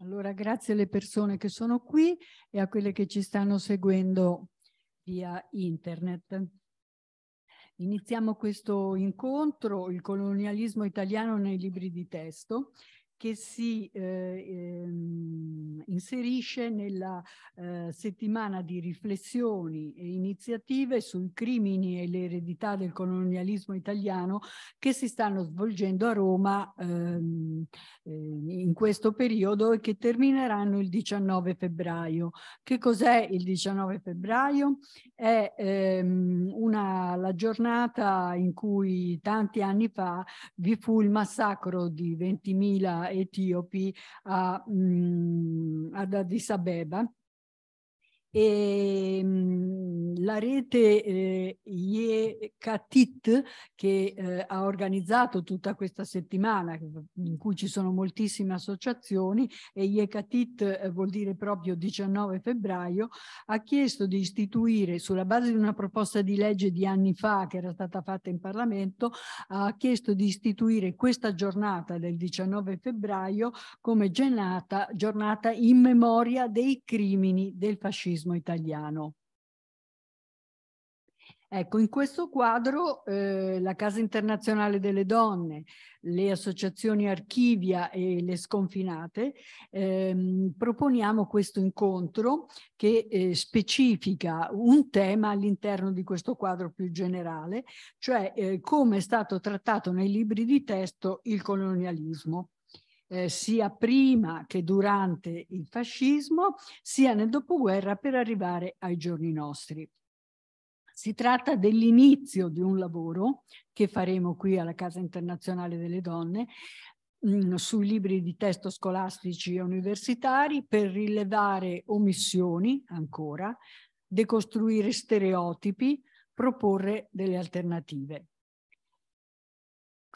Allora, grazie alle persone che sono qui e a quelle che ci stanno seguendo via internet. Iniziamo questo incontro, il colonialismo italiano nei libri di testo, che si eh, ehm, inserisce nella eh, settimana di riflessioni e iniziative sui crimini e le eredità del colonialismo italiano che si stanno svolgendo a Roma ehm, eh, in questo periodo e che termineranno il 19 febbraio. Che cos'è il 19 febbraio? È ehm, una, la giornata in cui tanti anni fa vi fu il massacro di 20.000 etiopi a, mh, mm, ad Addis Abeba e ehm, la rete eh, IECATIT che eh, ha organizzato tutta questa settimana in cui ci sono moltissime associazioni e IECATIT eh, vuol dire proprio 19 febbraio ha chiesto di istituire sulla base di una proposta di legge di anni fa che era stata fatta in Parlamento ha chiesto di istituire questa giornata del 19 febbraio come giornata, giornata in memoria dei crimini del fascismo turismo italiano. Ecco, in questo quadro eh, la Casa Internazionale delle Donne, le associazioni Archivia e le Sconfinate ehm, proponiamo questo incontro che eh, specifica un tema all'interno di questo quadro più generale, cioè eh, come è stato trattato nei libri di testo il colonialismo eh, sia prima che durante il fascismo, sia nel dopoguerra per arrivare ai giorni nostri. Si tratta dell'inizio di un lavoro che faremo qui alla Casa Internazionale delle Donne mm, sui libri di testo scolastici e universitari per rilevare omissioni ancora, decostruire stereotipi, proporre delle alternative.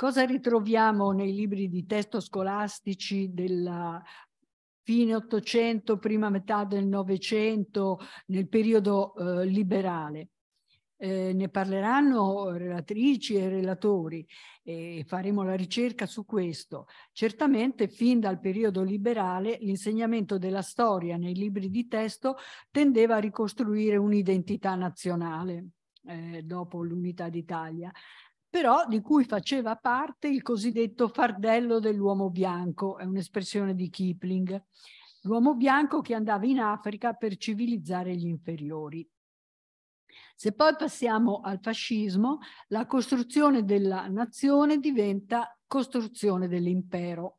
Cosa ritroviamo nei libri di testo scolastici della fine Ottocento, prima metà del Novecento, nel periodo eh, liberale? Eh, ne parleranno relatrici e relatori e faremo la ricerca su questo. Certamente fin dal periodo liberale l'insegnamento della storia nei libri di testo tendeva a ricostruire un'identità nazionale eh, dopo l'unità d'Italia però di cui faceva parte il cosiddetto fardello dell'uomo bianco, è un'espressione di Kipling, l'uomo bianco che andava in Africa per civilizzare gli inferiori. Se poi passiamo al fascismo, la costruzione della nazione diventa costruzione dell'impero,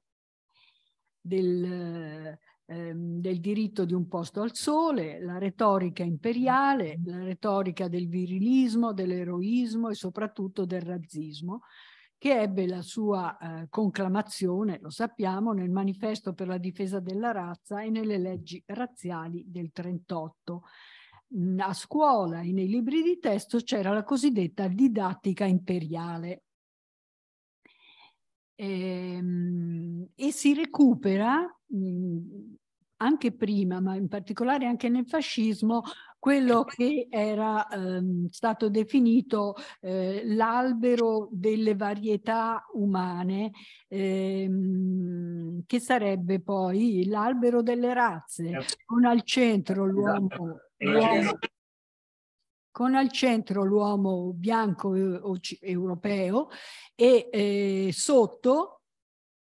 del, ehm, del diritto di un posto al sole, la retorica imperiale, la retorica del virilismo, dell'eroismo e soprattutto del razzismo, che ebbe la sua eh, conclamazione, lo sappiamo, nel manifesto per la difesa della razza e nelle leggi razziali del 1938. Mm, a scuola e nei libri di testo c'era la cosiddetta didattica imperiale, Ehm, e, si recupera mhmm, anche prima, ma in particolare anche nel fascismo, quello eh. che era ehm, stato definito eh, l'albero delle varietà umane, ehm, che sarebbe poi l'albero delle razze, certo. con al centro l'uomo. Esatto. esatto con al centro l'uomo bianco europeo e eh, sotto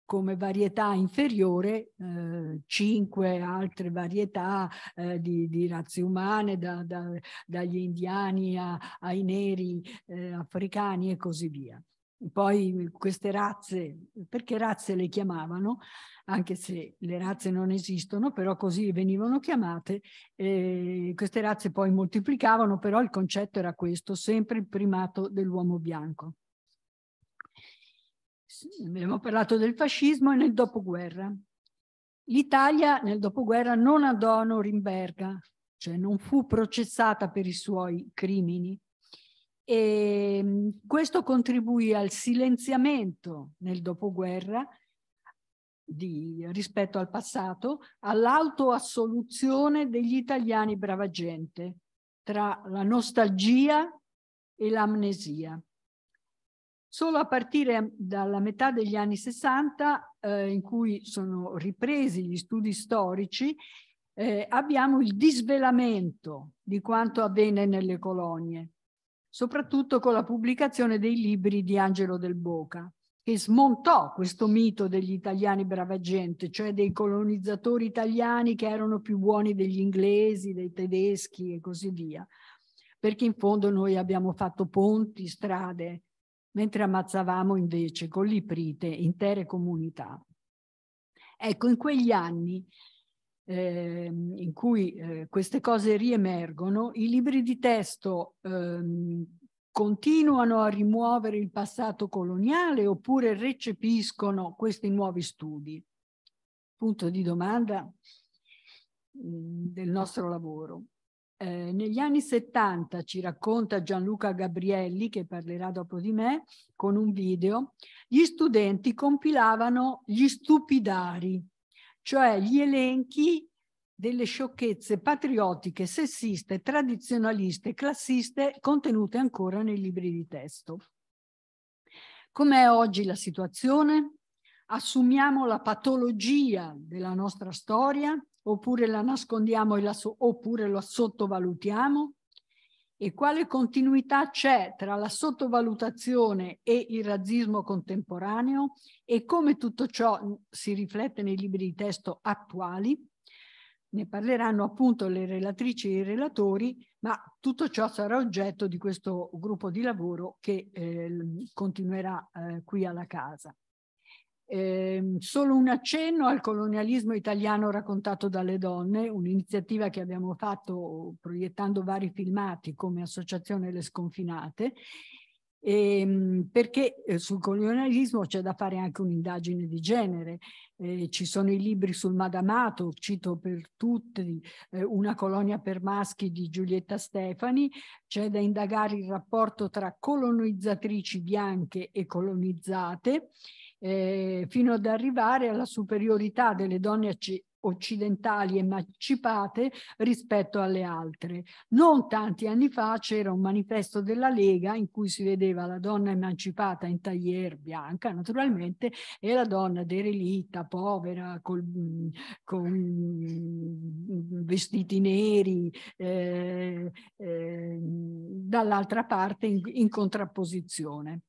come varietà inferiore eh, cinque altre varietà eh, di, di, razze umane, da, da, dagli indiani a, ai neri eh, africani e così via poi queste razze, perché razze le chiamavano, anche se le razze non esistono, però così venivano chiamate, eh, queste razze poi moltiplicavano, però il concetto era questo, sempre il primato dell'uomo bianco. Abbiamo parlato del fascismo e nel dopoguerra. L'Italia nel dopoguerra non andò a Norimberga, cioè non fu processata per i suoi crimini, e ehm, questo contribuì al silenziamento nel dopoguerra di, rispetto al passato, all'autoassoluzione degli italiani brava gente tra la nostalgia e l'amnesia. Solo a partire dalla metà degli anni 60, eh, in cui sono ripresi gli studi storici, eh, abbiamo il disvelamento di quanto avvenne nelle colonie soprattutto con la pubblicazione dei libri di Angelo del Boca, che smontò questo mito degli italiani brava gente, cioè dei colonizzatori italiani che erano più buoni degli inglesi, dei tedeschi e così via, perché in fondo noi abbiamo fatto ponti, strade, mentre ammazzavamo invece con l'iprite intere comunità. Ecco, in quegli anni ehm, in cui eh, queste cose riemergono, i libri di testo ehm, continuano a rimuovere il passato coloniale oppure recepiscono questi nuovi studi? Punto di domanda mm, del nostro lavoro. Eh, negli anni 70, ci racconta Gianluca Gabrielli, che parlerà dopo di me, con un video, gli studenti compilavano gli stupidari, cioè gli elenchi delle sciocchezze patriottiche, sessiste, tradizionaliste, classiste contenute ancora nei libri di testo. Com'è oggi la situazione? Assumiamo la patologia della nostra storia oppure la nascondiamo la so oppure la sottovalutiamo? e quale continuità c'è tra la sottovalutazione e il razzismo contemporaneo e come tutto ciò si riflette nei libri di testo attuali. Ne parleranno appunto le relatrici e i relatori, ma tutto ciò sarà oggetto di questo gruppo di lavoro che eh, continuerà eh, qui alla casa. Eh, solo un accenno al colonialismo italiano raccontato dalle donne, un'iniziativa che abbiamo fatto proiettando vari filmati come Associazione Le Sconfinate, ehm, eh, perché sul colonialismo c'è da fare anche un'indagine di genere. Eh, ci sono i libri sul Madamato, cito per tutti, eh, Una colonia per maschi di Giulietta Stefani, c'è da indagare il rapporto tra colonizzatrici bianche e colonizzate eh, fino ad arrivare alla superiorità delle donne occidentali emancipate rispetto alle altre. Non tanti anni fa c'era un manifesto della Lega in cui si vedeva la donna emancipata in tagliere bianca, naturalmente, e la donna derelita, povera, col, con vestiti neri, eh, eh, dall'altra parte in, in contrapposizione.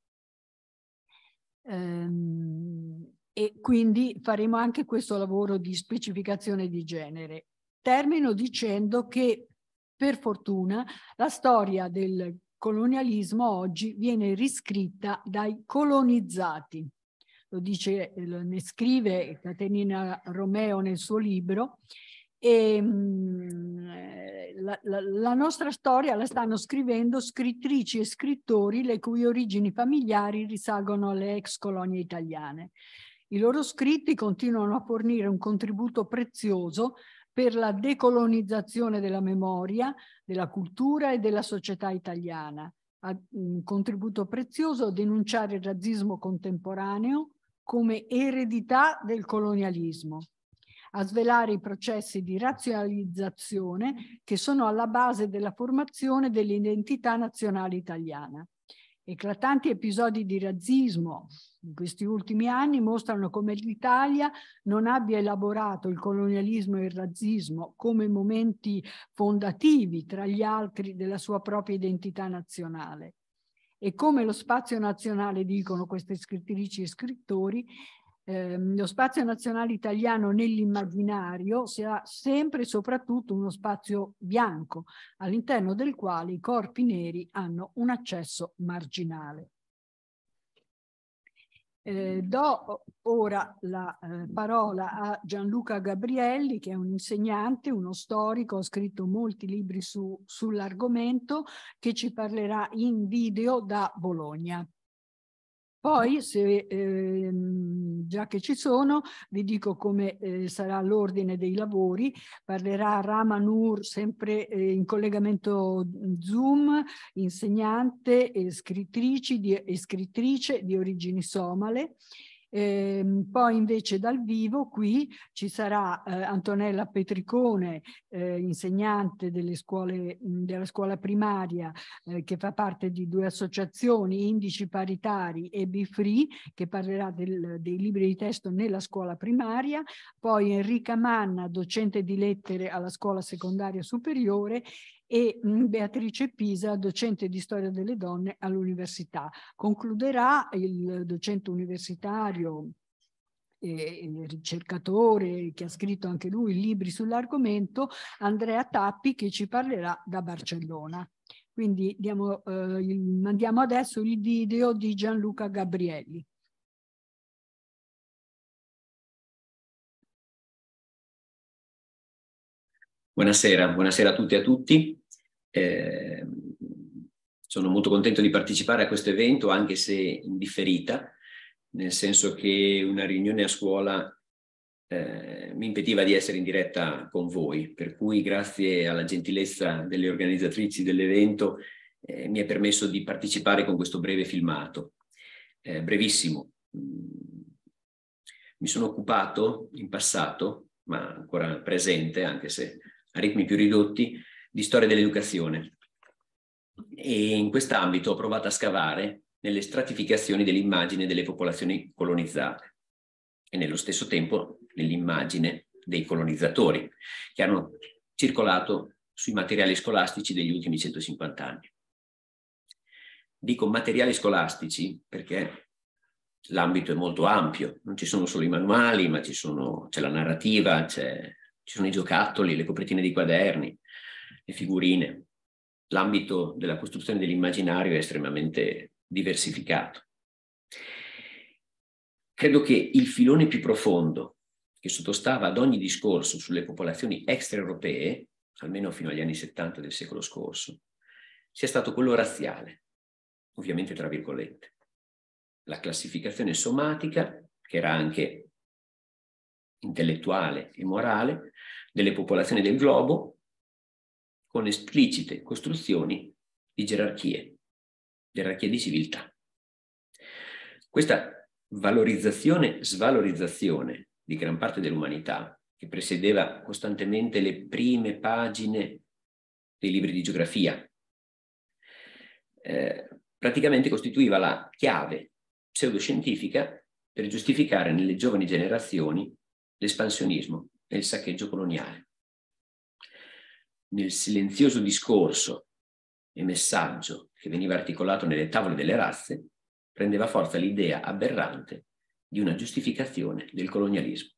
Ehm, e quindi faremo anche questo lavoro di specificazione di genere. Termino dicendo che per fortuna la storia del colonialismo oggi viene riscritta dai colonizzati. Lo dice, eh, ne scrive Caterina Romeo nel suo libro e ehm, mh, la, la, la nostra storia la stanno scrivendo scrittrici e scrittori le cui origini familiari risalgono alle ex colonie italiane. I loro scritti continuano a fornire un contributo prezioso per la decolonizzazione della memoria, della cultura e della società italiana. Un contributo prezioso a denunciare il razzismo contemporaneo come eredità del colonialismo a svelare i processi di razionalizzazione che sono alla base della formazione dell'identità nazionale italiana. Eclatanti episodi di razzismo in questi ultimi anni mostrano come l'Italia non abbia elaborato il colonialismo e il razzismo come momenti fondativi tra gli altri della sua propria identità nazionale. E come lo spazio nazionale, dicono queste scrittrici e scrittori, Ehm, lo spazio nazionale italiano nell'immaginario sarà sempre e soprattutto uno spazio bianco, all'interno del quale i corpi neri hanno un accesso marginale. Eh, do ora la eh, parola a Gianluca Gabrielli, che è un insegnante, uno storico, ha scritto molti libri su, sull'argomento, che ci parlerà in video da Bologna. Poi, se, ehm, già che ci sono, vi dico come eh, sarà l'ordine dei lavori. Parlerà Rama Noor, sempre eh, in collegamento mm, Zoom, insegnante e scrittrice di, e scrittrice di origini somale. Eh, poi invece dal vivo qui ci sarà eh, Antonella Petricone, eh, insegnante delle scuole, mh, mm, della scuola primaria eh, che fa parte di due associazioni, Indici Paritari e Bifree, che parlerà del, dei libri di testo nella scuola primaria, poi Enrica Manna, docente di lettere alla scuola secondaria superiore e mm, Beatrice Pisa, docente di storia delle donne all'università. Concluderà il docente universitario eh, ricercatore che ha scritto anche lui libri sull'argomento, Andrea Tappi, che ci parlerà da Barcellona. Quindi diamo, eh, il, mandiamo adesso il video di Gianluca Gabrielli. Buonasera, buonasera a tutti e a tutti. Ehm, sono molto contento di partecipare a questo evento, anche se indifferita, nel senso che una riunione a scuola eh, mi impediva di essere in diretta con voi, per cui grazie alla gentilezza delle organizzatrici dell'evento eh, mi è permesso di partecipare con questo breve filmato, eh, brevissimo. Mm. Mi sono occupato in passato, ma ancora presente, anche se a ritmi più ridotti, di storia dell'educazione e in quest'ambito ho provato a scavare nelle stratificazioni dell'immagine delle popolazioni colonizzate e nello stesso tempo nell'immagine dei colonizzatori che hanno circolato sui materiali scolastici degli ultimi 150 anni. Dico materiali scolastici perché l'ambito è molto ampio, non ci sono solo i manuali, ma sono, c'è la narrativa, ci sono i giocattoli, le copertine dei quaderni, e figurine. L'ambito della costruzione dell'immaginario è estremamente diversificato. Credo che il filone più profondo che sottostava ad ogni discorso sulle popolazioni extraeuropee, almeno fino agli anni 70 del secolo scorso, sia stato quello razziale, ovviamente tra virgolette. La classificazione somatica, che era anche intellettuale e morale, delle popolazioni del globo, con esplicite costruzioni di gerarchie, gerarchie di civiltà. Questa valorizzazione-svalorizzazione di gran parte dell'umanità, che presiedeva costantemente le prime pagine dei libri di geografia, eh, praticamente costituiva la chiave pseudoscientifica per giustificare nelle giovani generazioni l'espansionismo e il saccheggio coloniale nel silenzioso discorso e messaggio che veniva articolato nelle tavole delle razze, prendeva forza l'idea aberrante di una giustificazione del colonialismo.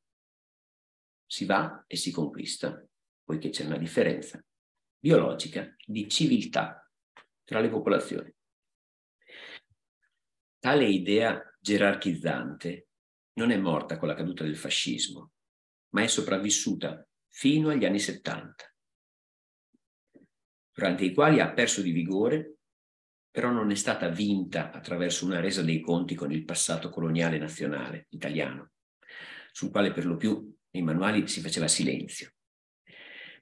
Si va e si conquista, poiché c'è una differenza biologica di civiltà tra le popolazioni. Tale idea gerarchizzante non è morta con la caduta del fascismo, ma è sopravvissuta fino agli anni 70 durante i quali ha perso di vigore, però non è stata vinta attraverso una resa dei conti con il passato coloniale nazionale italiano, sul quale per lo più nei manuali si faceva silenzio,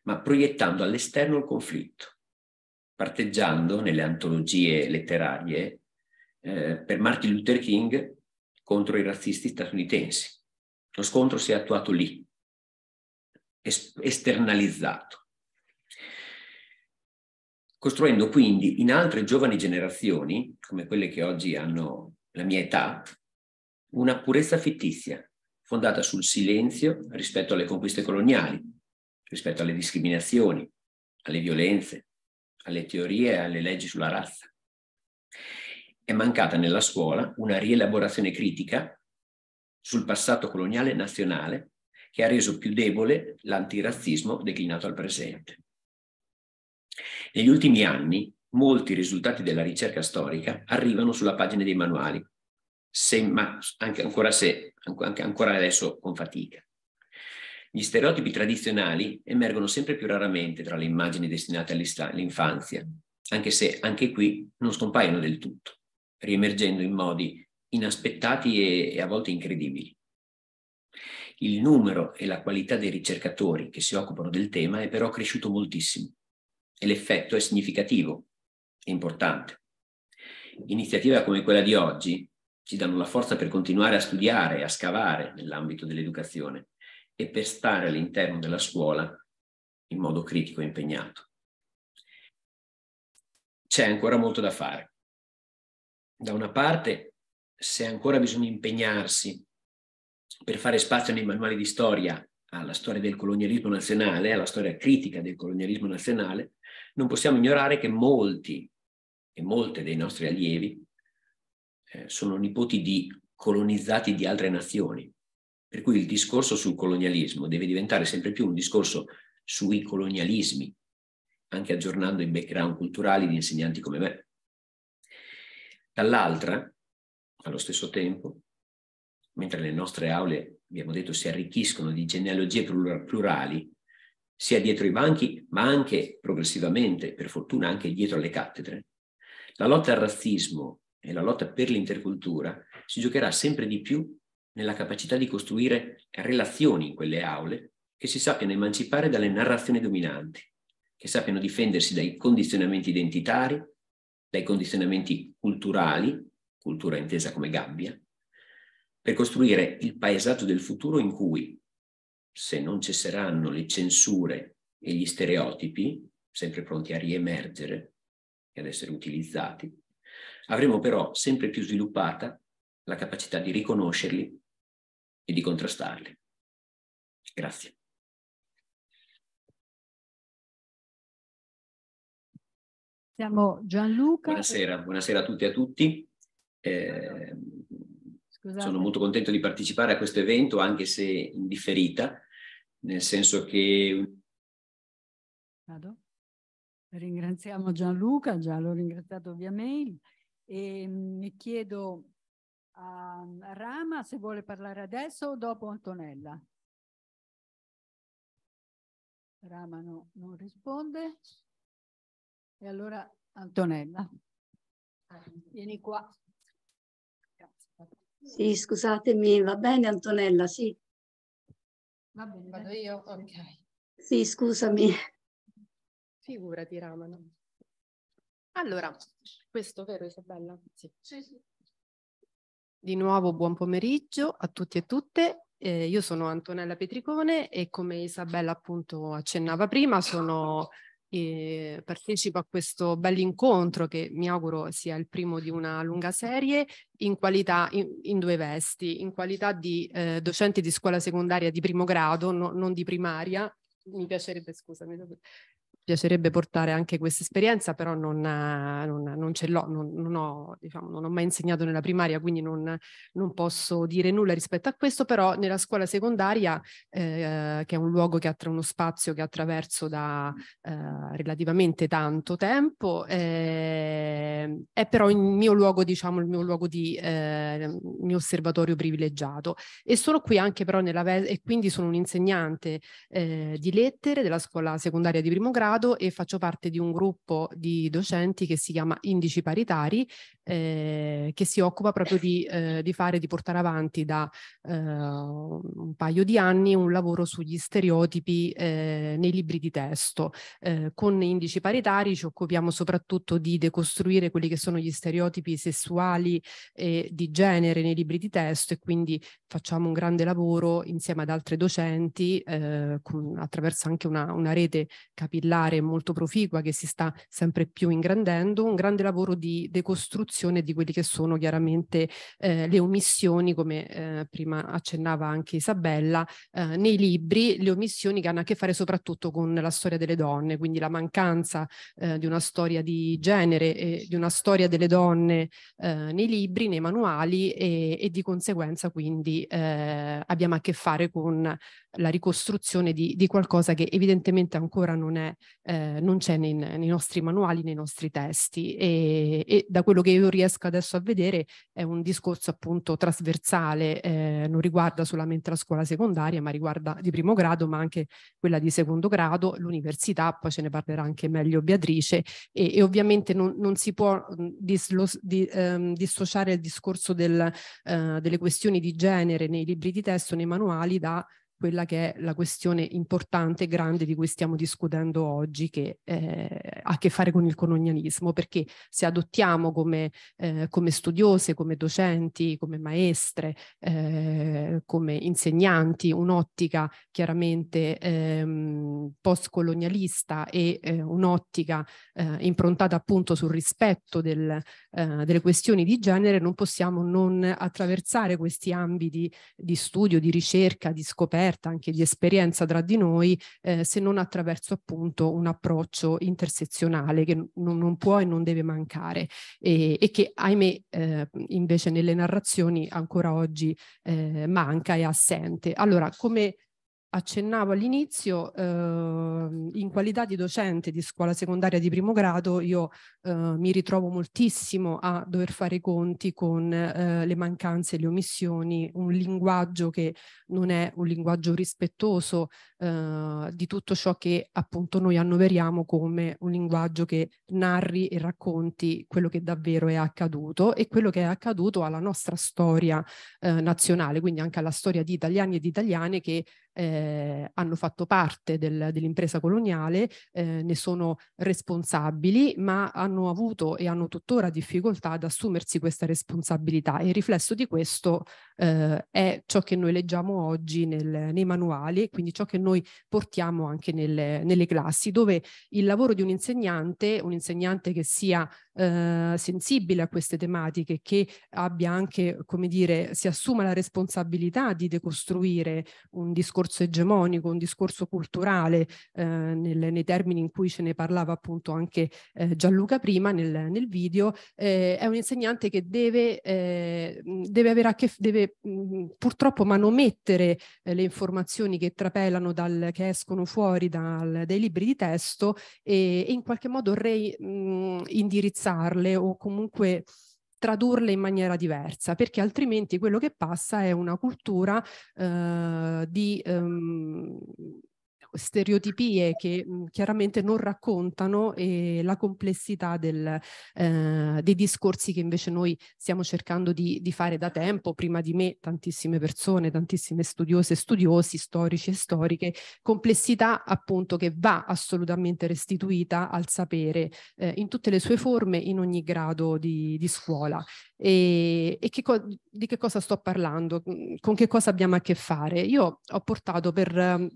ma proiettando all'esterno il conflitto, parteggiando nelle antologie letterarie eh, per Martin Luther King contro i razzisti statunitensi. Lo scontro si è attuato lì, esternalizzato costruendo quindi in altre giovani generazioni, come quelle che oggi hanno la mia età, una purezza fittizia, fondata sul silenzio rispetto alle conquiste coloniali, rispetto alle discriminazioni, alle violenze, alle teorie e alle leggi sulla razza. È mancata nella scuola una rielaborazione critica sul passato coloniale nazionale che ha reso più debole l'antirazzismo declinato al presente. Negli ultimi anni molti risultati della ricerca storica arrivano sulla pagina dei manuali, se, ma anche, ancora se, anche, ancora adesso con fatica. Gli stereotipi tradizionali emergono sempre più raramente tra le immagini destinate all'infanzia, anche se anche qui non scompaiono del tutto, riemergendo in modi inaspettati e, e a volte incredibili. Il numero e la qualità dei ricercatori che si occupano del tema è però cresciuto moltissimo e l'effetto è significativo e importante. Iniziative come quella di oggi ci danno la forza per continuare a studiare e a scavare nell'ambito dell'educazione e per stare all'interno della scuola in modo critico e impegnato. C'è ancora molto da fare. Da una parte, se ancora bisogna impegnarsi per fare spazio nei manuali di storia alla storia del colonialismo nazionale, alla storia critica del colonialismo nazionale, non possiamo ignorare che molti e molte dei nostri allievi eh, sono nipoti di colonizzati di altre nazioni, per cui il discorso sul colonialismo deve diventare sempre più un discorso sui colonialismi, anche aggiornando i background culturali di insegnanti come me. Dall'altra, allo stesso tempo, mentre le nostre aule, abbiamo detto, si arricchiscono di genealogie plurali, sia dietro i banchi, ma anche progressivamente, per fortuna, anche dietro le cattedre, la lotta al razzismo e la lotta per l'intercultura si giocherà sempre di più nella capacità di costruire relazioni in quelle aule che si sappiano emancipare dalle narrazioni dominanti, che sappiano difendersi dai condizionamenti identitari, dai condizionamenti culturali, cultura intesa come gabbia, per costruire il paesaggio del futuro in cui se non cesseranno le censure e gli stereotipi, sempre pronti a riemergere e ad essere utilizzati, avremo però sempre più sviluppata la capacità di riconoscerli e di contrastarli. Grazie. Siamo Gianluca. Buonasera, buonasera a tutti e a tutti. Eh, Scusate. Sono molto contento di partecipare a questo evento, anche se indifferita, nel senso che... Vado. Ringraziamo Gianluca, già l'ho ringraziato via mail e mm, mi chiedo a Rama se vuole parlare adesso o dopo Antonella. Rama no, non risponde. E allora Antonella, vieni qua. Sì, scusatemi, va bene Antonella, sì. Va bene, vado io, ok. Sì, scusami. Figurati Ramano. Allora, questo vero Isabella? Sì. sì, sì. Di nuovo buon pomeriggio a tutti e tutte. Eh, io sono Antonella Petricone e come Isabella appunto accennava prima sono eh, partecipo a questo bell'incontro che mi auguro sia il primo di una lunga serie in qualità in, in due vesti, in qualità di eh, docente di scuola secondaria di primo grado, no, non di primaria. Mi piacerebbe, scusami, piacerebbe portare anche questa esperienza, però non, non, non ce l'ho, non, non ho, diciamo, non ho mai insegnato nella primaria, quindi non, non posso dire nulla rispetto a questo, però nella scuola secondaria, eh, che è un luogo che attra uno spazio che attraverso da eh, relativamente tanto tempo, eh, è però il mio luogo, diciamo, il mio luogo di, eh, mio osservatorio privilegiato. E sono qui anche però nella, e quindi sono un insegnante eh, di lettere della scuola secondaria di primo grado, grado e faccio parte di un gruppo di docenti che si chiama Indici Paritari eh, che si occupa proprio di, eh, di, fare, di portare avanti da eh, un paio di anni un lavoro sugli stereotipi ehm, nei libri di testo. Ehm, con indici paritari ci occupiamo soprattutto di decostruire quelli che sono gli stereotipi sessuali e di genere nei libri di testo e quindi facciamo un grande lavoro insieme ad altre docenti ehm, con, attraverso anche una, una rete capillare molto proficua che si sta sempre più ingrandendo, un grande lavoro di decostruzione riduzione di quelli che sono chiaramente eh, le omissioni, come eh, prima accennava anche Isabella, eh, nei libri, le omissioni che hanno a che fare soprattutto con la storia delle donne, quindi la mancanza eh, di una storia di genere e di una storia delle donne eh, nei libri, nei manuali e, e di conseguenza quindi eh, abbiamo a che fare con la ricostruzione di, di qualcosa che evidentemente ancora non è, eh, non c'è nei, nei nostri manuali, nei nostri testi e, e da quello che io riesco adesso a vedere è un discorso appunto trasversale, eh, non riguarda solamente la scuola secondaria, ma riguarda di primo grado, ma anche quella di secondo grado, l'università, poi ce ne parlerà anche meglio Beatrice, e, e ovviamente non, non, si può mm, dislo, di, ehm, dissociare il discorso del, eh, delle questioni di genere nei libri di testo, nei manuali, da quella che è la questione importante e grande di cui stiamo discutendo oggi che eh, ha a che fare con il colonialismo perché se adottiamo come, eh, come studiose, come docenti, come maestre, eh, come insegnanti un'ottica chiaramente ehm, postcolonialista e eh, un'ottica eh, improntata appunto sul rispetto del, eh, delle questioni di genere non possiamo non attraversare questi ambiti di studio, di ricerca, di scoperta scoperta, anche di esperienza tra di noi, eh, se non attraverso appunto un approccio intersezionale che non, non può e non deve mancare e, e che ahimè eh, invece nelle narrazioni ancora oggi eh, manca e assente. Allora, come accennavo all'inizio, eh, in qualità di docente di scuola secondaria di primo grado, io eh, mi ritrovo moltissimo a dover fare i conti con eh, le mancanze, le omissioni, un linguaggio che non è un linguaggio rispettoso eh, di tutto ciò che appunto noi annoveriamo come un linguaggio che narri e racconti quello che davvero è accaduto e quello che è accaduto alla nostra storia eh, nazionale, quindi anche alla storia di italiani e di italiane che eh, hanno fatto parte del, dell'impresa coloniale, eh, ne sono responsabili, ma hanno avuto e hanno tuttora difficoltà ad assumersi questa responsabilità e il riflesso di questo eh, è ciò che noi leggiamo oggi nel, nei manuali e quindi ciò che noi portiamo anche nelle, nelle classi, dove il lavoro di un insegnante, un insegnante che sia eh, sensibile a queste tematiche, che abbia anche, come dire, si assuma la responsabilità di decostruire un discorso egemonico, un discorso culturale eh, nel, nei termini in cui ce ne parlava appunto anche eh, Gianluca prima nel, nel video, eh, è un insegnante che deve, eh, deve avere a che deve deve mh, purtroppo manomettere eh, le informazioni che trapelano, dal, che escono fuori dal, dai libri di testo e, e in qualche modo reindirizzarle o comunque tradurle in maniera diversa, perché altrimenti quello che passa è una cultura eh, di, ehm, stereotipie che mh, mhmm, chiaramente non raccontano eh, la complessità del, eh, dei discorsi che invece noi stiamo cercando di, di, fare da tempo, prima di me tantissime persone, tantissime studiose e studiosi, storici e storiche, complessità appunto che va assolutamente restituita al sapere eh, in tutte le sue forme, in ogni grado di, di scuola. E, e che co- di che cosa sto parlando? Mm, con che cosa abbiamo a che fare? Io ho portato per, ehm,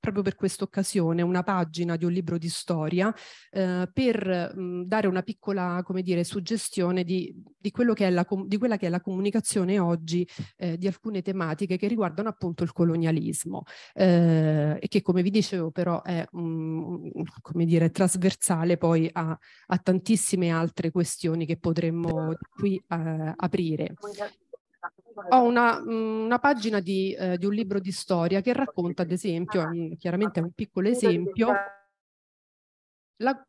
proprio per questa occasione una pagina di un libro di storia eh, per mh, mm, dare una piccola, come dire, suggestione di, di, la, di quella che è la comunicazione oggi eh, di alcune tematiche che riguardano appunto il colonialismo eh, e che, come vi dicevo, però è mh, mm, come dire, trasversale poi a, a tantissime altre questioni che potremmo qui a, eh, aprire. Ho una, mm, una pagina di, eh, di, un libro di storia che racconta, ad esempio, un, chiaramente è un piccolo esempio, la,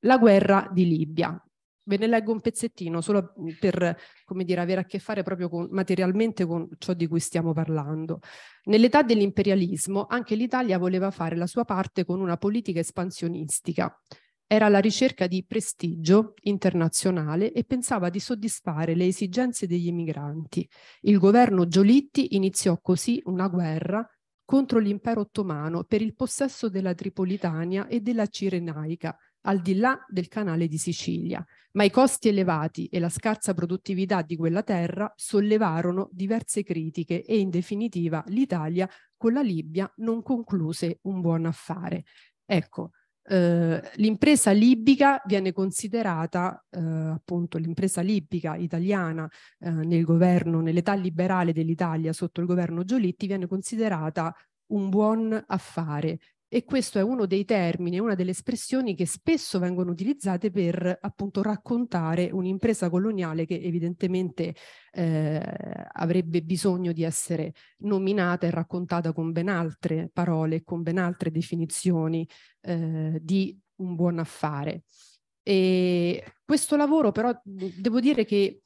la guerra di Libia ve ne leggo un pezzettino solo per come dire, avere a che fare proprio con, materialmente con ciò di cui stiamo parlando. Nell'età dell'imperialismo anche l'Italia voleva fare la sua parte con una politica espansionistica. Era alla ricerca di prestigio internazionale e pensava di soddisfare le esigenze degli emigranti. Il governo Giolitti iniziò così una guerra contro l'impero ottomano per il possesso della Tripolitania e della Cirenaica, al di là del canale di Sicilia, ma i costi elevati e la scarsa produttività di quella terra sollevarono diverse critiche e in definitiva l'Italia con la Libia non concluse un buon affare. Ecco, eh, l'impresa libica viene considerata eh, appunto l'impresa libica italiana eh, nel governo, nell'età liberale dell'Italia sotto il governo Giolitti viene considerata un buon affare e questo è uno dei termini, una delle espressioni che spesso vengono utilizzate per appunto raccontare un'impresa coloniale che evidentemente eh, avrebbe bisogno di essere nominata e raccontata con ben altre parole, con ben altre definizioni eh, di un buon affare. E questo lavoro però devo dire che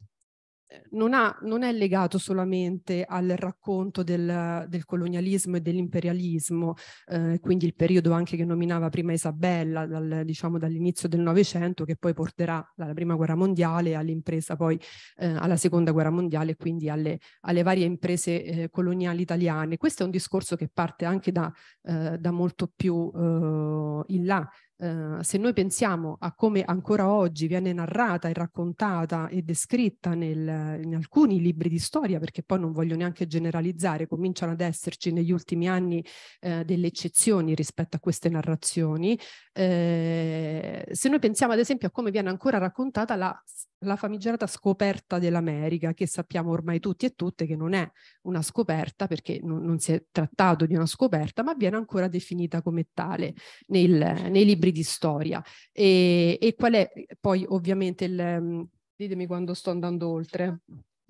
non, ha, non, è legato solamente al racconto del, del colonialismo e dell'imperialismo, eh, quindi il periodo anche che nominava prima Isabella, dal, diciamo dall'inizio del Novecento, che poi porterà alla Prima Guerra Mondiale all'impresa poi eh, alla Seconda Guerra Mondiale quindi alle, alle varie imprese eh, coloniali italiane. Questo è un discorso che parte anche da, eh, da molto più eh, in là eh, se noi pensiamo a come ancora oggi viene narrata e raccontata e descritta nel, in alcuni libri di storia, perché poi non voglio neanche generalizzare, cominciano ad esserci negli ultimi anni eh, delle eccezioni rispetto a queste narrazioni, eh, se noi pensiamo ad esempio a come viene ancora raccontata la la famigerata scoperta dell'America, che sappiamo ormai tutti e tutte che non è una scoperta perché non, non si è trattato di una scoperta, ma viene ancora definita come tale nel, nei libri di storia. E, e, qual è poi ovviamente il... Mm, ditemi quando sto andando oltre.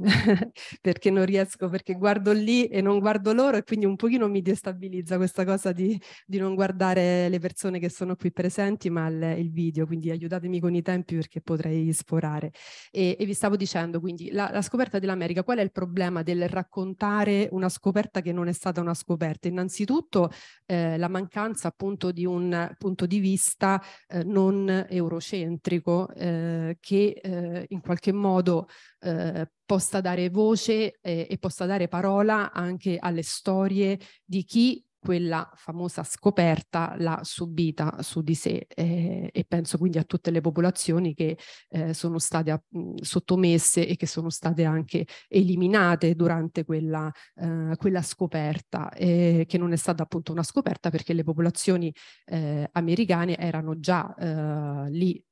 perché non riesco, perché guardo lì e non guardo loro e quindi un pochino mi destabilizza questa cosa di, di non guardare le persone che sono qui presenti ma il, il, video, quindi aiutatemi con i tempi perché potrei sporare. E, e vi stavo dicendo quindi la, la scoperta dell'America, qual è il problema del raccontare una scoperta che non è stata una scoperta? Innanzitutto eh, la mancanza appunto di un punto di vista eh, non eurocentrico eh, che eh, in qualche modo eh, possa dare voce eh, e possa dare parola anche alle storie di chi quella famosa scoperta l'ha subita su di sé eh, e penso quindi a tutte le popolazioni che eh, sono state a, mm, mh, sottomesse e che sono state anche eliminate durante quella, eh, quella scoperta eh, che non è stata appunto una scoperta perché le popolazioni eh, americane erano già eh, lì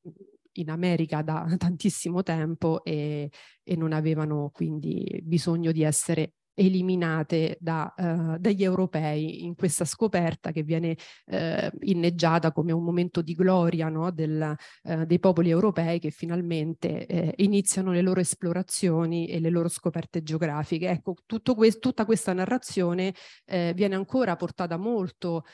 in America da tantissimo tempo e, e non avevano quindi bisogno di essere eliminate da, uh, dagli europei in questa scoperta che viene uh, inneggiata come un momento di gloria no? Del, uh, dei popoli europei che finalmente eh, iniziano le loro esplorazioni e le loro scoperte geografiche. Ecco, que tutta questa narrazione eh, viene ancora portata molto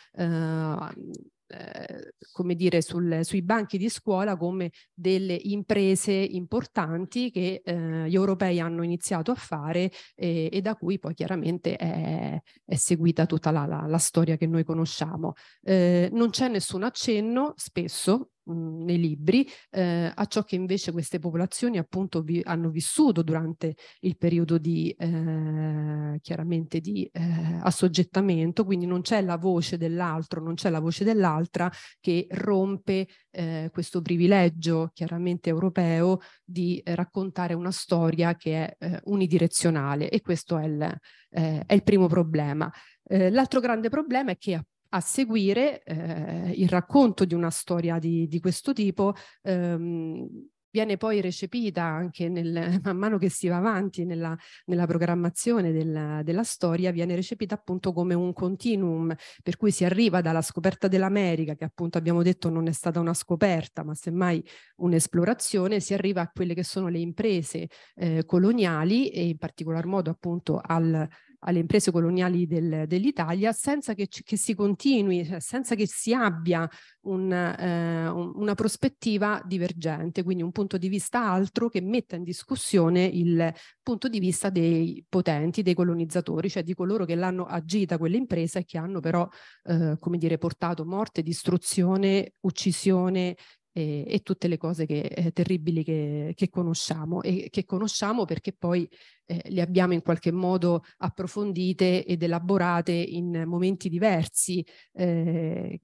eh, come dire, sul, sui banchi di scuola come delle imprese importanti che eh, gli europei hanno iniziato a fare e, eh, e da cui poi chiaramente è, è seguita tutta la, la, la, storia che noi conosciamo. Eh, non c'è nessun accenno, spesso, Mhmm, nei libri eh, a ciò che invece queste popolazioni appunto vi, hanno vissuto durante il periodo di eh, chiaramente di eh, assoggettamento, quindi non c'è la voce dell'altro, non c'è la voce dell'altra che rompe eh, questo privilegio chiaramente europeo di eh, raccontare una storia che è eh, unidirezionale e questo è il, eh, è il primo problema. Eh, L'altro grande problema è che appunto a seguire eh, il racconto di una storia di, di questo tipo ehm, viene poi recepita anche nel, man mano che si va avanti nella, nella programmazione della, della, storia, viene recepita appunto come un continuum, per cui si arriva dalla scoperta dell'America, che appunto abbiamo detto non è stata una scoperta, ma semmai un'esplorazione, si arriva a quelle che sono le imprese eh, coloniali e in particolar modo appunto al, alle imprese coloniali del, dell'Italia senza che, che, si continui, cioè senza che si abbia un, eh, una prospettiva divergente, quindi un punto di vista altro che metta in discussione il punto di vista dei potenti, dei colonizzatori, cioè di coloro che l'hanno agita quell'impresa e che hanno però, eh, come dire, portato morte, distruzione, uccisione, e, e tutte le cose che, eh, terribili che, che, conosciamo e che conosciamo perché poi eh, le abbiamo in qualche modo approfondite ed elaborate in momenti diversi eh,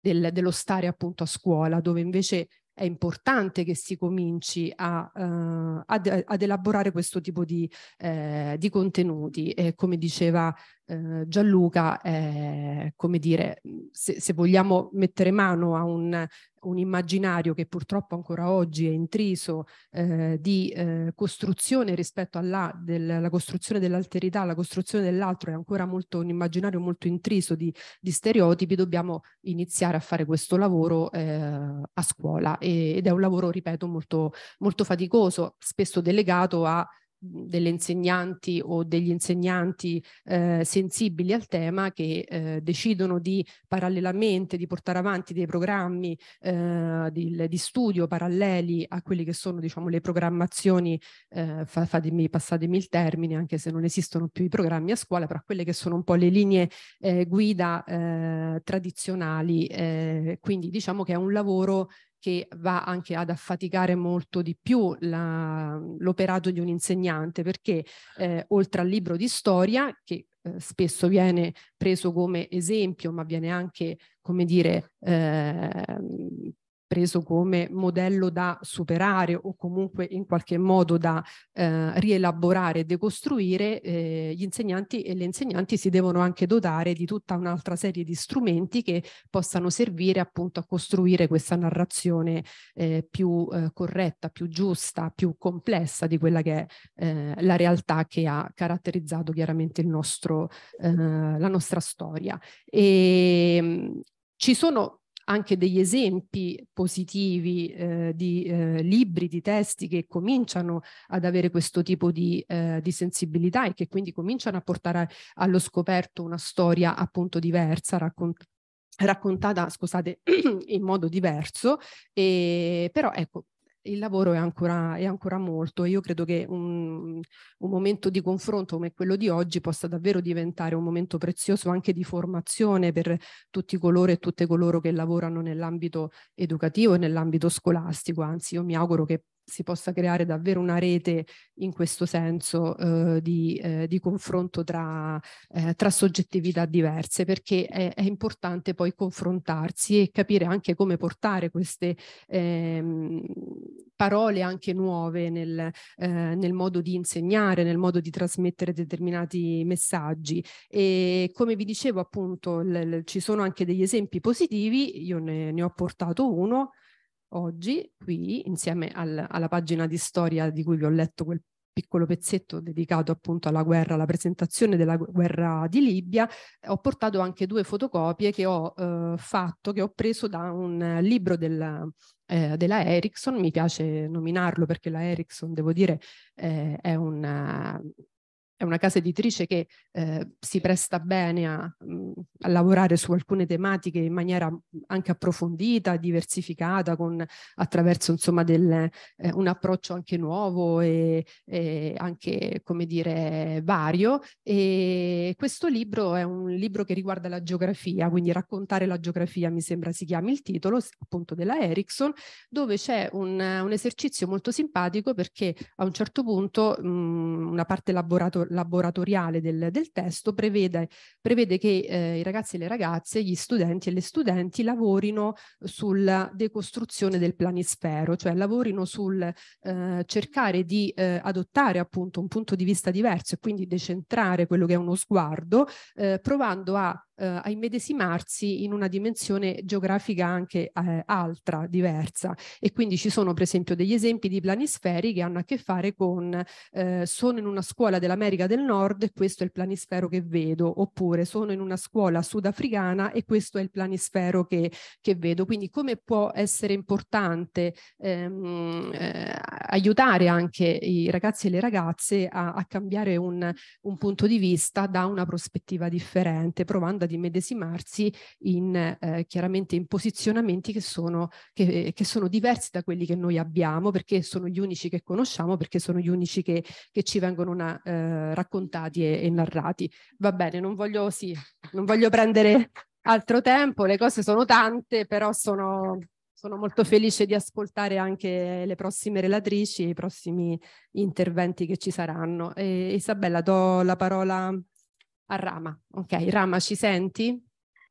del, dello stare appunto a scuola dove invece è importante che si cominci a, uh, ad, ad, elaborare questo tipo di, eh, di contenuti. Eh, come diceva eh, Gianluca è, eh, come dire, se, se vogliamo mettere mano a un, un, immaginario che purtroppo ancora oggi è intriso eh, di eh, costruzione rispetto alla del, costruzione dell'alterità, la costruzione dell'altro è ancora molto un immaginario molto intriso di, di stereotipi, dobbiamo iniziare a fare questo lavoro eh, a scuola e, ed è un lavoro, ripeto, molto, molto faticoso, spesso delegato a delle insegnanti o degli insegnanti eh, sensibili al tema che eh, decidono di parallelamente di portare avanti dei programmi eh, di, di studio paralleli a quelli che sono diciamo le programmazioni eh, fatemi, passatemi il termine anche se non esistono più i programmi a scuola però quelle che sono un po' le linee eh, guida eh, tradizionali eh, quindi diciamo che è un lavoro che va anche ad affaticare molto di più l'operato di un insegnante, perché eh, oltre al libro di storia, che eh, spesso viene preso come esempio, ma viene anche, come dire, eh, preso come modello da superare o comunque in qualche modo da eh, rielaborare e decostruire, eh, gli insegnanti e le insegnanti si devono anche dotare di tutta un'altra serie di strumenti che possano servire appunto a costruire questa narrazione eh, più eh, corretta, più giusta, più complessa di quella che è eh, la realtà che ha caratterizzato chiaramente il nostro, eh, la nostra storia. E, ehm, ci sono anche degli esempi positivi eh, di eh, libri, di testi che cominciano ad avere questo tipo di, eh, di sensibilità e che quindi cominciano a portare allo scoperto una storia appunto diversa, raccontata raccontata, scusate, in modo diverso, e, però ecco, il lavoro è ancora, è ancora molto e io credo che un, un, momento di confronto come quello di oggi possa davvero diventare un momento prezioso anche di formazione per tutti coloro e tutte coloro che lavorano nell'ambito educativo e nell'ambito scolastico, anzi io mi auguro che si possa creare davvero una rete in questo senso eh, di, eh, di, confronto tra, eh, tra, soggettività diverse, perché è, è, importante poi confrontarsi e capire anche come portare queste, ehm, parole anche nuove nel, eh, nel modo di insegnare, nel modo di trasmettere determinati messaggi e come vi dicevo appunto l- l- ci sono anche degli esempi positivi, io ne, ne ho portato uno oggi qui insieme al, alla pagina di storia di cui vi ho letto quel piccolo pezzetto dedicato appunto alla guerra, alla presentazione della guerra di Libia, ho portato anche due fotocopie che ho eh, fatto, che ho preso da un eh, libro del, eh, della Ericsson, mi piace nominarlo perché la Ericsson, devo dire, eh, è un è una casa editrice che eh, si presta bene a, mm, a, lavorare su alcune tematiche in maniera mm, anche approfondita, diversificata, con, attraverso insomma, del, eh, un approccio anche nuovo e, e, anche, come dire, vario. E questo libro è un libro che riguarda la geografia, quindi raccontare la geografia mi sembra si chiami il titolo, appunto della Ericsson, dove c'è un, un esercizio molto simpatico perché a un certo punto mh, mm, una parte laborato laboratoriale del, del testo prevede, prevede che eh, i ragazzi e le ragazze, gli studenti e le studenti lavorino sulla decostruzione del planisfero, cioè lavorino sul eh, cercare di eh, adottare appunto un punto di vista diverso e quindi decentrare quello che è uno sguardo, eh, provando a eh, a immedesimarsi in una dimensione geografica anche eh, altra, diversa. E quindi ci sono per esempio degli esempi di planisferi che hanno a che fare con eh, sono in una scuola dell'America del Nord e questo è il planisfero che vedo, oppure sono in una scuola sudafricana e questo è il planisfero che, che vedo. Quindi come può essere importante ehm, eh, aiutare anche i ragazzi e le ragazze a, a cambiare un, un punto di vista da una prospettiva differente, provando seconda di medesimarsi in, eh, chiaramente in posizionamenti che sono, che, eh, che sono, diversi da quelli che noi abbiamo, perché sono gli unici che conosciamo, perché sono gli unici che, che ci vengono una, eh, raccontati e, e, narrati. Va bene, non voglio, sì, non voglio prendere altro tempo, le cose sono tante, però sono, sono molto felice di ascoltare anche le prossime relatrici e i prossimi interventi che ci saranno. E Isabella, do la parola a a Rama. Ok, Rama, ci senti?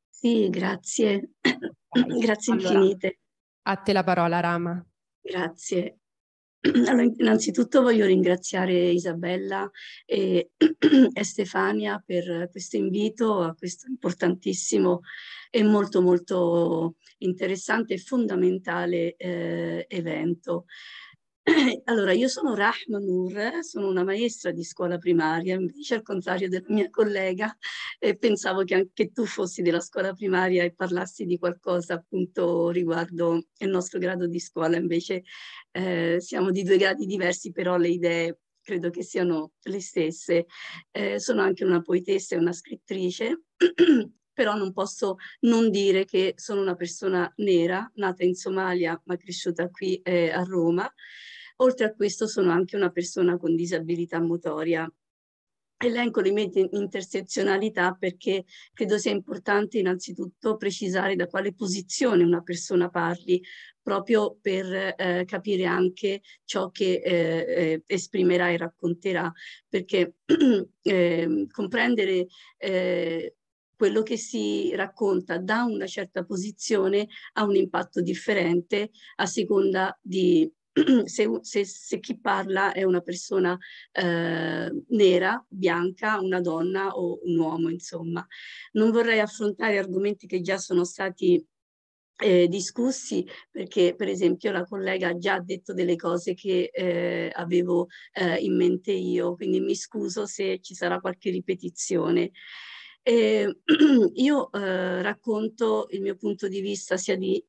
Sì, grazie. Okay. grazie allora, infinite. A te la parola, Rama. Grazie. Allora, innanzitutto voglio ringraziare Isabella e, e, Stefania per questo invito a questo importantissimo e molto molto interessante e fondamentale eh, evento. Allora, io sono Rahma Nur, sono una maestra di scuola primaria, invece al contrario della mia collega, eh, pensavo che anche tu fossi della scuola primaria e parlassi di qualcosa appunto riguardo il nostro grado di scuola, invece eh, siamo di due gradi diversi, però le idee credo che siano le stesse. Eh, sono anche una poetessa e una scrittrice. però non posso non dire che sono una persona nera, nata in Somalia ma cresciuta qui eh, a Roma, Oltre a questo sono anche una persona con disabilità motoria elenco le mie intersezionalità perché credo sia importante innanzitutto precisare da quale posizione una persona parli, proprio per eh, capire anche ciò che eh, eh esprimerà e racconterà, perché ehm, eh, comprendere quello che si racconta da una certa posizione ha un impatto differente a seconda di se, se, se, chi parla è una persona eh, nera, bianca, una donna o un uomo, insomma. Non vorrei affrontare argomenti che già sono stati eh, discussi perché per esempio la collega ha già detto delle cose che eh, avevo eh, in mente io, quindi mi scuso se ci sarà qualche ripetizione. Eh, io eh, racconto il mio punto di vista sia di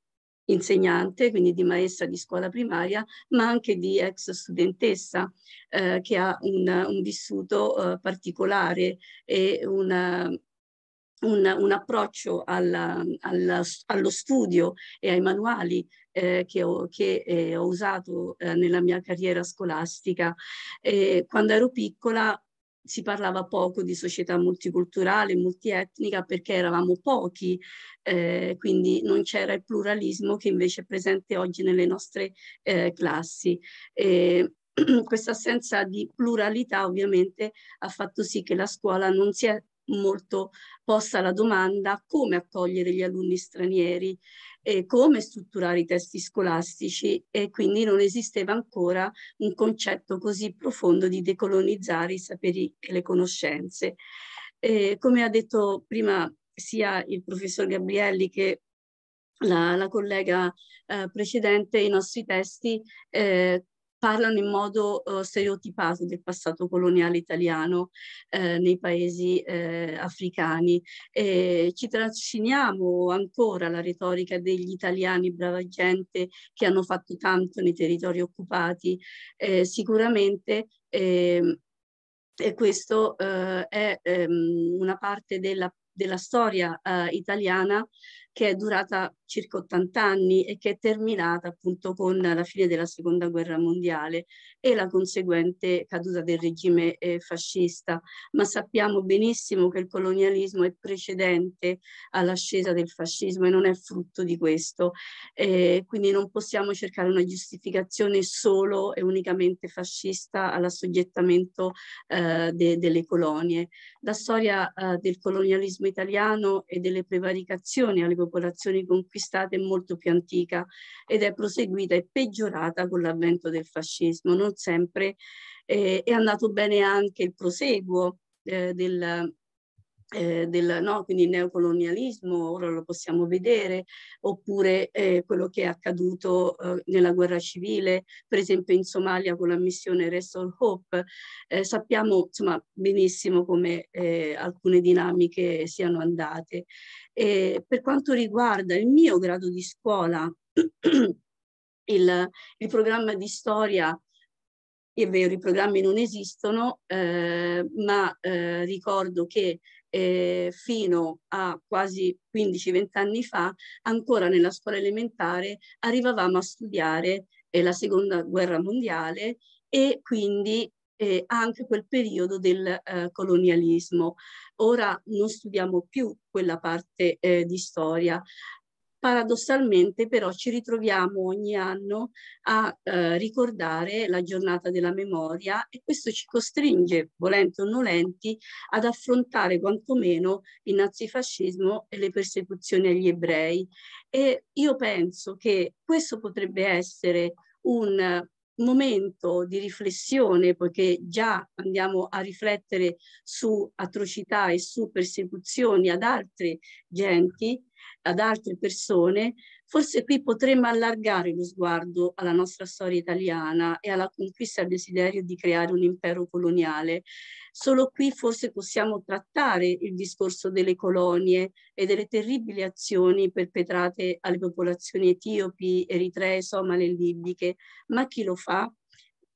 insegnante, quindi di maestra di scuola primaria, ma anche di ex studentessa eh, che ha un, un vissuto eh, particolare e una, un, un, approccio alla, alla, allo studio e ai manuali eh, che, ho, che eh, ho usato eh, nella mia carriera scolastica. quando ero piccola si parlava poco di società multiculturale, multietnica, perché eravamo pochi, eh, quindi non c'era il pluralismo che invece è presente oggi nelle nostre eh, classi. E, questa assenza di pluralità ovviamente ha fatto sì che la scuola non si è molto posta la domanda come accogliere gli alunni stranieri eh, come strutturare i testi scolastici e quindi non esisteva ancora un concetto così profondo di decolonizzare i saperi e le conoscenze. Eh, come ha detto prima sia il professor Gabrielli che la, la collega eh, precedente, i nostri testi eh, parlano in modo eh, stereotipato del passato coloniale italiano eh, nei paesi eh, africani. E ci trasciniamo ancora la retorica degli italiani brava gente che hanno fatto tanto nei territori occupati. sicuramente ehm, e questo eh, è ehm, una parte della, della storia eh, italiana che è durata circa 80 anni e che è terminata appunto con la fine della seconda guerra mondiale e la conseguente caduta del regime eh, fascista. Ma sappiamo benissimo che il colonialismo è precedente all'ascesa del fascismo e non è frutto di questo. Eh, quindi non possiamo cercare una giustificazione solo e unicamente fascista all'assoggettamento eh, de delle colonie. La storia eh, del colonialismo italiano e delle prevaricazioni alle popolazioni conquistate è molto più antica ed è proseguita e peggiorata con l'avvento del fascismo. Non sempre eh, è andato bene anche il proseguo eh, del, eh, del, no? quindi il neocolonialismo, ora lo possiamo vedere, oppure eh, quello che è accaduto eh, nella guerra civile, per esempio in Somalia con la missione Restore Hope. Eh, sappiamo insomma, benissimo come eh, alcune dinamiche siano andate. per quanto riguarda il mio grado di scuola, il, il programma di storia è vero, i programmi non esistono, eh, ma eh, ricordo che eh, fino a quasi 15-20 anni fa, ancora nella scuola elementare, arrivavamo a studiare eh, la seconda guerra mondiale e quindi eh, anche quel periodo del eh, colonialismo. Ora non studiamo più quella parte eh, di storia, Paradossalmente però ci ritroviamo ogni anno a eh, ricordare la giornata della memoria e questo ci costringe, volenti o nolenti, ad affrontare quantomeno il nazifascismo e le persecuzioni agli ebrei. E io penso che questo potrebbe essere un momento di riflessione, poiché già andiamo a riflettere su atrocità e su persecuzioni ad altre genti, ad altre persone, Forse qui potremmo allargare lo sguardo alla nostra storia italiana e alla conquista del desiderio di creare un impero coloniale. Solo qui forse possiamo trattare il discorso delle colonie e delle terribili azioni perpetrate alle popolazioni etiopi, eritree, somale e libiche, ma chi lo fa?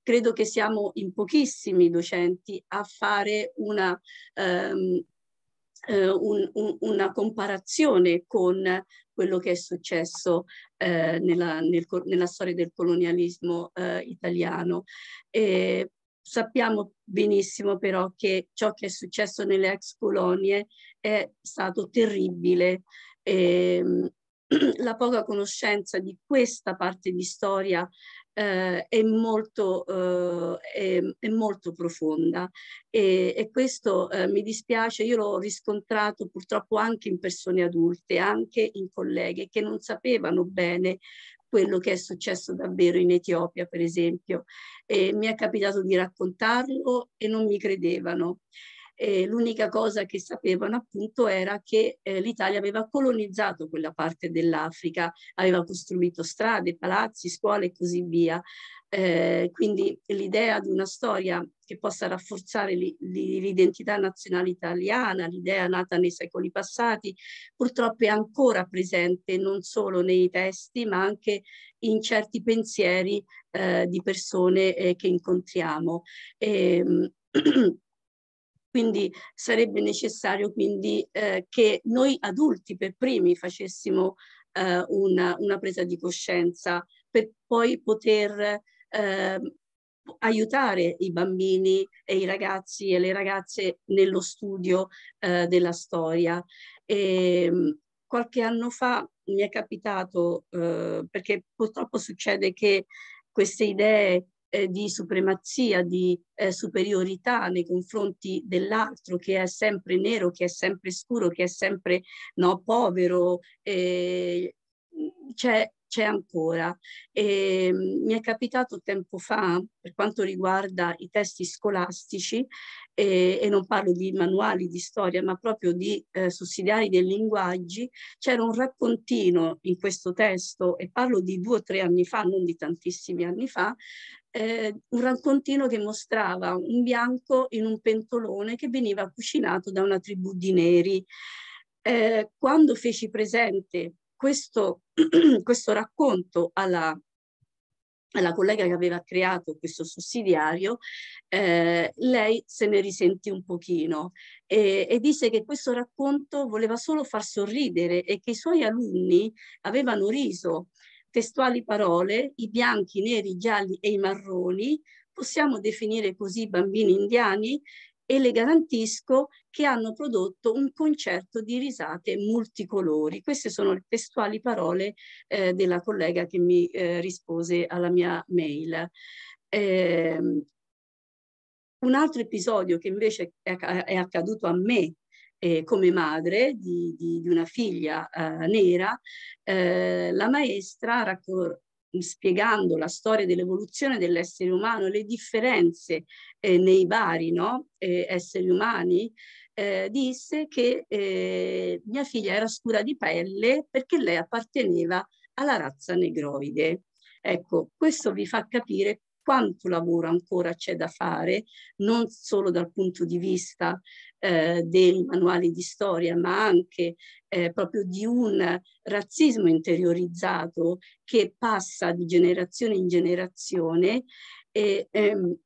Credo che siamo in pochissimi docenti a fare una... Um, eh, un, un, una comparazione con quello che è successo eh, nella, nel, nella, storia del colonialismo eh, italiano. E sappiamo benissimo però che ciò che è successo nelle ex colonie è stato terribile. E, ehm, la poca conoscenza di questa parte di storia eh, è, molto, eh, è, è, molto, profonda e, e questo eh, mi dispiace, io l'ho riscontrato purtroppo anche in persone adulte, anche in colleghe che non sapevano bene quello che è successo davvero in Etiopia, per esempio. E mi è capitato di raccontarlo e non mi credevano eh, l'unica cosa che sapevano appunto era che eh, l'Italia aveva colonizzato quella parte dell'Africa, aveva costruito strade, palazzi, scuole e così via. Eh, quindi l'idea di una storia che possa rafforzare l'identità nazionale italiana, l'idea nata nei secoli passati, purtroppo è ancora presente non solo nei testi ma anche in certi pensieri eh, di persone eh, che incontriamo. E, ehm, Quindi sarebbe necessario quindi, eh, che noi adulti per primi facessimo eh, una, una, presa di coscienza per poi poter eh, aiutare i bambini e i ragazzi e le ragazze nello studio eh, della storia. E, ehm, qualche anno fa mi è capitato, eh, perché purtroppo succede che queste idee eh, di supremazia, di eh, superiorità nei confronti dell'altro che è sempre nero, che è sempre scuro, che è sempre no, povero. Eh, cioè, c'è ancora. E, ehm, mi è capitato tempo fa, per quanto riguarda i testi scolastici, e, eh, e non parlo di manuali di storia, ma proprio di eh, sussidiari dei linguaggi, c'era un raccontino in questo testo, e parlo di due o tre anni fa, non di tantissimi anni fa, eh, un raccontino che mostrava un bianco in un pentolone che veniva cucinato da una tribù di neri. Eh, quando feci presente questo, questo racconto alla, alla collega che aveva creato questo sussidiario, eh, lei se ne risentì un pochino e, e disse che questo racconto voleva solo far sorridere e che i suoi alunni avevano riso. Testuali parole, i bianchi, i neri, i gialli e i marroni, possiamo definire così i bambini indiani e le garantisco che hanno prodotto un concerto di risate multicolori. Queste sono le testuali parole eh, della collega che mi eh, rispose alla mia mail. Eh, un altro episodio che invece è, è accaduto a me eh, come madre di, di, di una figlia eh, nera, eh, la maestra raccor- spiegando la storia dell'evoluzione dell'essere umano, le differenze eh, nei vari no? eh, esseri umani, eh, disse che eh, mia figlia era scura di pelle perché lei apparteneva alla razza negroide. Ecco, questo vi fa capire quanto lavoro ancora c'è da fare, non solo dal punto di vista eh, dei manuali di storia, ma anche eh, proprio di un razzismo interiorizzato che passa di generazione in generazione e, ehm,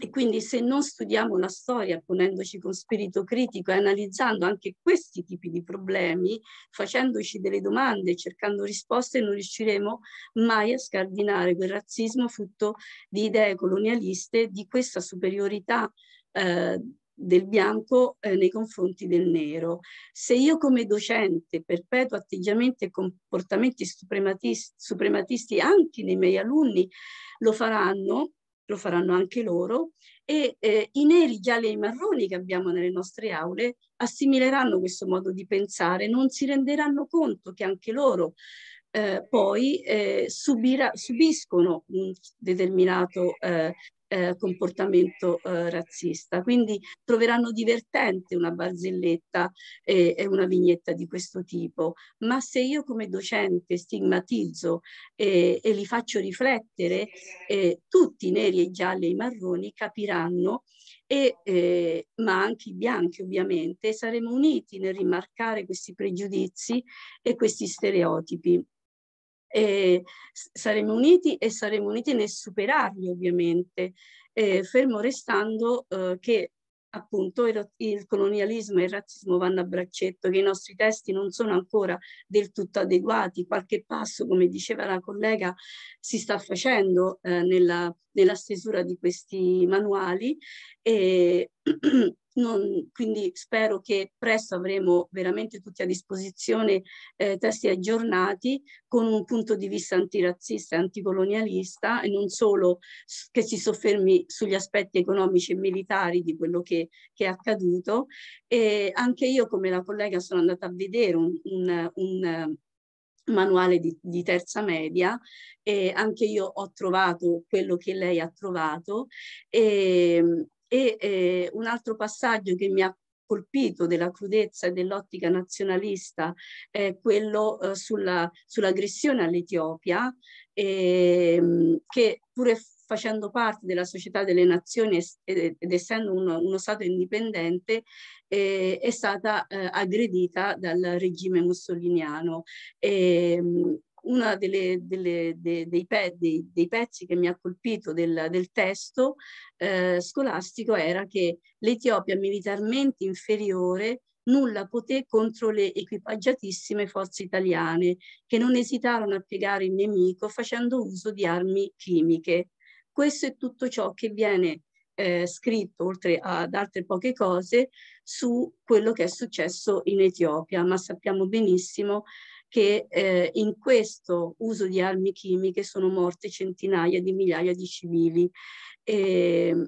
e quindi se non studiamo la storia ponendoci con spirito critico e analizzando anche questi tipi di problemi, facendoci delle domande, cercando risposte, non riusciremo mai a scardinare quel razzismo frutto di idee colonialiste, di questa superiorità eh, del bianco eh, nei confronti del nero. Se io come docente perpetuo atteggiamenti e comportamenti suprematisti, suprematisti anche nei miei alunni, lo faranno, lo faranno anche loro, e eh, i neri, i gialli e i marroni che abbiamo nelle nostre aule assimileranno questo modo di pensare, non si renderanno conto che anche loro eh, poi eh, subira, subiscono un determinato eh, eh, comportamento eh, razzista. Quindi troveranno divertente una barzelletta e, e, una vignetta di questo tipo, ma se io come docente stigmatizzo eh, e li faccio riflettere, eh, tutti i neri, i gialli e i marroni capiranno e, eh, ma anche i bianchi ovviamente, saremo uniti nel rimarcare questi pregiudizi e questi stereotipi e saremo uniti e saremo uniti nel superarli ovviamente, eh, fermo restando eh, che appunto il, il, colonialismo e il razzismo vanno a braccetto, che i nostri testi non sono ancora del tutto adeguati, qualche passo, come diceva la collega, si sta facendo eh, nella, nella stesura di questi manuali e Non, quindi spero che presto avremo veramente tutti a disposizione eh, testi aggiornati con un punto di vista antirazzista e anticolonialista e non solo che si soffermi sugli aspetti economici e militari di quello che, che è accaduto. E anche io come la collega sono andata a vedere un, un, un eh, manuale di, di, terza media e anche io ho trovato quello che lei ha trovato e, ehm, e eh, un altro passaggio che mi ha colpito della crudezza e dell'ottica nazionalista è quello eh, sulla, sull'aggressione all'Etiopia, ehm, che pure facendo parte della società delle nazioni ed, eh, ed essendo uno, uno, Stato indipendente eh, è stata eh, aggredita dal regime mussoliniano. E, ehm, uno dei, pe, dei, dei, pezzi che mi ha colpito del, del testo eh, scolastico era che l'Etiopia militarmente inferiore nulla poté contro le equipaggiatissime forze italiane che non esitarono a piegare il nemico facendo uso di armi chimiche. Questo è tutto ciò che viene eh, scritto, oltre ad altre poche cose, su quello che è successo in Etiopia, ma sappiamo benissimo che eh, in questo uso di armi chimiche sono morte centinaia di migliaia di civili. E, ehm,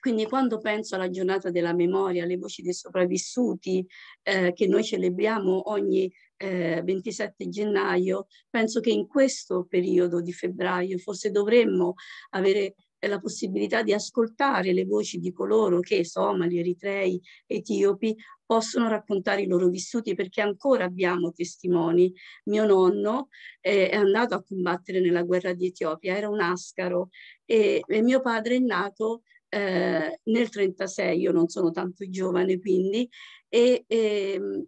quindi quando penso alla giornata della memoria, alle voci dei sopravvissuti eh, che noi celebriamo ogni eh, 27 gennaio, penso che in questo periodo di febbraio forse dovremmo avere eh, la possibilità di ascoltare le voci di coloro che, somali, eritrei, etiopi, possono raccontare i loro vissuti perché ancora abbiamo testimoni. Mio nonno eh, è andato a combattere nella guerra di Etiopia, era un ascaro e, e mio padre è nato eh, nel 36, io non sono tanto giovane quindi, e, e ehm,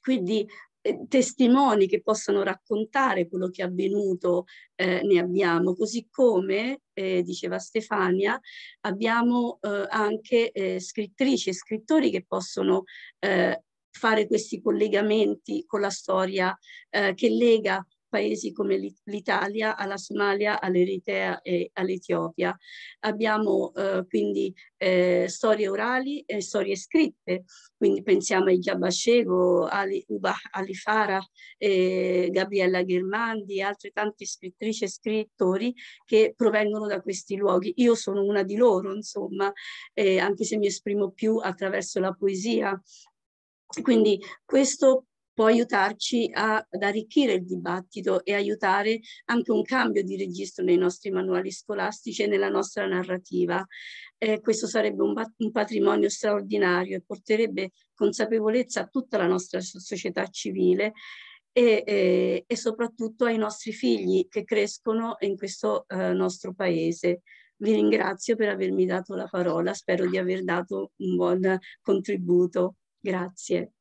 quindi eh, testimoni che possano raccontare quello che è avvenuto eh, ne abbiamo, così come, eh, diceva Stefania, abbiamo eh, anche eh, scrittrici e scrittori che possono fare questi collegamenti con la storia che lega paesi come l'Italia, alla Somalia, all'Eritrea e all'Etiopia. Abbiamo eh, quindi eh, storie orali e storie scritte, quindi pensiamo ai Giabascego, Ali Uba Ali Farah, eh, Gabriella Ghermandi e altre tante scrittrici e scrittori che provengono da questi luoghi. Io sono una di loro, insomma, eh, anche se mi esprimo più attraverso la poesia. Quindi questo può aiutarci a, ad arricchire il dibattito e aiutare anche un cambio di registro nei nostri manuali scolastici e nella nostra narrativa. Eh, questo sarebbe un, un patrimonio straordinario e porterebbe consapevolezza a tutta la nostra società civile e, e, e, soprattutto ai nostri figli che crescono in questo eh, nostro paese. Vi ringrazio per avermi dato la parola, spero di aver dato un buon contributo. Grazie.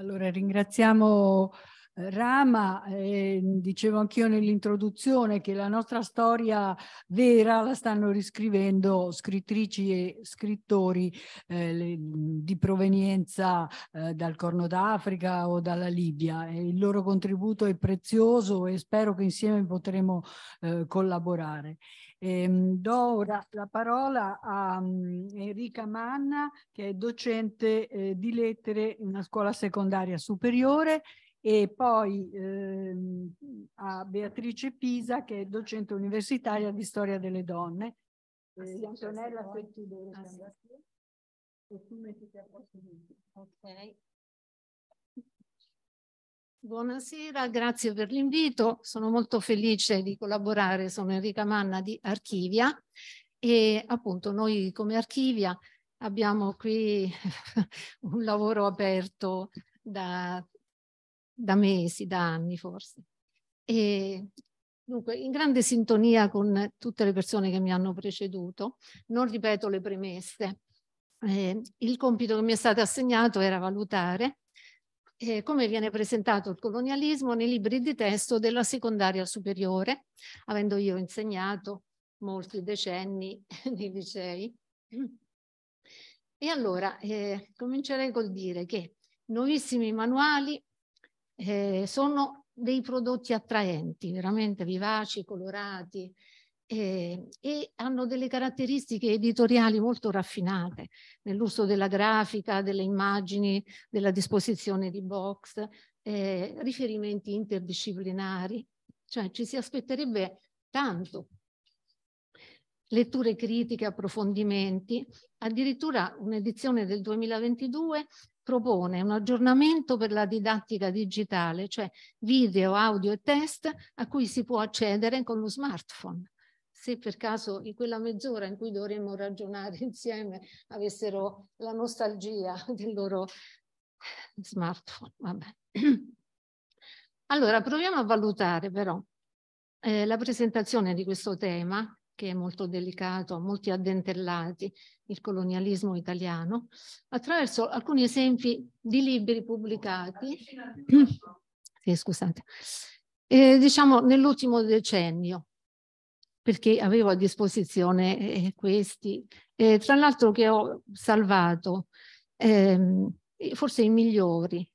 Allora ringraziamo eh, Rama, eh, dicevo anch'io nell'introduzione che la nostra storia vera la stanno riscrivendo scrittrici e scrittori eh, le, di provenienza eh, dal Corno d'Africa o dalla Libia. E il loro contributo è prezioso e spero che insieme potremo eh, collaborare. Ehm, do ora la parola a um, Enrica Manna, che è docente eh, di lettere in una scuola secondaria superiore, e poi ehm, a Beatrice Pisa, che è docente universitaria di storia delle donne. Ah, eh, Antonella, se tu devi cambiare. E tu mettiti a posto di Ok. Buonasera, grazie per l'invito. Sono molto felice di collaborare, sono Enrica Manna di Archivia e appunto noi come Archivia abbiamo qui un lavoro aperto da, da mesi, da anni forse. E dunque in grande sintonia con tutte le persone che mi hanno preceduto, non ripeto le premesse. Eh, il compito che mi è stato assegnato era valutare eh, come viene presentato il colonialismo nei libri di testo della secondaria superiore, avendo io insegnato molti decenni nei licei. E allora eh, comincerei col dire che nuovissimi manuali eh, sono dei prodotti attraenti, veramente vivaci, colorati, eh, e hanno delle caratteristiche editoriali molto raffinate nell'uso della grafica, delle immagini, della disposizione di box, eh, riferimenti interdisciplinari, cioè ci si aspetterebbe tanto. Letture critiche, approfondimenti, addirittura un'edizione del 2022 propone un aggiornamento per la didattica digitale, cioè video, audio e test a cui si può accedere con lo smartphone se per caso in quella mezz'ora in cui dovremmo ragionare insieme avessero la nostalgia del loro smartphone. Vabbè. Allora, proviamo a valutare però eh, la presentazione di questo tema, che è molto delicato, molti addentellati, il colonialismo italiano, attraverso alcuni esempi di libri pubblicati, sì, scusate, eh, diciamo nell'ultimo decennio perché avevo a disposizione eh, questi. Eh, tra l'altro che ho salvato ehm, forse i migliori,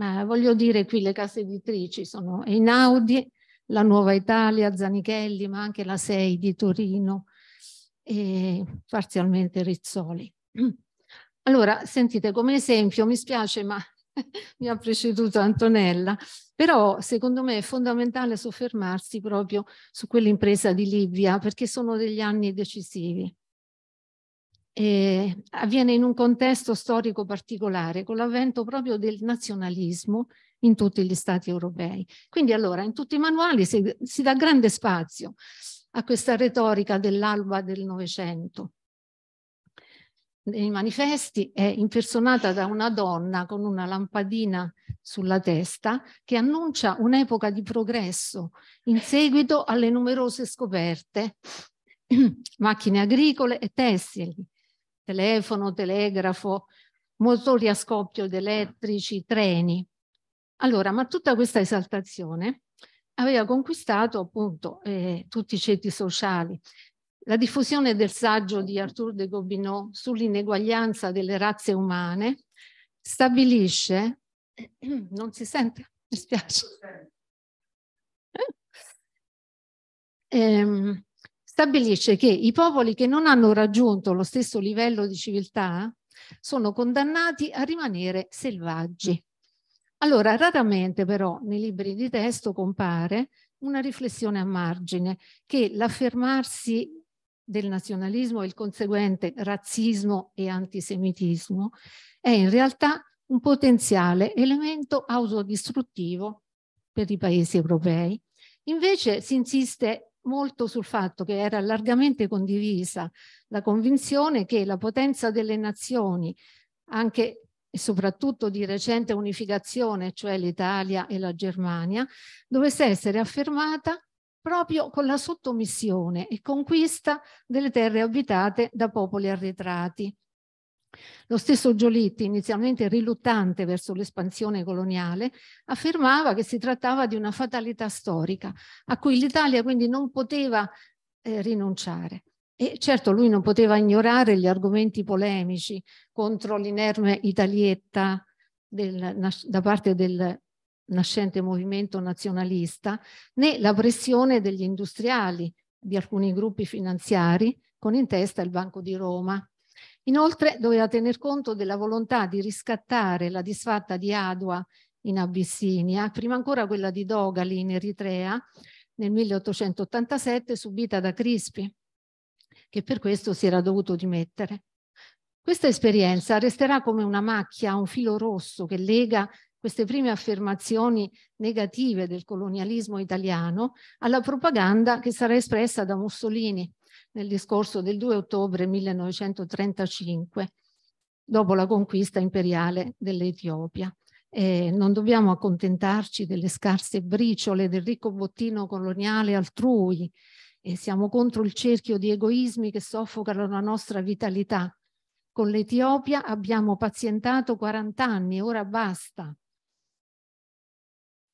ma voglio dire qui le case editrici sono Einaudi, la Nuova Italia, Zanichelli, ma anche la 6 di Torino e parzialmente Rizzoli. Allora, sentite, come esempio, mi spiace, ma mi ha preceduto Antonella, però secondo me è fondamentale soffermarsi proprio su quell'impresa di Libia perché sono degli anni decisivi. E avviene in un contesto storico particolare, con l'avvento proprio del nazionalismo in tutti gli stati europei. Quindi allora in tutti i manuali si, si dà grande spazio a questa retorica dell'alba del Novecento, nei manifesti è impersonata da una donna con una lampadina sulla testa che annuncia un'epoca di progresso in seguito alle numerose scoperte, macchine agricole e tessili, telefono, telegrafo, motori a scoppio elettrici, treni. Allora, ma tutta questa esaltazione aveva conquistato appunto eh, tutti i ceti sociali la diffusione del saggio di Arthur de Gobineau sull'ineguaglianza delle razze umane stabilisce, non si sente, mi spiace, eh, stabilisce che i popoli che non hanno raggiunto lo stesso livello di civiltà sono condannati a rimanere selvaggi. Allora, raramente però nei libri di testo compare una riflessione a margine che l'affermarsi del nazionalismo e il conseguente razzismo e antisemitismo è in realtà un potenziale elemento autodistruttivo per i paesi europei. Invece si insiste molto sul fatto che era largamente condivisa la convinzione che la potenza delle nazioni, anche e soprattutto di recente unificazione, cioè l'Italia e la Germania, dovesse essere affermata proprio con la sottomissione e conquista delle terre abitate da popoli arretrati. Lo stesso Giolitti, inizialmente riluttante verso l'espansione coloniale, affermava che si trattava di una fatalità storica a cui l'Italia quindi non poteva eh, rinunciare. E certo lui non poteva ignorare gli argomenti polemici contro l'inerme Italietta del, da parte del nascente movimento nazionalista, né la pressione degli industriali di alcuni gruppi finanziari, con in testa il Banco di Roma. Inoltre doveva tener conto della volontà di riscattare la disfatta di Adwa in Abissinia, prima ancora quella di Dogali in Eritrea nel 1887 subita da Crispi, che per questo si era dovuto dimettere. Questa esperienza resterà come una macchia, un filo rosso che lega queste prime affermazioni negative del colonialismo italiano alla propaganda che sarà espressa da Mussolini nel discorso del 2 ottobre 1935, dopo la conquista imperiale dell'Etiopia. Eh, non dobbiamo accontentarci delle scarse briciole del ricco bottino coloniale altrui, e siamo contro il cerchio di egoismi che soffocano la nostra vitalità. Con l'Etiopia abbiamo pazientato 40 anni, ora basta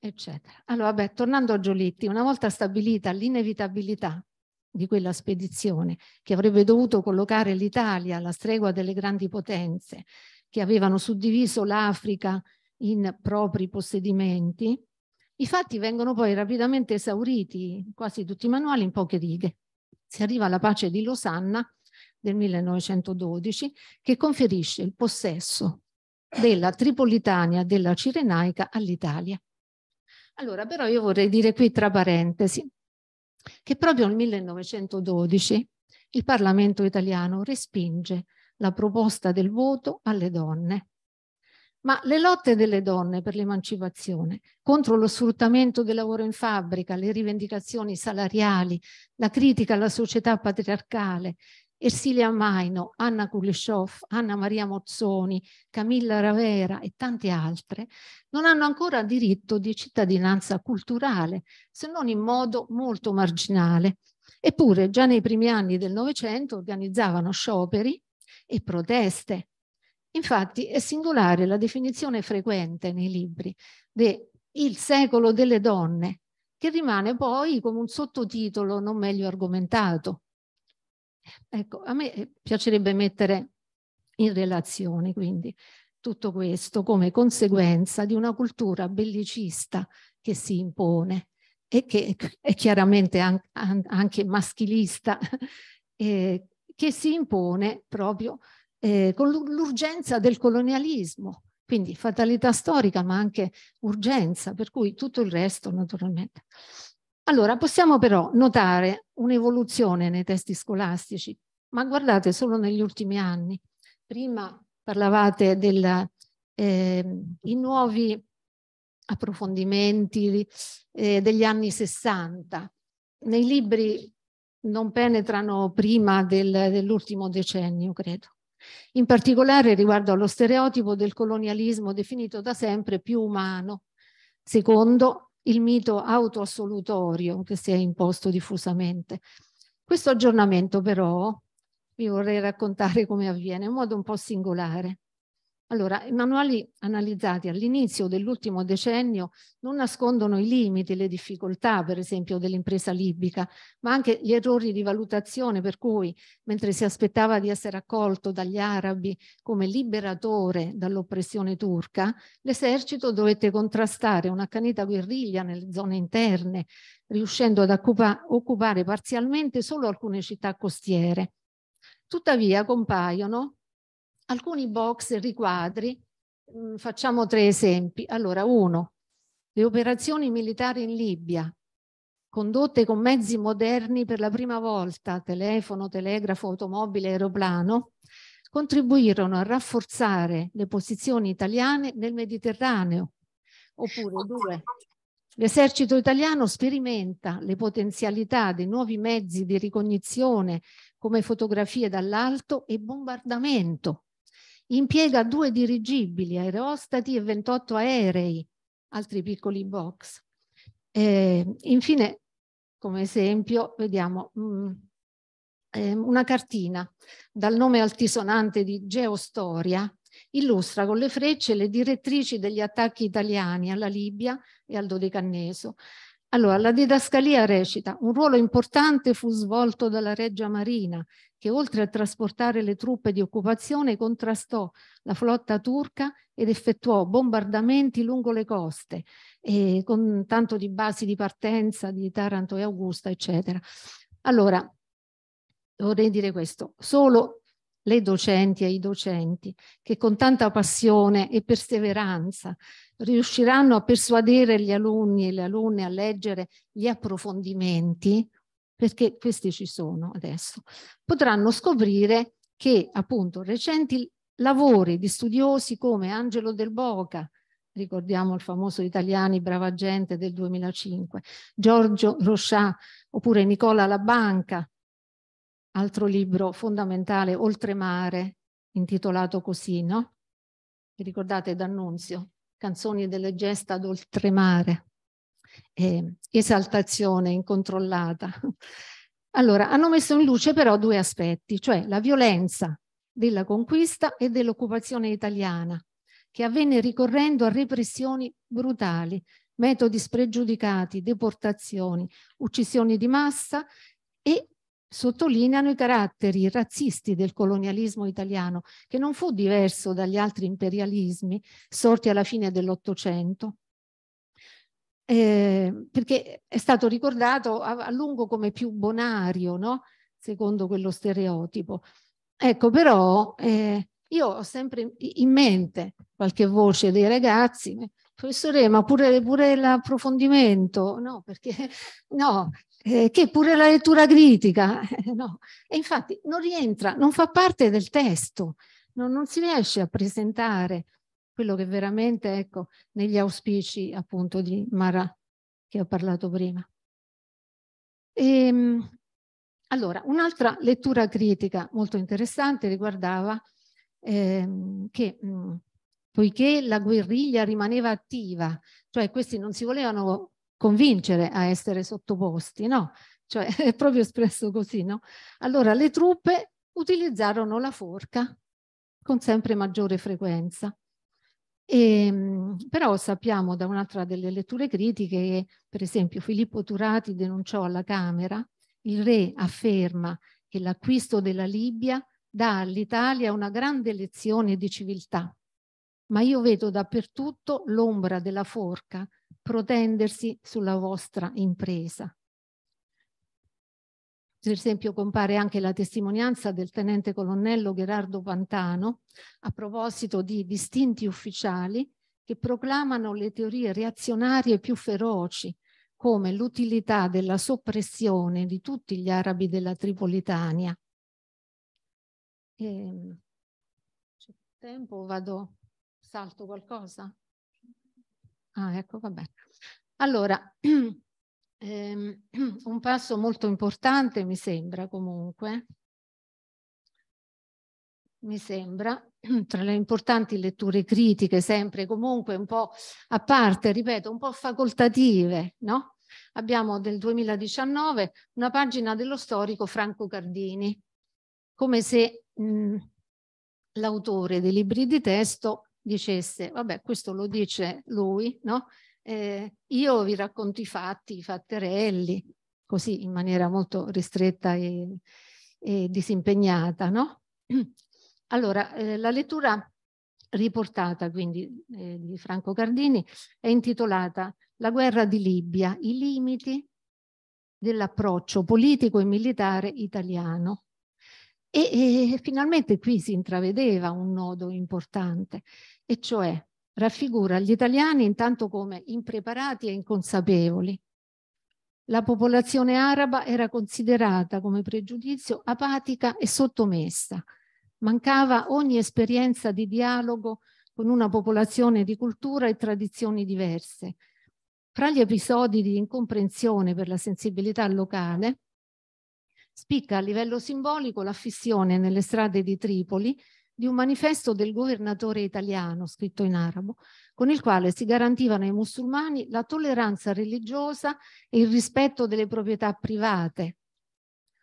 eccetera. Allora, beh, tornando a Giolitti, una volta stabilita l'inevitabilità di quella spedizione che avrebbe dovuto collocare l'Italia alla stregua delle grandi potenze che avevano suddiviso l'Africa in propri possedimenti, i fatti vengono poi rapidamente esauriti, quasi tutti i manuali, in poche righe. Si arriva alla pace di Losanna del 1912 che conferisce il possesso della Tripolitania e della Cirenaica all'Italia. Allora, però io vorrei dire qui tra parentesi che proprio nel 1912 il Parlamento italiano respinge la proposta del voto alle donne. Ma le lotte delle donne per l'emancipazione, contro lo sfruttamento del lavoro in fabbrica, le rivendicazioni salariali, la critica alla società patriarcale, Ersilia Maino, Anna Kuleshov, Anna Maria Mozzoni, Camilla Ravera e tante altre, non hanno ancora diritto di cittadinanza culturale, se non in modo molto marginale. Eppure già nei primi anni del Novecento organizzavano scioperi e proteste. Infatti è singolare la definizione frequente nei libri de Il secolo delle donne, che rimane poi come un sottotitolo non meglio argomentato. Ecco, a me eh, piacerebbe mettere in relazione quindi tutto questo come conseguenza di una cultura bellicista che si impone e che è chiaramente anche maschilista, eh, che si impone proprio eh, con l'urgenza del colonialismo, quindi fatalità storica ma anche urgenza, per cui tutto il resto naturalmente. Allora, possiamo però notare un'evoluzione nei testi scolastici, ma guardate solo negli ultimi anni. Prima parlavate dei eh, nuovi approfondimenti eh, degli anni 60. Nei libri non penetrano prima del, dell'ultimo decennio, credo. In particolare riguardo allo stereotipo del colonialismo definito da sempre più umano, secondo il mito autoassolutorio che si è imposto diffusamente. Questo aggiornamento però vi vorrei raccontare come avviene in modo un po' singolare. Allora, i manuali analizzati all'inizio dell'ultimo decennio non nascondono i limiti, le difficoltà, per esempio, dell'impresa libica, ma anche gli errori di valutazione per cui, mentre si aspettava di essere accolto dagli arabi come liberatore dall'oppressione turca, l'esercito dovette contrastare un'accanita guerriglia nelle zone interne, riuscendo ad occupare parzialmente solo alcune città costiere. Tuttavia compaiono alcuni box riquadri. Mm, facciamo tre esempi. Allora, uno, le operazioni militari in Libia, condotte con mezzi moderni per la prima volta, telefono, telegrafo, automobile, aeroplano, contribuirono a rafforzare le posizioni italiane nel Mediterraneo. Oppure due, L'esercito italiano sperimenta le potenzialità dei nuovi mezzi di ricognizione come fotografie dall'alto e bombardamento. Impiega due dirigibili, aerostati e 28 aerei, altri piccoli box. Eh, infine, come esempio, vediamo mh, mm, eh, una cartina dal nome altisonante di Geostoria, illustra con le frecce le direttrici degli attacchi italiani alla Libia e al Dodecanneso allora, la didascalia recita, un ruolo importante fu svolto dalla Reggia Marina, che oltre a trasportare le truppe di occupazione contrastò la flotta turca ed effettuò bombardamenti lungo le coste, eh, con tanto di basi di partenza di Taranto e Augusta, eccetera. Allora, vorrei dire questo, solo le docenti e i docenti che con tanta passione e perseveranza riusciranno a persuadere gli alunni e le alunne a leggere gli approfondimenti, perché questi ci sono adesso, potranno scoprire che appunto recenti lavori di studiosi come Angelo Del Boca, ricordiamo il famoso Italiani Brava Gente del 2005, Giorgio Rochat oppure Nicola Labanca altro libro fondamentale, Oltremare, intitolato così, no? Vi ricordate D'Annunzio? Canzoni delle gesta d'oltremare, eh, esaltazione incontrollata. Allora, hanno messo in luce però due aspetti, cioè la violenza della conquista e dell'occupazione italiana, che avvenne ricorrendo a repressioni brutali, metodi spregiudicati, deportazioni, uccisioni di massa e sottolineano i caratteri razzisti del colonialismo italiano, che non fu diverso dagli altri imperialismi sorti alla fine dell'Ottocento. Eh, perché è stato ricordato a, a lungo come più bonario, no? secondo quello stereotipo. Ecco, però eh, io ho sempre in mente qualche voce dei ragazzi, eh, professore, ma pure, pure l'approfondimento, no, perché no, eh, che pure la lettura critica, no. E infatti non rientra, non fa parte del testo, non, non si riesce a presentare quello che veramente, ecco, negli auspici appunto di Mara che ho parlato prima. E, ehm, allora, un'altra lettura critica molto interessante riguardava eh, che mh, poiché la guerriglia rimaneva attiva, cioè questi non si volevano convincere a essere sottoposti, no? Cioè è proprio espresso così, no? Allora le truppe utilizzarono la forca con sempre maggiore frequenza. E, ehm, però sappiamo da un'altra delle letture critiche che, per esempio, Filippo Turati denunciò alla Camera, il re afferma che l'acquisto della Libia dà all'Italia una grande lezione di civiltà, ma io vedo dappertutto l'ombra della forca protendersi sulla vostra impresa. Per esempio compare anche la testimonianza del tenente colonnello Gerardo Pantano a proposito di distinti ufficiali che proclamano le teorie reazionarie più feroci come l'utilità della soppressione di tutti gli arabi della Tripolitania. E... Ehm, c'è tempo? Vado? Salto qualcosa? Ah, ecco, va bene. Allora, ehm, un passo molto importante mi sembra comunque, mi sembra, tra le importanti letture critiche, sempre comunque un po' a parte, ripeto, un po' facoltative, no? Abbiamo del 2019 una pagina dello storico Franco Cardini, come se l'autore dei libri di testo dicesse, vabbè, questo lo dice lui, no? Eh, io vi racconto i fatti, i fatterelli, così in maniera molto ristretta e, e disimpegnata, no? Allora, eh, la lettura riportata quindi eh, di Franco Cardini è intitolata La guerra di Libia, i limiti dell'approccio politico e militare italiano e, e finalmente qui si intravedeva un nodo importante, e cioè raffigura gli italiani intanto come impreparati e inconsapevoli. La popolazione araba era considerata come pregiudizio apatica e sottomessa. Mancava ogni esperienza di dialogo con una popolazione di cultura e tradizioni diverse. Fra gli episodi di incomprensione per la sensibilità locale spicca a livello simbolico l'affissione nelle strade di Tripoli di un manifesto del governatore italiano, scritto in arabo, con il quale si garantivano ai musulmani la tolleranza religiosa e il rispetto delle proprietà private.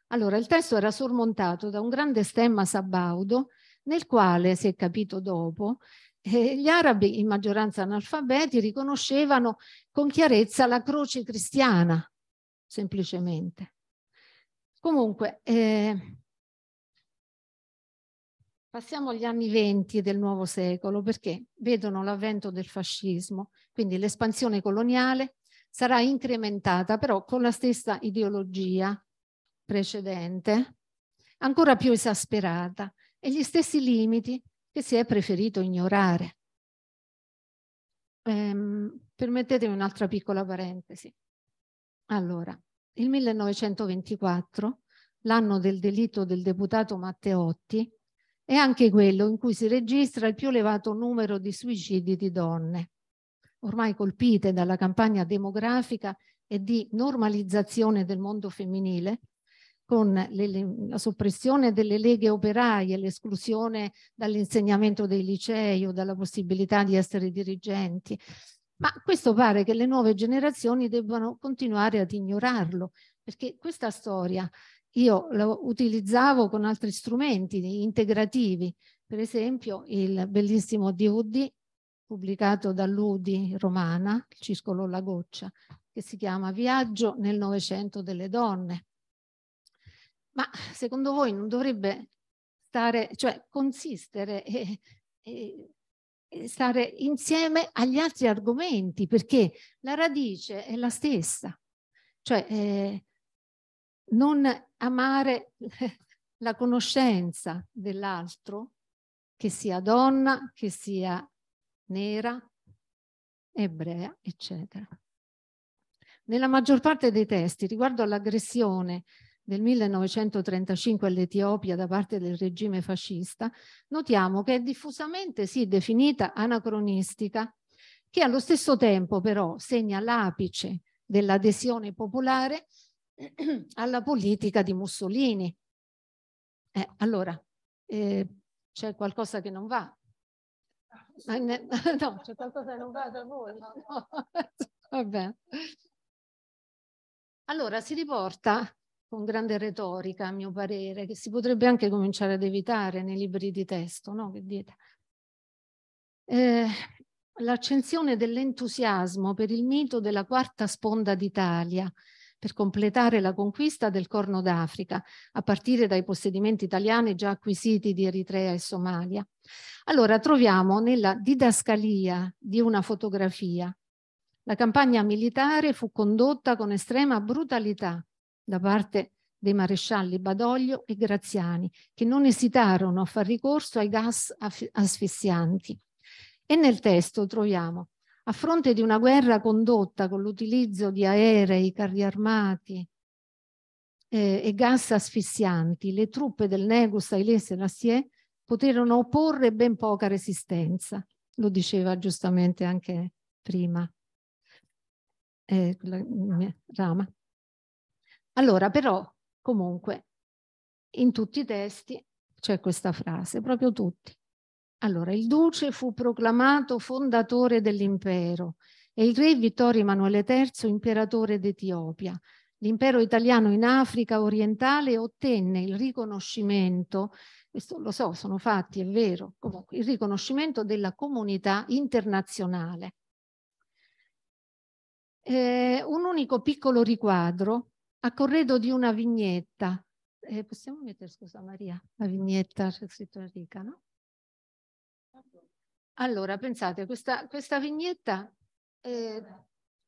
Allora, il testo era sormontato da un grande stemma sabaudo nel quale, si è capito dopo, eh, gli arabi, in maggioranza analfabeti, riconoscevano con chiarezza la croce cristiana, semplicemente. Comunque, eh, passiamo agli anni venti del nuovo secolo perché vedono l'avvento del fascismo, quindi l'espansione coloniale sarà incrementata però con la stessa ideologia precedente, ancora più esasperata e gli stessi limiti che si è preferito ignorare. Ehm, permettetemi un'altra piccola parentesi. Allora, il 1924, l'anno del delitto del deputato Matteotti, è anche quello in cui si registra il più elevato numero di suicidi di donne, ormai colpite dalla campagna demografica e di normalizzazione del mondo femminile, con le, la soppressione delle leghe operaie, l'esclusione dall'insegnamento dei licei o dalla possibilità di essere dirigenti, ma questo pare che le nuove generazioni debbano continuare ad ignorarlo, perché questa storia io la utilizzavo con altri strumenti integrativi, per esempio il bellissimo DVD pubblicato dall'Udi Romana, il Ciscolo La Goccia, che si chiama Viaggio nel Novecento delle donne. Ma secondo voi non dovrebbe stare, cioè consistere e, e stare insieme agli altri argomenti, perché la radice è la stessa. Cioè, eh, non amare la conoscenza dell'altro, che sia donna, che sia nera, ebrea, eccetera. Nella maggior parte dei testi riguardo all'aggressione del 1935 all'Etiopia da parte del regime fascista, notiamo che è diffusamente sì, definita anacronistica, che allo stesso tempo però segna l'apice dell'adesione popolare alla politica di Mussolini. Eh, allora, eh, c'è qualcosa che non va. No, c'è qualcosa che non va da voi. No. Va Allora, si riporta con grande retorica, a mio parere, che si potrebbe anche cominciare ad evitare nei libri di testo, no? Che dite? Eh, L'accensione dell'entusiasmo per il mito della quarta sponda d'Italia, per completare la conquista del Corno d'Africa, a partire dai possedimenti italiani già acquisiti di Eritrea e Somalia. Allora troviamo nella didascalia di una fotografia. La campagna militare fu condotta con estrema brutalità, da parte dei marescialli Badoglio e Graziani, che non esitarono a far ricorso ai gas asfissianti. E nel testo troviamo, a fronte di una guerra condotta con l'utilizzo di aerei, carri armati eh, e gas asfissianti, le truppe del Negus e Selassie poterono opporre ben poca resistenza. Lo diceva giustamente anche prima eh, quella, mm, Rama. Allora, però, comunque, in tutti i testi c'è questa frase, proprio tutti. Allora, il duce fu proclamato fondatore dell'impero e il re Vittorio Emanuele III imperatore d'Etiopia. L'impero italiano in Africa orientale ottenne il riconoscimento, questo lo so, sono fatti, è vero, comunque, il riconoscimento della comunità internazionale. Eh, un unico piccolo riquadro a corredo di una vignetta. Eh, possiamo mettere, scusa Maria, la vignetta c'è scritto Enrica, no? Allora, pensate, questa, questa vignetta, eh,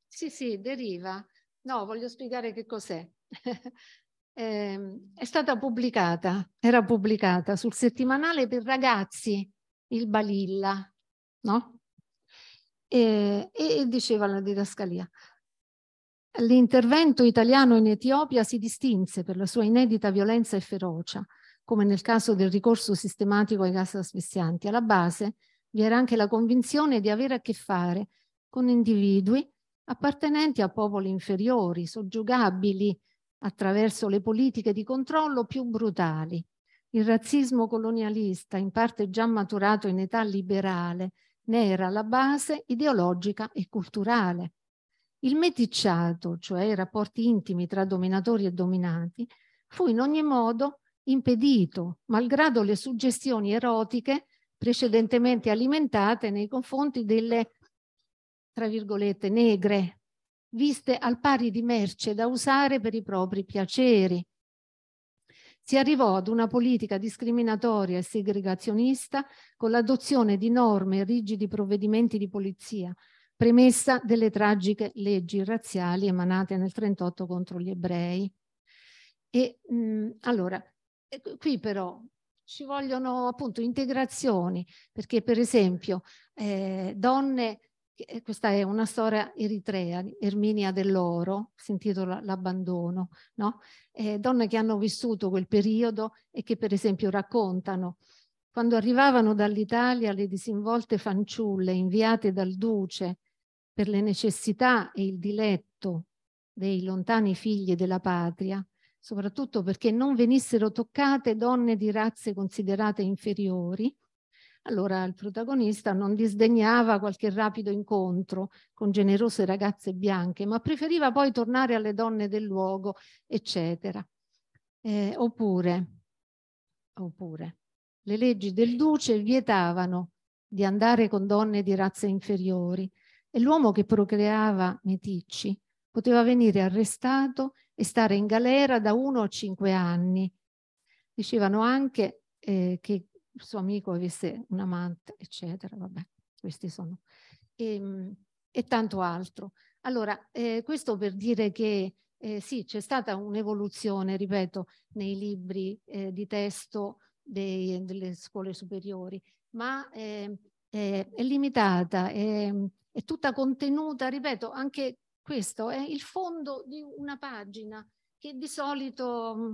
sì, sì, deriva. No, voglio spiegare che cos'è. eh, è stata pubblicata, era pubblicata sul settimanale per ragazzi, il Balilla, no? Eh, e, e diceva la didascalia. L'intervento italiano in Etiopia si distinse per la sua inedita violenza e ferocia, come nel caso del ricorso sistematico ai gas asfissianti. Alla base vi era anche la convinzione di avere a che fare con individui appartenenti a popoli inferiori, soggiogabili attraverso le politiche di controllo più brutali. Il razzismo colonialista, in parte già maturato in età liberale, ne era la base ideologica e culturale. Il meticciato, cioè i rapporti intimi tra dominatori e dominati, fu in ogni modo impedito, malgrado le suggestioni erotiche precedentemente alimentate nei confronti delle, tra virgolette, negre, viste al pari di merce da usare per i propri piaceri. Si arrivò ad una politica discriminatoria e segregazionista con l'adozione di norme e rigidi provvedimenti di polizia, premessa delle tragiche leggi razziali emanate nel 1938 contro gli ebrei. E mh, mm, allora, qui però ci vogliono appunto integrazioni, perché per esempio eh, donne, eh, questa è una storia eritrea, Erminia dell'Oro, si intitola L'abbandono, no? eh, donne che hanno vissuto quel periodo e che per esempio raccontano quando arrivavano dall'Italia le disinvolte fanciulle inviate dal duce per le necessità e il diletto dei lontani figli della patria, soprattutto perché non venissero toccate donne di razze considerate inferiori, allora il protagonista non disdegnava qualche rapido incontro con generose ragazze bianche, ma preferiva poi tornare alle donne del luogo, eccetera. Eh, oppure, oppure, le leggi del duce vietavano di andare con donne di razze inferiori, e l'uomo che procreava meticci poteva venire arrestato e stare in galera da uno o cinque anni. Dicevano anche eh, che il suo amico avesse un amante, eccetera, vabbè, questi sono, e, ehm, e tanto altro. Allora, eh, questo per dire che eh, sì, c'è stata un'evoluzione, ripeto, nei libri eh, di testo dei, delle scuole superiori, ma ehm, è limitata, è, ehm, è tutta contenuta, ripeto, anche questo è il fondo di una pagina che di solito mm,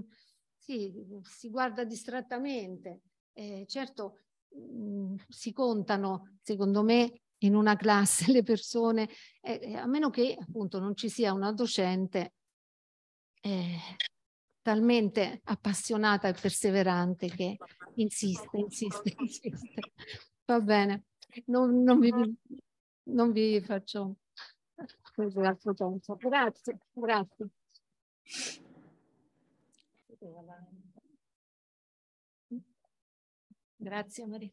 sì, si guarda distrattamente. Eh, certo, mh, mm, si contano, secondo me, in una classe le persone, eh, eh, a meno che appunto non ci sia una docente eh, talmente appassionata e perseverante che insiste, insiste, insiste. Va bene, non, non vi non vi faccio così altro tempo. Grazie, grazie. Grazie Maria.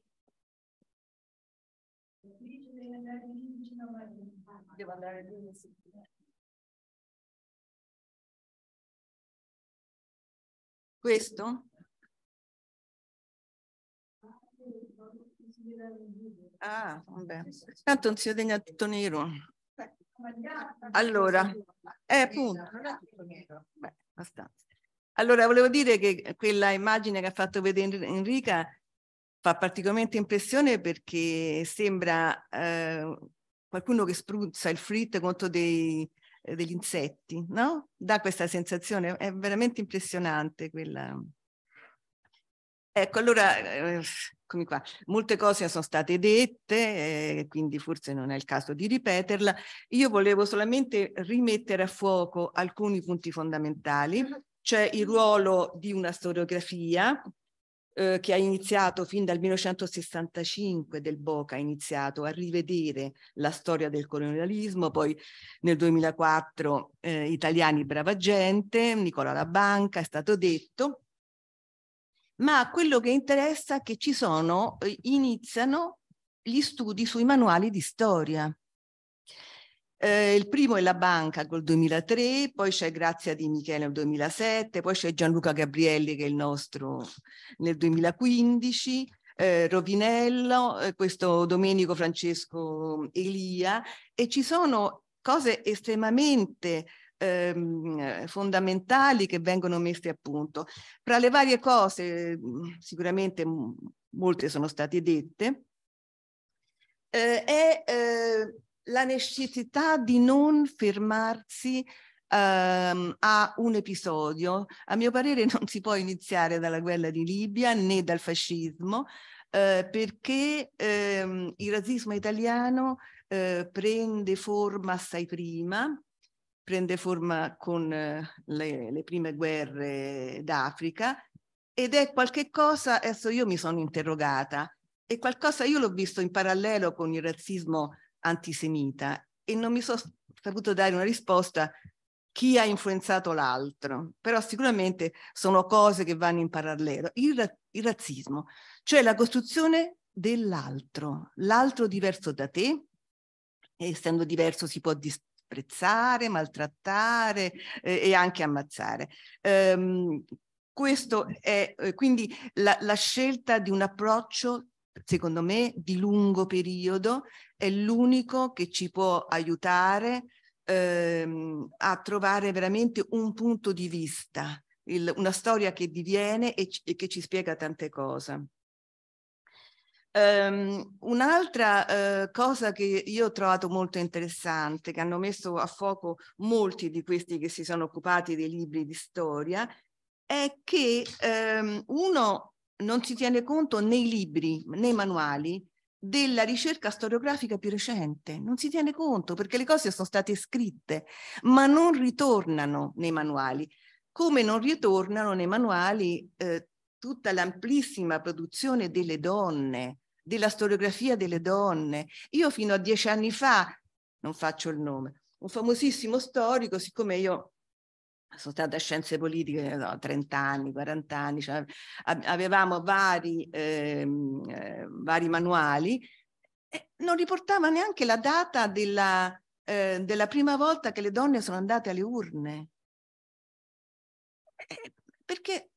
Devo andare lì una Questo? Ah, vabbè. Tanto non si vede niente tutto nero. Allora, eh, appunto. Beh, abbastanza. Allora, volevo dire che quella immagine che ha fatto vedere Enrica fa particolarmente impressione perché sembra eh, qualcuno che spruzza il frit contro dei, eh, degli insetti, no? Dà questa sensazione, è veramente impressionante quella. Ecco, allora, eh, eccomi qua. Molte cose sono state dette, eh, quindi forse non è il caso di ripeterla. Io volevo solamente rimettere a fuoco alcuni punti fondamentali. cioè il ruolo di una storiografia eh, che ha iniziato fin dal 1965 del Boca, ha iniziato a rivedere la storia del colonialismo, poi nel 2004 eh, Italiani Brava Gente, Nicola La Banca, è stato detto, ma quello che interessa è che ci sono, eh, iniziano gli studi sui manuali di storia. Eh, il primo è la banca col 2003, poi c'è Grazia di Michele nel 2007, poi c'è Gianluca Gabrielli che è il nostro nel 2015, eh, Rovinello, eh, questo Domenico Francesco Elia e ci sono cose estremamente ehm, fondamentali che vengono messe a punto. Tra le varie cose, sicuramente molte sono state dette, eh, è eh, la necessità di non fermarsi ehm, a un episodio. A mio parere non si può iniziare dalla guerra di Libia né dal fascismo eh, perché ehm, il razzismo italiano eh, prende forma assai prima prende forma con eh, le, le prime guerre d'Africa ed è qualche cosa, adesso io mi sono interrogata, è qualcosa, io l'ho visto in parallelo con il razzismo antisemita e non mi sono saputo dare una risposta chi ha influenzato l'altro, però sicuramente sono cose che vanno in parallelo. Il, il razzismo, cioè la costruzione dell'altro, l'altro diverso da te, essendo diverso si può dis sprezzare, maltrattare eh, e anche ammazzare. Ehm, questo è eh, quindi la, la scelta di un approccio secondo me, di lungo periodo, è l'unico che ci può aiutare ehm, a trovare veramente un punto di vista, il, una storia che diviene e, e che ci spiega tante cose. Um, un'altra uh, cosa che io ho trovato molto interessante, che hanno messo a fuoco molti di questi che si sono occupati dei libri di storia, è che um, uno non si tiene conto nei libri, nei manuali, della ricerca storiografica più recente, non si tiene conto perché le cose sono state scritte, ma non ritornano nei manuali, come non ritornano nei manuali eh, tutta l'amplissima produzione delle donne della storiografia delle donne. Io fino a dieci anni fa, non faccio il nome, un famosissimo storico, siccome io sono stata a scienze politiche no, 30 anni, 40 anni, cioè, avevamo vari, ehm, eh, vari manuali, e non riportava neanche la data della, eh, della prima volta che le donne sono andate alle urne. Eh, perché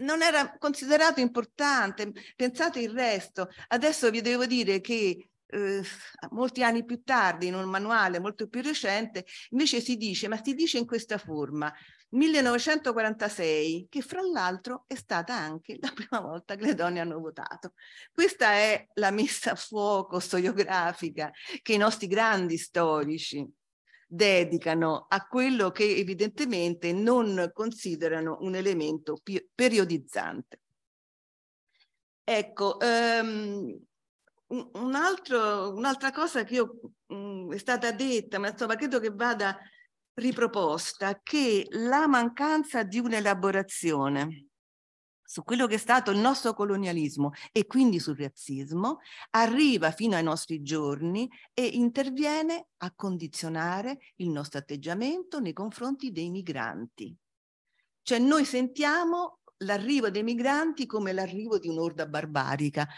non era considerato importante, pensate il resto. Adesso vi devo dire che eh, molti anni più tardi, in un manuale molto più recente, invece si dice, ma si dice in questa forma, 1946, che fra l'altro è stata anche la prima volta che le donne hanno votato. Questa è la messa a fuoco storiografica che i nostri grandi storici dedicano a quello che evidentemente non considerano un elemento periodizzante. Ecco, um, un'altra cosa che io, um, è stata detta, ma insomma credo che vada riproposta, che la mancanza di un'elaborazione su quello che è stato il nostro colonialismo e quindi sul razzismo, arriva fino ai nostri giorni e interviene a condizionare il nostro atteggiamento nei confronti dei migranti. Cioè noi sentiamo l'arrivo dei migranti come l'arrivo di un'orda barbarica,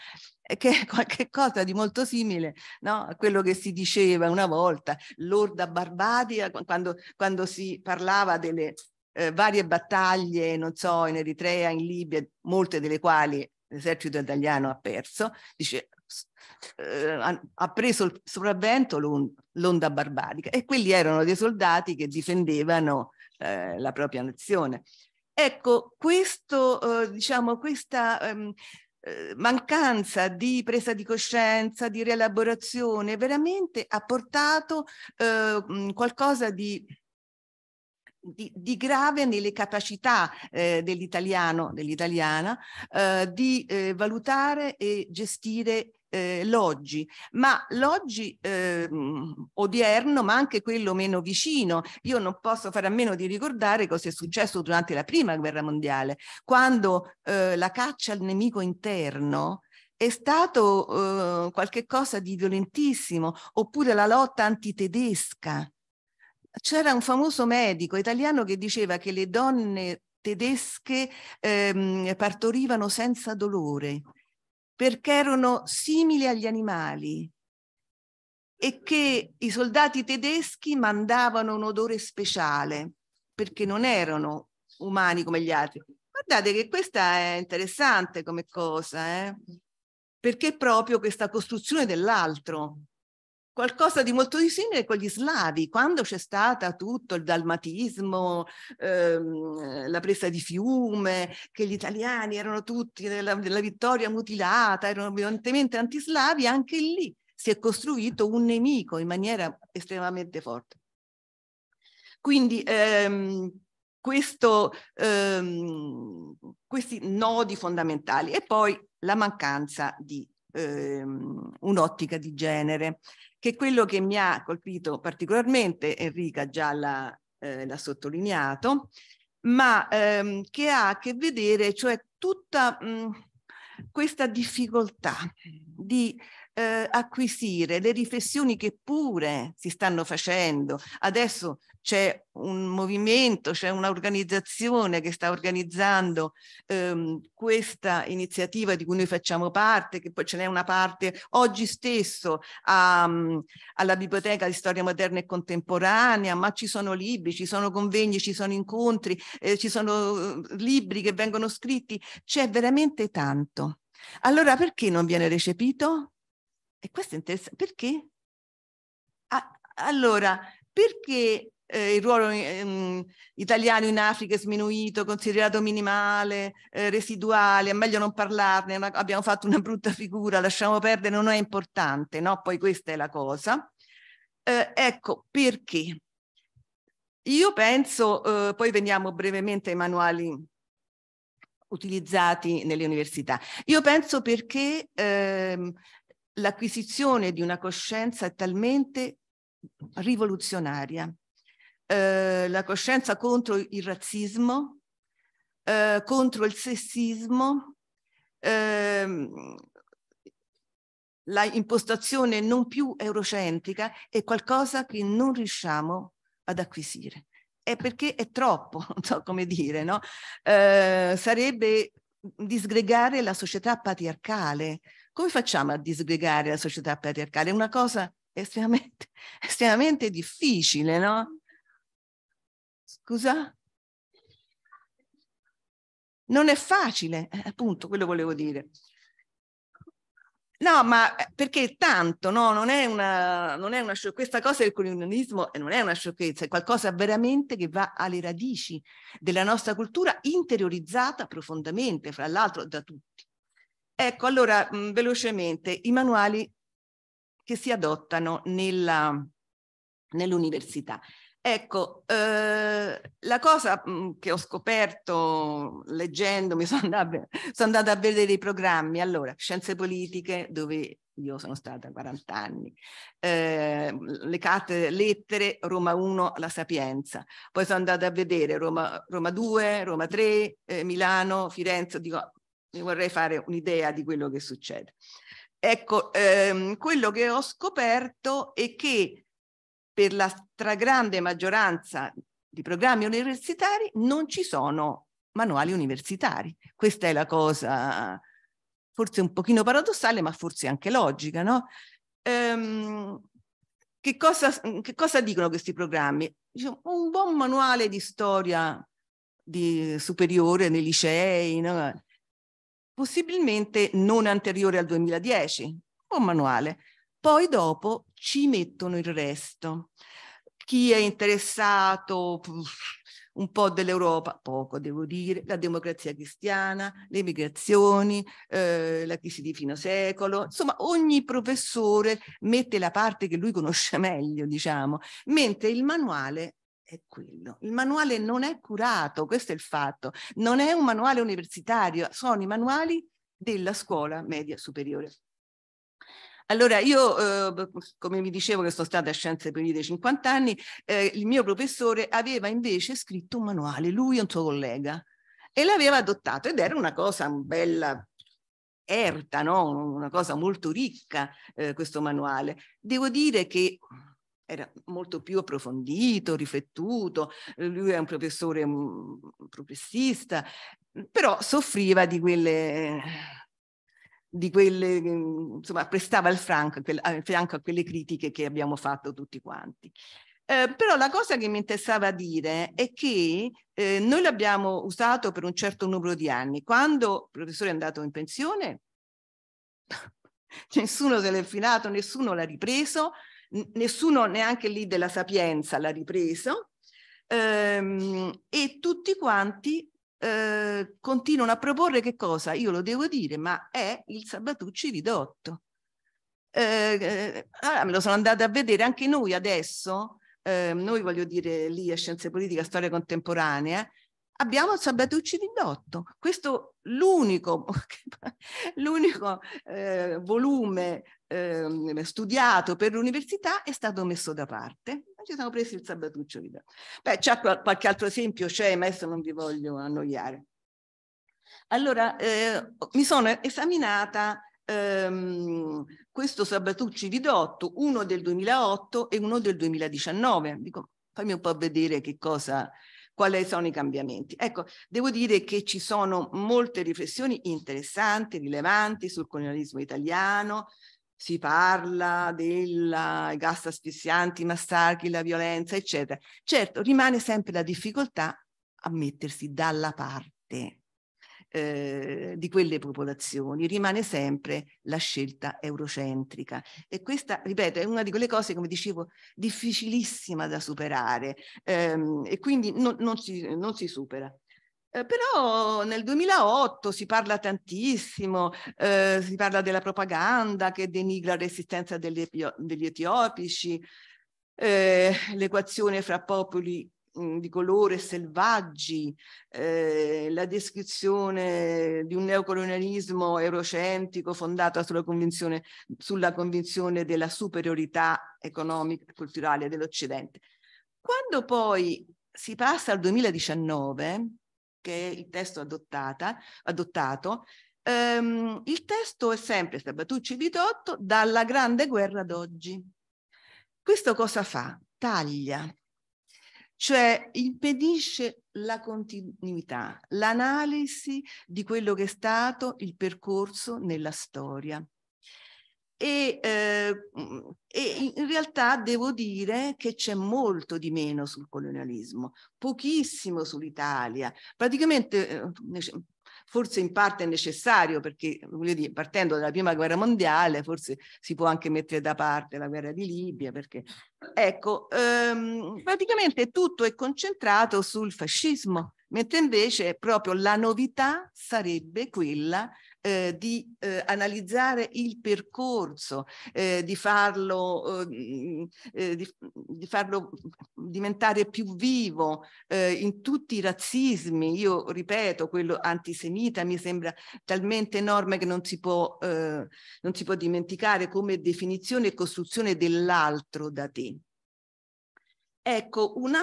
eh, che è qualcosa di molto simile no? a quello che si diceva una volta, l'orda barbarica, quando, quando si parlava delle, eh, varie battaglie, non so, in Eritrea, in Libia, molte delle quali l'esercito italiano ha perso, dice, eh, ha preso il sopravvento l'onda barbarica e quelli erano dei soldati che difendevano eh, la propria nazione. Ecco, questo, eh, diciamo, questa ehm, eh, mancanza di presa di coscienza, di rielaborazione, veramente ha portato eh, qualcosa di di, di, grave nelle capacità eh, dell'italiano, dell'italiana, eh, di eh, valutare e gestire eh, l'oggi, ma l'oggi ehm, odierno, ma anche quello meno vicino. Io non posso fare a meno di ricordare cosa è successo durante la prima guerra mondiale, quando eh, la caccia al nemico interno è stato eh, qualcosa di violentissimo, oppure la lotta antitedesca c'era un famoso medico italiano che diceva che le donne tedesche ehm, partorivano senza dolore perché erano simili agli animali e che i soldati tedeschi mandavano un odore speciale perché non erano umani come gli altri. Guardate che questa è interessante come cosa, eh? perché proprio questa costruzione dell'altro, Qualcosa di molto di simile con gli slavi, quando c'è stata tutto il dalmatismo, ehm, la presa di fiume, che gli italiani erano tutti della, della vittoria mutilata, erano violentemente antislavi, anche lì si è costruito un nemico in maniera estremamente forte. Quindi ehm, questo, ehm, questi nodi fondamentali e poi la mancanza di ehm, un'ottica di genere che quello che mi ha colpito particolarmente, Enrica già l'ha, eh, l'ha sottolineato, ma ehm, che ha a che vedere, cioè tutta mh, questa difficoltà di eh, acquisire le riflessioni che pure si stanno facendo. Adesso c'è un movimento, c'è un'organizzazione che sta organizzando ehm, questa iniziativa di cui noi facciamo parte, che poi ce n'è una parte oggi stesso a, alla Biblioteca di Storia Moderna e Contemporanea, ma ci sono libri, ci sono convegni, ci sono incontri, eh, ci sono eh, libri che vengono scritti, c'è veramente tanto. Allora perché non viene recepito? E questo è interessante, perché? allora, perché eh, il ruolo ehm, italiano in Africa è sminuito, considerato minimale, eh, residuale, è meglio non parlarne, una, abbiamo fatto una brutta figura, lasciamo perdere, non è importante, no? Poi questa è la cosa. Eh, ecco perché. Io penso, eh, poi veniamo brevemente ai manuali utilizzati nelle università. Io penso perché ehm, l'acquisizione di una coscienza è talmente rivoluzionaria eh, la coscienza contro il razzismo, eh, contro il sessismo, ehm, la impostazione non più eurocentrica è qualcosa che non riusciamo ad acquisire. È perché è troppo, non so come dire, no? Eh, sarebbe disgregare la società patriarcale. Come facciamo a disgregare la società patriarcale? È una cosa estremamente, estremamente difficile, no? Scusa? Non è facile, eh, appunto, quello volevo dire. No, ma eh, perché tanto, no? Non è una, non è una questa cosa del colonialismo eh, non è una sciocchezza, è qualcosa veramente che va alle radici della nostra cultura interiorizzata profondamente, fra l'altro, da tutti. Ecco, allora, mh, mm, velocemente, i manuali che si adottano nell'università. Ecco, eh, la cosa mm, che ho scoperto leggendo, mi sono andata, sono andata, a vedere i programmi, allora, scienze politiche, dove io sono stata 40 anni, eh, le carte lettere, Roma 1, La Sapienza, poi sono andata a vedere Roma, Roma 2, Roma 3, eh, Milano, Firenze, dico, mi vorrei fare un'idea di quello che succede. Ecco, ehm, quello che ho scoperto è che per la stragrande maggioranza di programmi universitari non ci sono manuali universitari. Questa è la cosa forse un pochino paradossale, ma forse anche logica, no? Ehm, che, cosa, che cosa dicono questi programmi? Diciamo, un buon manuale di storia di superiore nei licei, no? possibilmente non anteriore al 2010, un buon manuale. Poi dopo ci mettono il resto. Chi è interessato un po' dell'Europa, poco devo dire, la democrazia cristiana, le migrazioni, eh, la crisi di fino secolo, insomma ogni professore mette la parte che lui conosce meglio, diciamo, mentre il manuale è quello. Il manuale non è curato, questo è il fatto, non è un manuale universitario, sono i manuali della scuola media superiore. Allora io, eh, come vi dicevo che sono stata a Scienze per i 50 anni, eh, il mio professore aveva invece scritto un manuale, lui e un suo collega, e l'aveva adottato ed era una cosa bella erta, no? una cosa molto ricca eh, questo manuale. Devo dire che era molto più approfondito, riflettuto, eh, lui è un professore mm, progressista, però soffriva di quelle di quelle, mm, insomma, prestava il franco, eh, il franco a quelle critiche che abbiamo fatto tutti quanti. Eh, però la cosa che mi interessava dire è che eh, noi l'abbiamo usato per un certo numero di anni. Quando il professore è andato in pensione, nessuno se l'è filato, nessuno l'ha ripreso, nessuno neanche lì della Sapienza l'ha ripreso, ehm, e tutti quanti eh, continuano a proporre che cosa? Io lo devo dire, ma è il Sabatucci ridotto. Eh, eh, allora me lo sono andata a vedere anche noi adesso, eh, noi voglio dire lì a Scienze Politica, Storia Contemporanea, abbiamo Sabatucci Dindotto. Questo l'unico, l'unico eh, volume eh, studiato per l'università è stato messo da parte. Ci siamo presi il Sabatuccio Dindotto. Beh, c'è qualche altro esempio, c'è, ma adesso non vi voglio annoiare. Allora, eh, mi sono esaminata ehm, questo Sabatucci Vidotto, uno del 2008 e uno del 2019. Dico, fammi un po' vedere che cosa, quali sono i cambiamenti. Ecco, devo dire che ci sono molte riflessioni interessanti, rilevanti sul colonialismo italiano, si parla dei gas asfissianti, i massacri, la violenza, eccetera. Certo, rimane sempre la difficoltà a mettersi dalla parte eh, di quelle popolazioni rimane sempre la scelta eurocentrica e questa, ripeto, è una di quelle cose, come dicevo, difficilissima da superare ehm, e quindi non, non, si, non si supera. Eh, però nel 2008 si parla tantissimo, eh, si parla della propaganda che denigra la resistenza degli, degli etiopici, eh, l'equazione fra popoli di colore selvaggi, eh, la descrizione di un neocolonialismo eurocentrico fondato sulla convinzione, sulla convinzione della superiorità economica e culturale dell'Occidente. Quando poi si passa al 2019, che è il testo adottata, adottato, ehm, il testo è sempre Sabatucci Bitotto, dalla Grande Guerra ad oggi. Questo cosa fa? Taglia cioè impedisce la continuità, l'analisi di quello che è stato il percorso nella storia. E, eh, e, in realtà devo dire che c'è molto di meno sul colonialismo, pochissimo sull'Italia. Praticamente eh, forse in parte è necessario perché voglio dire, partendo dalla prima guerra mondiale forse si può anche mettere da parte la guerra di Libia perché ecco ehm, praticamente tutto è concentrato sul fascismo mentre invece proprio la novità sarebbe quella eh, di eh, analizzare il percorso, eh, di, farlo, eh, mm, eh, di, di, farlo diventare più vivo eh, in tutti i razzismi. Io ripeto, quello antisemita mi sembra talmente enorme che non si può, non si può dimenticare come definizione e costruzione dell'altro da te. Ecco, un,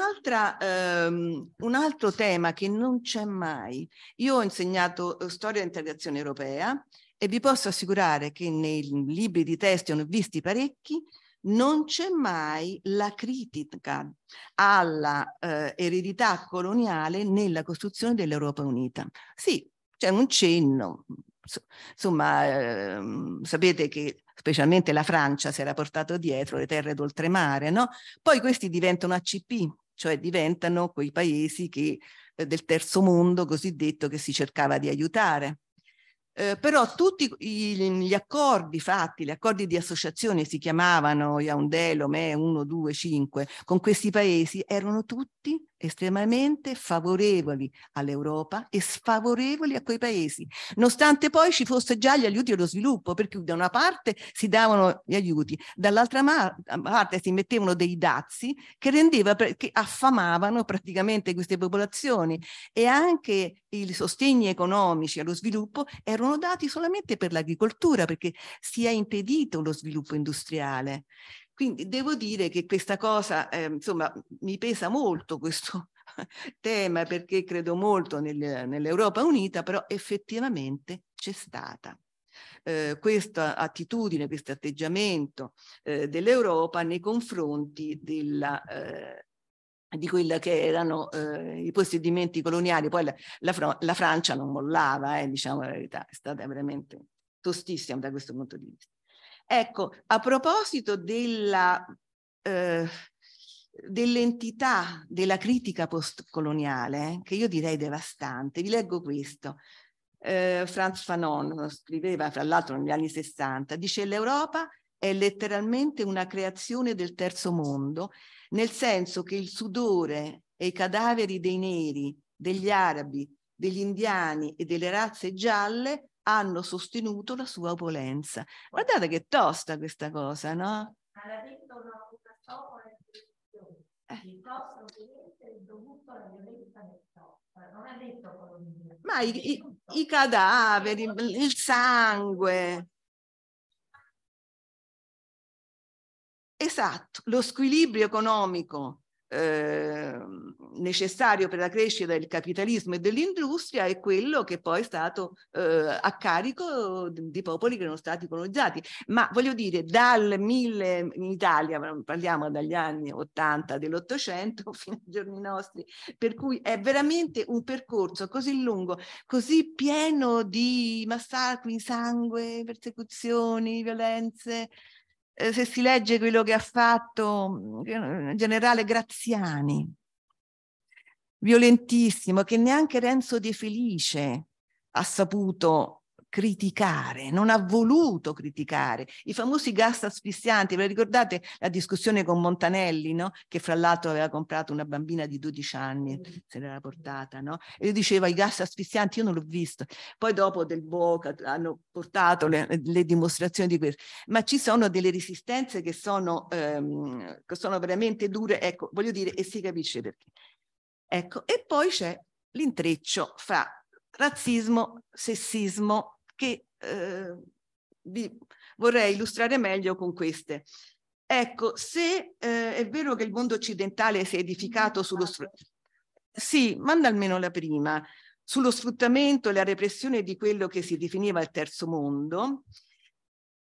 ehm, un altro tema che non c'è mai. Io ho insegnato eh, storia e integrazione europea e vi posso assicurare che nei libri di testo, ne ho visti parecchi, non c'è mai la critica alla eh, eredità coloniale nella costruzione dell'Europa Unita. Sì, c'è un cenno. Insomma, ehm, sapete che specialmente la Francia si era portato dietro le terre d'oltremare, no? Poi questi diventano ACP, cioè diventano quei paesi che, eh, del terzo mondo cosiddetto che si cercava di aiutare. Eh, però tutti gli accordi fatti, gli accordi di associazione si chiamavano Yaoundé, Lomé 1, 2, 5, con questi paesi erano tutti estremamente favorevoli all'Europa e sfavorevoli a quei paesi, nonostante poi ci fosse già gli aiuti allo sviluppo, perché da una parte si davano gli aiuti, dall'altra parte si mettevano dei dazi che, rendeva, che affamavano praticamente queste popolazioni e anche i sostegni economici allo sviluppo erano dati solamente per l'agricoltura, perché si è impedito lo sviluppo industriale. Quindi devo dire che questa cosa, eh, insomma, mi pesa molto questo tema perché credo molto nel, nell'Europa Unita, però effettivamente c'è stata. Eh, questa attitudine, questo atteggiamento eh, dell'Europa nei confronti della, eh, di quelli che erano eh, i possedimenti coloniali. Poi la, la, la Francia non mollava, eh, diciamo la verità, è stata veramente tostissima da questo punto di vista. Ecco, a proposito della, eh, dell'entità della critica postcoloniale, eh, che io direi devastante, vi leggo questo. Eh, Franz Fanon scriveva, fra l'altro, negli anni 60, dice l'Europa è letteralmente una creazione del terzo mondo, nel senso che il sudore e i cadaveri dei neri, degli arabi, degli indiani e delle razze gialle hanno sostenuto la sua opulenza. Guardate che tosta questa cosa, no? Alla una sola eh. il nostro è dovuto alla violenza del software, non ha detto colonia. Ma i, i, i cadaveri, il sangue. Esatto, lo squilibrio economico Ehm, necessario per la crescita del capitalismo e dell'industria è quello che poi è stato eh, a carico di popoli che erano stati colonizzati. Ma voglio dire, dal 1000 in Italia, parliamo dagli anni 80 dell'Ottocento fino ai giorni nostri, per cui è veramente un percorso così lungo, così pieno di massacri, sangue, persecuzioni, violenze. Eh, se si legge quello che ha fatto mm, mm, il generale Graziani, violentissimo, che neanche Renzo De Felice ha saputo criticare, non ha voluto criticare. I famosi gas asfissianti, ve ricordate la discussione con Montanelli, no? che fra l'altro aveva comprato una bambina di 12 anni, se l'era portata, no? e lui diceva i gas asfissianti, io non l'ho visto. Poi dopo del Boca hanno portato le, le dimostrazioni di questo. Ma ci sono delle resistenze che sono, ehm, che sono veramente dure, ecco, voglio dire, e si capisce perché. Ecco, e poi c'è l'intreccio fra razzismo, sessismo, che eh, vi vorrei illustrare meglio con queste. Ecco, se eh, è vero che il mondo occidentale si è edificato sullo sfruttamento, sì, manda almeno la prima, sullo sfruttamento e la repressione di quello che si definiva il terzo mondo,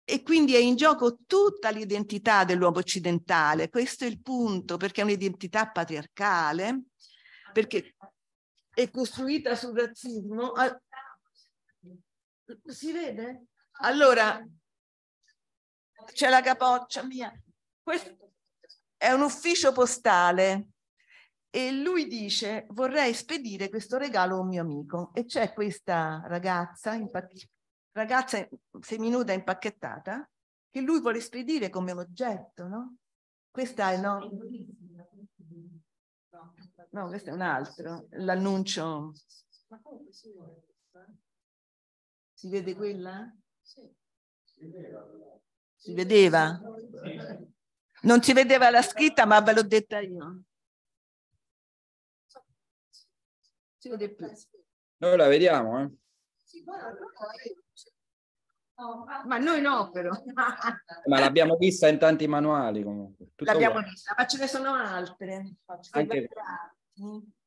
e quindi è in gioco tutta l'identità dell'uomo occidentale, questo è il punto, perché è un'identità patriarcale, perché è costruita sul razzismo, si vede? Allora, c'è la capoccia mia. Questo è un ufficio postale e lui dice vorrei spedire questo regalo a un mio amico e c'è questa ragazza, impacch- ragazza seminuda impacchettata che lui vuole spedire come oggetto, no? Questa è no. No, questo è un altro, l'annuncio. Ma come signore? Si vede quella? Sì. Si vedeva? Non si vedeva la scritta, ma ve l'ho detta io. Si vede più. Noi la vediamo, eh? Ma noi no, però. ma l'abbiamo vista in tanti manuali comunque. L'abbiamo vista, ma ce ne sono altre. Anche...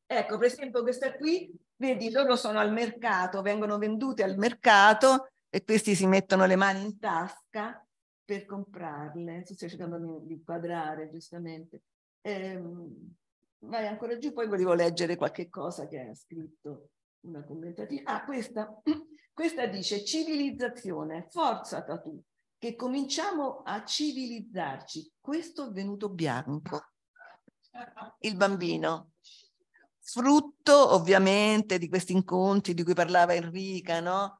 Ecco, per esempio questa qui Vedi, loro sono al mercato, vengono venduti al mercato e questi si mettono le mani in tasca per comprarle. Sto cercando di inquadrare, giustamente. Ehm, vai ancora giù, poi volevo leggere qualche cosa che ha scritto una commentatrice. Ah, questa, questa dice civilizzazione, forza tatu, che cominciamo a civilizzarci. Questo è venuto bianco. Il bambino frutto ovviamente di questi incontri di cui parlava Enrica, no?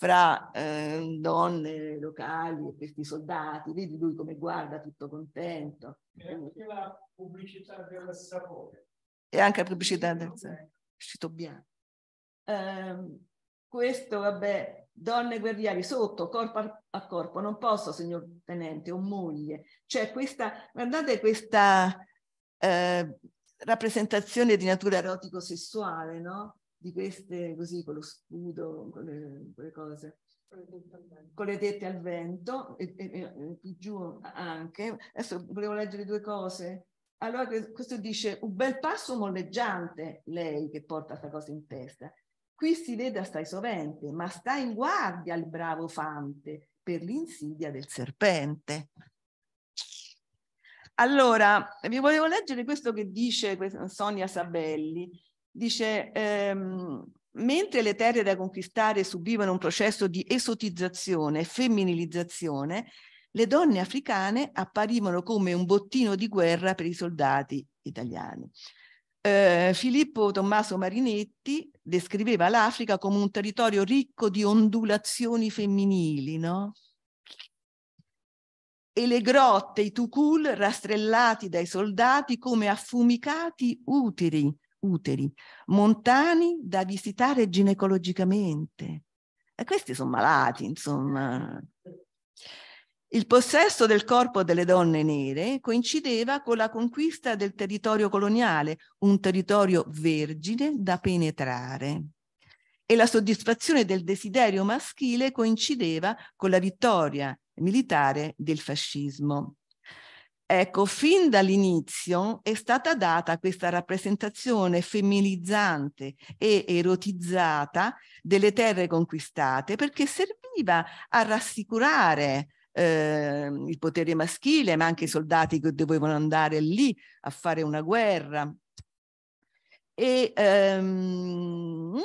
fra eh, donne locali e questi soldati, vedi lui come guarda tutto contento. E anche la pubblicità del sapore. E anche la pubblicità del sapore, uscito bianco. Eh, questo, vabbè, donne guerriere sotto, corpo a corpo, non posso, signor tenente, o moglie. Cioè questa, guardate questa... Eh, rappresentazione di natura erotico-sessuale, no? Di queste così con lo scudo, con le, con le cose. Con le tette al vento, e, e, e giù anche. Adesso volevo leggere due cose. Allora questo dice un bel passo molleggiante lei che porta questa cosa in testa. Qui si veda stai sovente, ma sta in guardia il bravo fante per l'insidia del serpente. Allora, vi volevo leggere questo che dice Sonia Sabelli. Dice, ehm, mentre le terre da conquistare subivano un processo di esotizzazione e femminilizzazione, le donne africane apparivano come un bottino di guerra per i soldati italiani. Eh, Filippo Tommaso Marinetti descriveva l'Africa come un territorio ricco di ondulazioni femminili, no? e le grotte, i tucul rastrellati dai soldati come affumicati uteri, uteri, montani da visitare ginecologicamente. E questi sono malati, insomma. Il possesso del corpo delle donne nere coincideva con la conquista del territorio coloniale, un territorio vergine da penetrare. E la soddisfazione del desiderio maschile coincideva con la vittoria militare del fascismo. Ecco, fin dall'inizio è stata data questa rappresentazione femminilizzante e erotizzata delle terre conquistate perché serviva a rassicurare eh, il potere maschile, ma anche i soldati che dovevano andare lì a fare una guerra. E, ehm,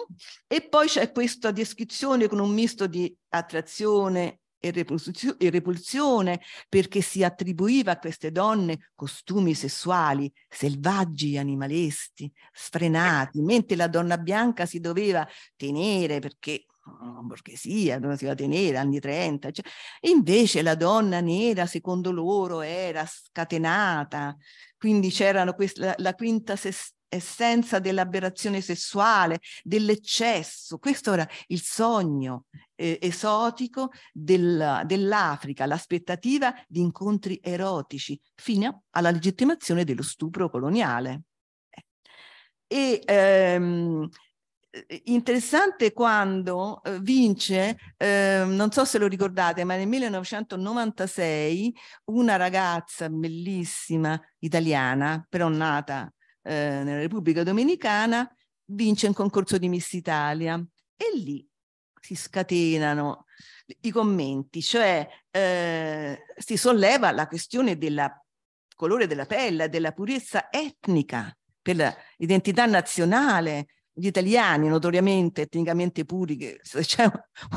e poi c'è questa descrizione con un misto di attrazione e, repulsione perché si attribuiva a queste donne costumi sessuali selvaggi, animalesti, sfrenati, mentre la donna bianca si doveva tenere perché borghesia, mm, eh, non si va a tenere, anni 30, cioè. invece la donna nera, secondo loro, era scatenata, quindi c'erano la, la, quinta ses, essenza dell'aberrazione sessuale, dell'eccesso. Questo era il sogno eh, esotico del, dell'Africa, l'aspettativa di incontri erotici, fino alla legittimazione dello stupro coloniale. E, ehm, interessante quando eh, vince, eh, non so se lo ricordate, ma nel 1996 una ragazza bellissima italiana, però nata eh, nella Repubblica Dominicana, vince un concorso di Miss Italia e lì si scatenano i commenti, cioè eh, si solleva la questione del colore della pelle, della purezza etnica per l'identità nazionale, gli italiani notoriamente etnicamente puri, che se c'è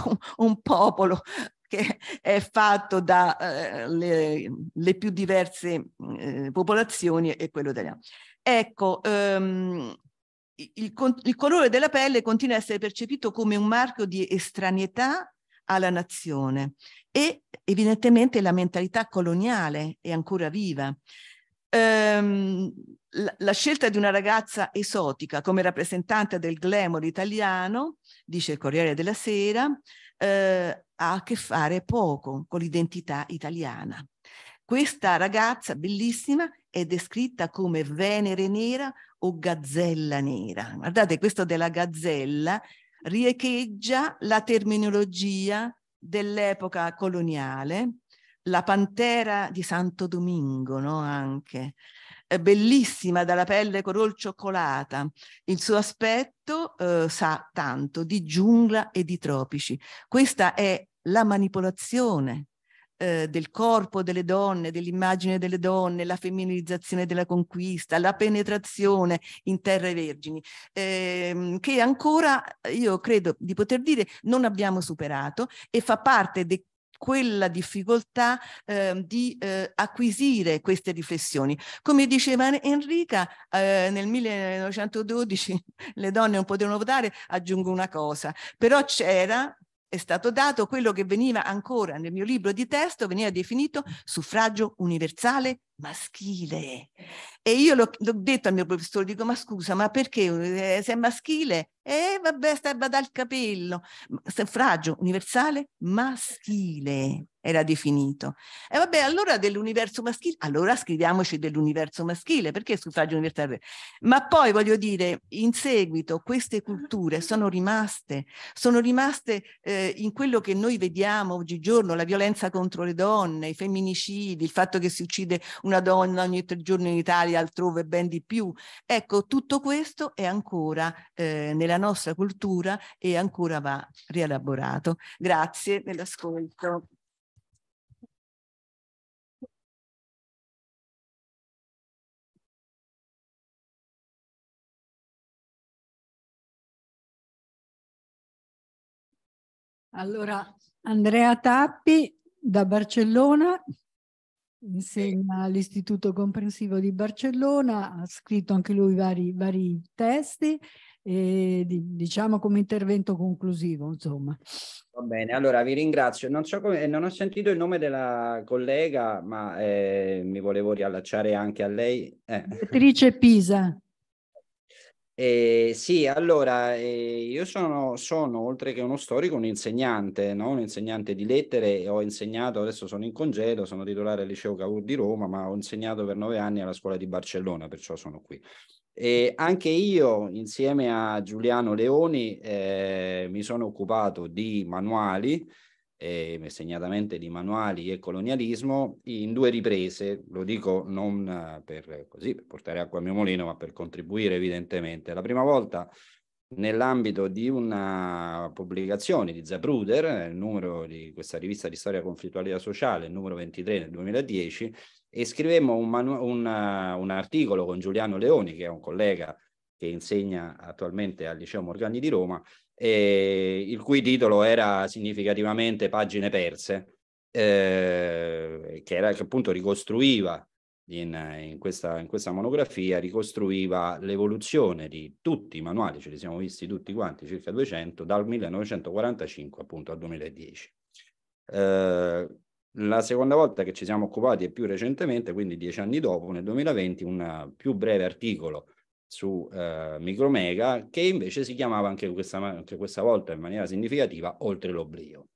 un, un, popolo che è fatto dalle eh, più diverse eh, popolazioni è quello italiano. Ecco, um, il, il, colore della pelle continua a essere percepito come un marchio di estranietà alla nazione e evidentemente la mentalità coloniale è ancora viva. Um, la, la, scelta di una ragazza esotica come rappresentante del glamour italiano, dice il Corriere della Sera, eh, ha a che fare poco con l'identità italiana. Questa ragazza bellissima è descritta come Venere nera o Gazzella nera. Guardate, questo della Gazzella riecheggia la terminologia dell'epoca coloniale, la pantera di Santo Domingo, no? Anche è bellissima dalla pelle color cioccolata, il suo aspetto eh, sa tanto di giungla e di tropici. Questa è la manipolazione eh, del corpo delle donne, dell'immagine delle donne, la femminilizzazione della conquista, la penetrazione in terre vergini, ehm, che ancora io credo di poter dire non abbiamo superato e fa parte di quella difficoltà eh, di eh, acquisire queste riflessioni. Come diceva Enrica, eh, nel 1912 le donne non potevano votare, aggiungo una cosa, però c'era è stato dato quello che veniva ancora nel mio libro di testo, veniva definito suffragio universale maschile. E io l'ho, detto al mio professore, dico ma scusa, ma perché eh, se è maschile? Eh vabbè, sta dal capello. Suffragio universale maschile era definito. E vabbè, allora dell'universo maschile, allora scriviamoci dell'universo maschile, perché suffragio universale? Ma poi voglio dire, in seguito queste culture sono rimaste, sono rimaste eh, in quello che noi vediamo oggigiorno, la violenza contro le donne, i femminicidi, il fatto che si uccide un una donna ogni tre giorni in Italia, altrove ben di più. Ecco, tutto questo è ancora eh, nella nostra cultura e ancora va rielaborato. Grazie dell'ascolto. Allora, Andrea Tappi da Barcellona, insegna all'Istituto Comprensivo di Barcellona, ha scritto anche lui vari, vari testi, e, diciamo come intervento conclusivo, insomma. Va bene, allora vi ringrazio. Non, so come, eh, non ho sentito il nome della collega, ma eh, mi volevo riallacciare anche a lei. Eh. Beatrice Pisa. Eh, sì, allora eh, io sono, sono, oltre che uno storico un insegnante, no? un insegnante di lettere, ho insegnato, adesso sono in congedo, sono titolare al liceo Cavour di Roma, ma ho insegnato per nove anni alla scuola di Barcellona, perciò sono qui. E anche io, insieme a Giuliano Leoni, eh, mi sono occupato di manuali, eh, segnatamente di manuali e colonialismo, in due riprese, lo dico non eh, per, così, per portare acqua al mio molino, ma per contribuire evidentemente. La prima volta nell'ambito di una pubblicazione di Zapruder, il numero di questa rivista di storia conflittualità sociale, numero 23 nel 2010, e scrivemmo un, manu- un, eh, un articolo con Giuliano Leoni, che è un collega che insegna attualmente al Liceo Morgani di Roma, eh, il cui titolo era significativamente Pagine perse, eh, che, era, che appunto ricostruiva in, in, questa, in, questa, monografia ricostruiva l'evoluzione di tutti i manuali, ce li siamo visti tutti quanti, circa 200, dal 1945 appunto al 2010. Eh, la seconda volta che ci siamo occupati è più recentemente, quindi dieci anni dopo, nel 2020, un più breve articolo su eh, Micromega, che invece si chiamava anche questa, anche questa volta in maniera significativa Oltre l'oblio.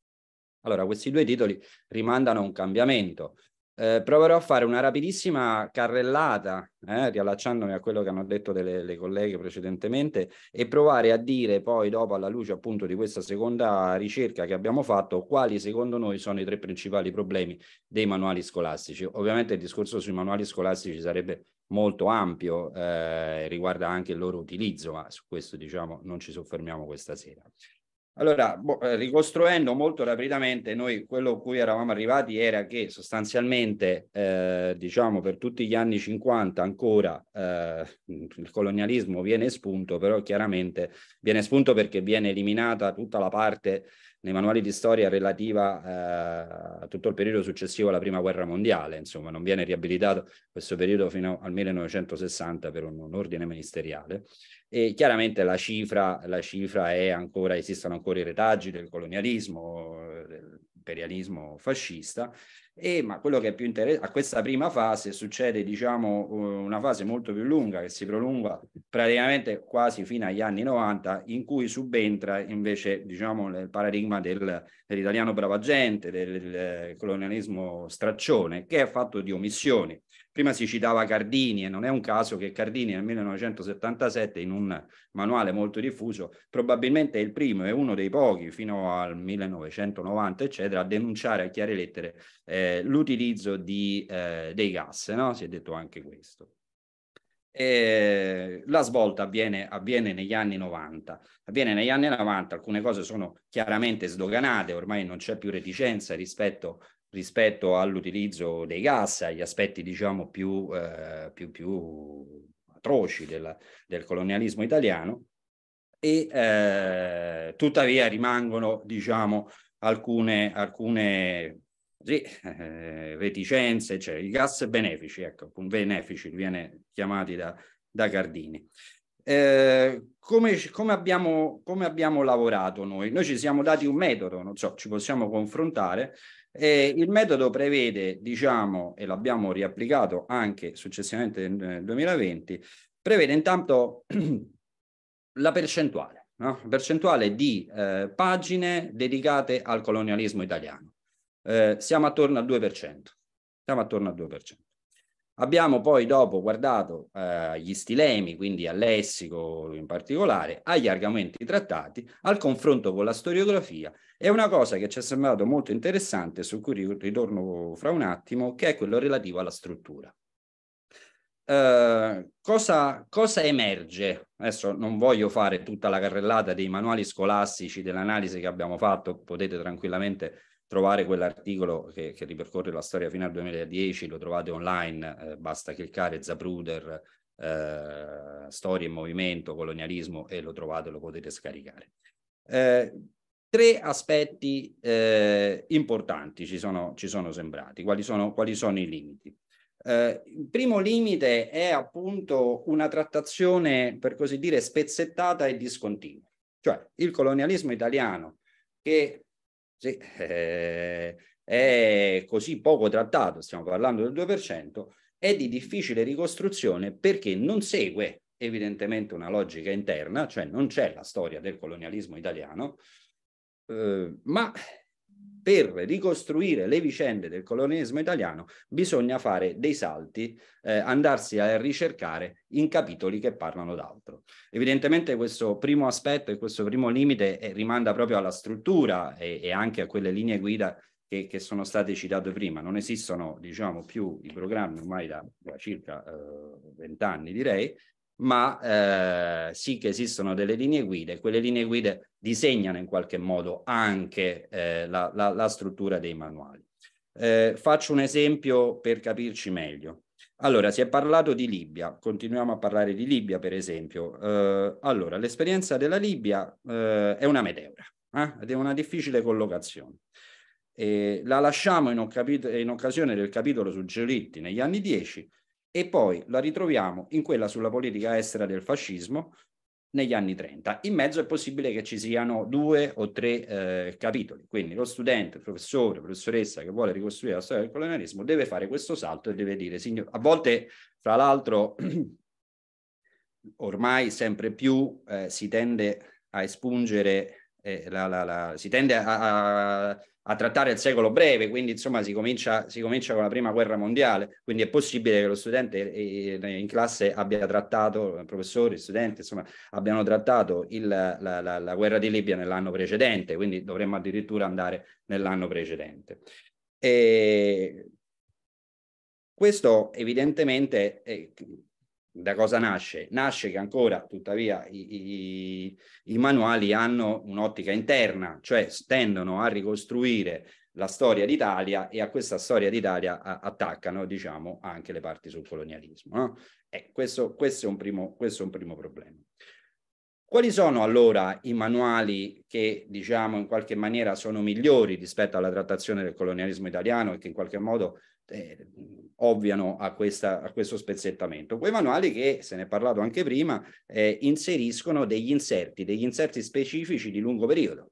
Allora, questi due titoli rimandano a un cambiamento. Eh, proverò a fare una rapidissima carrellata, eh, riallacciandomi a quello che hanno detto delle, le colleghe precedentemente, e provare a dire poi, dopo, alla luce appunto di questa seconda ricerca che abbiamo fatto, quali secondo noi sono i tre principali problemi dei manuali scolastici. Ovviamente il discorso sui manuali scolastici sarebbe molto ampio, eh, riguarda anche il loro utilizzo, ma su questo diciamo non ci soffermiamo questa sera. Allora, boh, eh, ricostruendo molto rapidamente, noi quello a cui eravamo arrivati era che sostanzialmente, eh, diciamo, per tutti gli anni 50 ancora eh, il colonialismo viene spunto, però chiaramente viene espunto perché viene eliminata tutta la parte nei manuali di storia relativa eh, a tutto il periodo successivo alla prima guerra mondiale, insomma non viene riabilitato questo periodo fino al 1960 per un, un ordine ministeriale e chiaramente la cifra, la cifra, è ancora, esistono ancora i retaggi del colonialismo, eh, del, imperialismo fascista, e, ma quello che è più interessante, a questa prima fase succede diciamo una fase molto più lunga che si prolunga praticamente quasi fino agli anni 90 in cui subentra invece diciamo il paradigma del, dell'italiano bravagente, del, del colonialismo straccione che è fatto di omissioni Prima si citava Cardini e non è un caso che Cardini nel 1977 in un manuale molto diffuso probabilmente è il primo e uno dei pochi fino al 1990 eccetera a denunciare a chiare lettere eh, l'utilizzo di, eh, dei gas, no? si è detto anche questo. E la svolta avviene, avviene, negli anni 90. Avviene negli anni 90, alcune cose sono chiaramente sdoganate, ormai non c'è più reticenza rispetto rispetto all'utilizzo dei gas, agli aspetti diciamo più, eh, più, più atroci della, del colonialismo italiano e eh, tuttavia rimangono diciamo alcune, alcune sì, eh, reticenze, cioè i gas benefici, ecco, benefici viene chiamati da, da Cardini. Eh, come, come, abbiamo, come abbiamo lavorato noi? Noi ci siamo dati un metodo, non so, ci possiamo confrontare, e il metodo prevede, diciamo, e l'abbiamo riapplicato anche successivamente nel 2020, prevede intanto la percentuale, no? percentuale di eh, pagine dedicate al colonialismo italiano. Eh, siamo attorno al 2%. Siamo attorno al 2%. Abbiamo poi dopo guardato agli eh, stilemi, quindi al lessico in particolare, agli argomenti trattati, al confronto con la storiografia e una cosa che ci è sembrato molto interessante, su cui ritorno fra un attimo, che è quello relativo alla struttura. Eh, cosa, cosa emerge? Adesso non voglio fare tutta la carrellata dei manuali scolastici, dell'analisi che abbiamo fatto, potete tranquillamente trovare quell'articolo che, che, ripercorre la storia fino al 2010, lo trovate online, eh, basta cliccare Zapruder, eh, Storia in movimento, colonialismo e lo trovate, lo potete scaricare. Eh, Tre aspetti eh, importanti ci sono, ci sono sembrati, quali sono, quali sono i limiti? Eh, il primo limite è appunto una trattazione, per così dire, spezzettata e discontinua, cioè il colonialismo italiano che sì, eh, è così poco trattato, stiamo parlando del 2%, è di difficile ricostruzione perché non segue evidentemente una logica interna, cioè non c'è la storia del colonialismo italiano, eh, ma per ricostruire le vicende del colonialismo italiano bisogna fare dei salti, eh, andarsi a ricercare in capitoli che parlano d'altro. Evidentemente questo primo aspetto e questo primo limite eh, rimanda proprio alla struttura e, e, anche a quelle linee guida che, che, sono state citate prima. Non esistono, diciamo, più i programmi ormai da, da circa eh, vent'anni, eh, direi, ma eh, sì che esistono delle linee guida e quelle linee guida disegnano in qualche modo anche eh, la, la, la, struttura dei manuali. Eh, faccio un esempio per capirci meglio. Allora, si è parlato di Libia, continuiamo a parlare di Libia per esempio. Eh, allora, l'esperienza della Libia eh, è una meteora eh, ed è una difficile collocazione. la lasciamo in, in occasione del capitolo su Giolitti negli anni 10 e poi la ritroviamo in quella sulla politica estera del fascismo negli anni 30. In mezzo è possibile che ci siano due o tre eh, capitoli, quindi lo studente, il professore, la professoressa che vuole ricostruire la storia del colonialismo deve fare questo salto e deve dire, signor, a volte fra l'altro ormai sempre più eh, si tende a espungere, eh, la, la, la, si tende a, a a trattare il secolo breve, quindi insomma si comincia, si comincia, con la prima guerra mondiale, quindi è possibile che lo studente eh, in classe abbia trattato, professori, studenti, insomma, abbiano trattato il, la, la, la, guerra di Libia nell'anno precedente, quindi dovremmo addirittura andare nell'anno precedente. E questo evidentemente è, da cosa nasce? Nasce che ancora, tuttavia, i, i, i manuali hanno un'ottica interna, cioè tendono a ricostruire la storia d'Italia e a questa storia d'Italia a, attaccano, diciamo, anche le parti sul colonialismo. No? Eh, questo, questo, è primo, questo è un primo problema. Quali sono allora i manuali che, diciamo, in qualche maniera sono migliori rispetto alla trattazione del colonialismo italiano e che in qualche modo eh, ovviano a, questa, a, questo spezzettamento. Quei manuali che, se ne è parlato anche prima, eh, inseriscono degli inserti, degli inserti specifici di lungo periodo.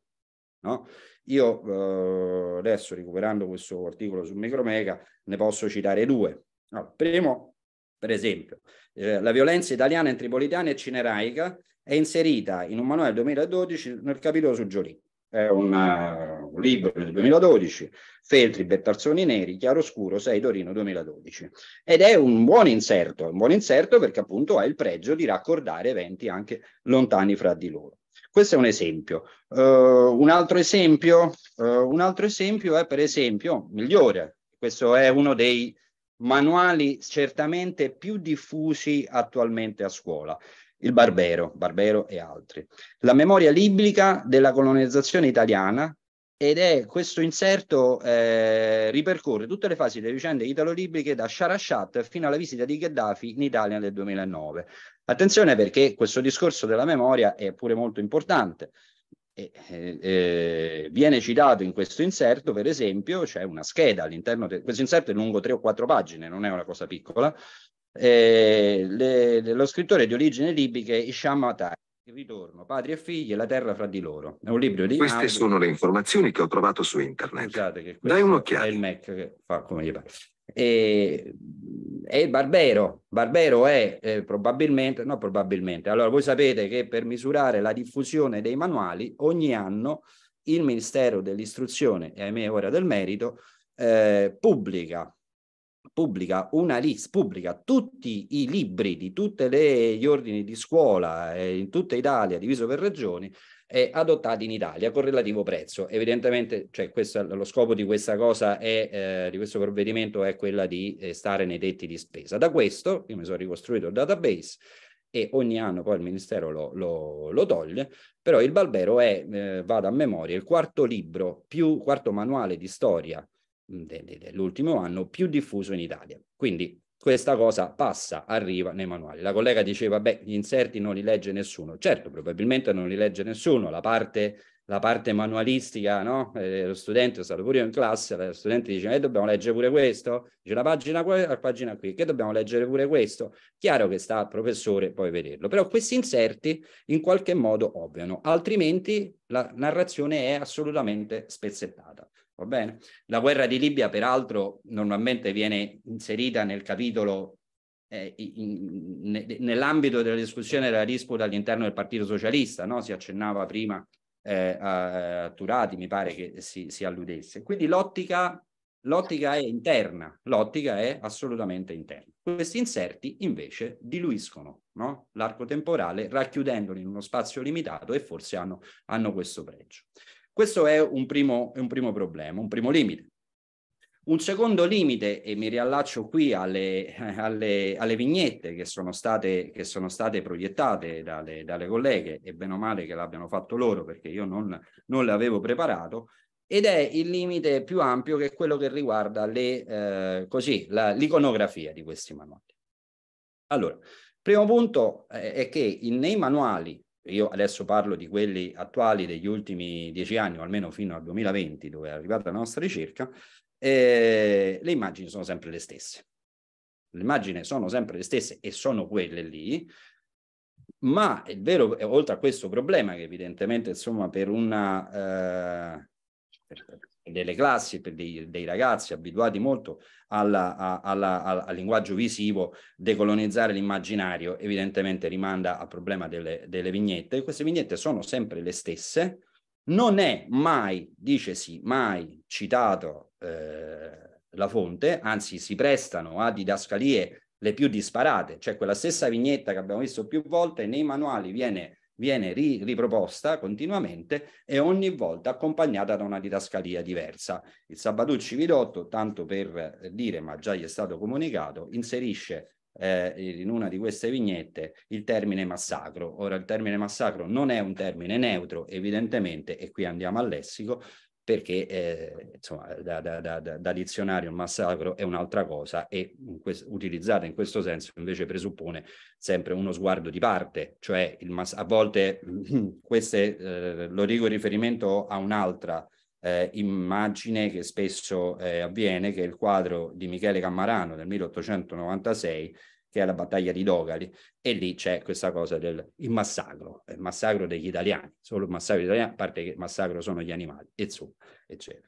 No? Io eh, adesso, recuperando questo articolo su Micromega, ne posso citare due. Allora, primo, per esempio, eh, la violenza italiana in tripolitana e Cineraica è inserita in un manuale 2012 nel capitolo su Giolini è una, eh, un libro del 2012, Feltri, Bettarzoni Neri, Chiaroscuro, 6 Torino 2012. Ed è un buon inserto, un buon inserto perché appunto ha il pregio di raccordare eventi anche lontani fra di loro. Questo è un esempio. Uh, un altro esempio, uh, un altro esempio è per esempio migliore. Questo è uno dei manuali certamente più diffusi attualmente a scuola il Barbero, Barbero e altri. La memoria biblica della colonizzazione italiana ed è questo inserto eh, ripercorre tutte le fasi delle vicende italo-libliche da Sharashat fino alla visita di Gheddafi in Italia nel 2009. Attenzione perché questo discorso della memoria è pure molto importante. E, eh, eh viene citato in questo inserto, per esempio, c'è una scheda all'interno di questo inserto è lungo tre o quattro pagine, non è una cosa piccola, eh, le, lo scrittore di origine libica Isham Atai, Ritorno, padri e figli e la terra fra di loro. È un libro di... Queste Napoli. sono le informazioni che ho trovato su internet. Scusate che Dai un'occhiata. È il Mac che fa come gli pare. E, e Barbero, Barbero è eh, probabilmente, no probabilmente, allora voi sapete che per misurare la diffusione dei manuali ogni anno il Ministero dell'Istruzione e ahimè ora del merito eh, pubblica pubblica una lista, pubblica tutti i libri di tutti gli ordini di scuola eh, in tutta Italia, diviso per regioni, eh, adottati in Italia con relativo prezzo. Evidentemente, cioè, questo, lo scopo di questa cosa è, eh, di questo provvedimento è quella di eh, stare nei detti di spesa. Da questo, io mi sono ricostruito il database, e ogni anno poi il Ministero lo, lo, lo toglie, però il Balbero è, eh, vado a memoria, il quarto libro più, quarto manuale di storia de, de, dell'ultimo anno più diffuso in Italia. Quindi questa cosa passa, arriva nei manuali. La collega diceva, beh, gli inserti non li legge nessuno. Certo, probabilmente non li legge nessuno, la parte, la parte manualistica, no? Eh, lo studente, è stato pure io in classe, lo studente dice, eh, dobbiamo leggere pure questo? Dice, la pagina qua, la pagina qui, che dobbiamo leggere pure questo? Chiaro che sta al professore poi vederlo, però questi inserti in qualche modo ovviano, altrimenti la narrazione è assolutamente spezzettata. Va bene? La guerra di Libia, peraltro, normalmente viene inserita nel capitolo eh, nell'ambito della discussione della disputa all'interno del Partito Socialista, no? si accennava prima eh, a, a, Turati, mi pare che si, si alludesse. Quindi l'ottica, l'ottica è interna, l'ottica è assolutamente interna. Questi inserti invece diluiscono no? l'arco temporale, racchiudendoli in uno spazio limitato e forse hanno, hanno questo pregio. Questo è un primo, un primo problema, un primo limite. Un secondo limite, e mi riallaccio qui alle, alle, alle vignette che sono state, che sono state proiettate dalle, dalle, colleghe, e bene o male che l'abbiano fatto loro perché io non, non avevo preparato, ed è il limite più ampio che è quello che riguarda le, eh, così, la, l'iconografia di questi manuali. Allora, primo punto eh, è che nei manuali io adesso parlo di quelli attuali degli ultimi dieci anni o almeno fino al 2020 dove è arrivata la nostra ricerca, eh, le immagini sono sempre le stesse. Le immagini sono sempre le stesse e sono quelle lì, ma il vero, oltre a questo problema che evidentemente insomma per una... Eh, per, per, delle classi, per dei, dei ragazzi abituati molto alla, a, alla, al, al, linguaggio visivo, decolonizzare l'immaginario evidentemente rimanda al problema delle, delle vignette. Queste vignette sono sempre le stesse, non è mai, dicesi, mai citato eh, la fonte, anzi si prestano a didascalie le più disparate, cioè quella stessa vignetta che abbiamo visto più volte nei manuali viene viene ri- riproposta continuamente e ogni volta accompagnata da una didascalia diversa. Il Sabbatucci Vidotto, tanto per eh, dire, ma già gli è stato comunicato, inserisce eh, in una di queste vignette il termine massacro. Ora il termine massacro non è un termine neutro, evidentemente, e qui andiamo al lessico, perché eh, insomma, da, da, da, da, dizionario il massacro è un'altra cosa e quest- utilizzata in questo senso invece presuppone sempre uno sguardo di parte, cioè mass- a volte queste, eh, lo dico in riferimento a un'altra eh, immagine che spesso eh, avviene, che è il quadro di Michele Cammarano del 1896, che è la battaglia di Dogali, e lì c'è questa cosa del il massacro, il massacro degli italiani, solo il massacro italiano, a parte che il massacro sono gli animali, insomma, eccetera.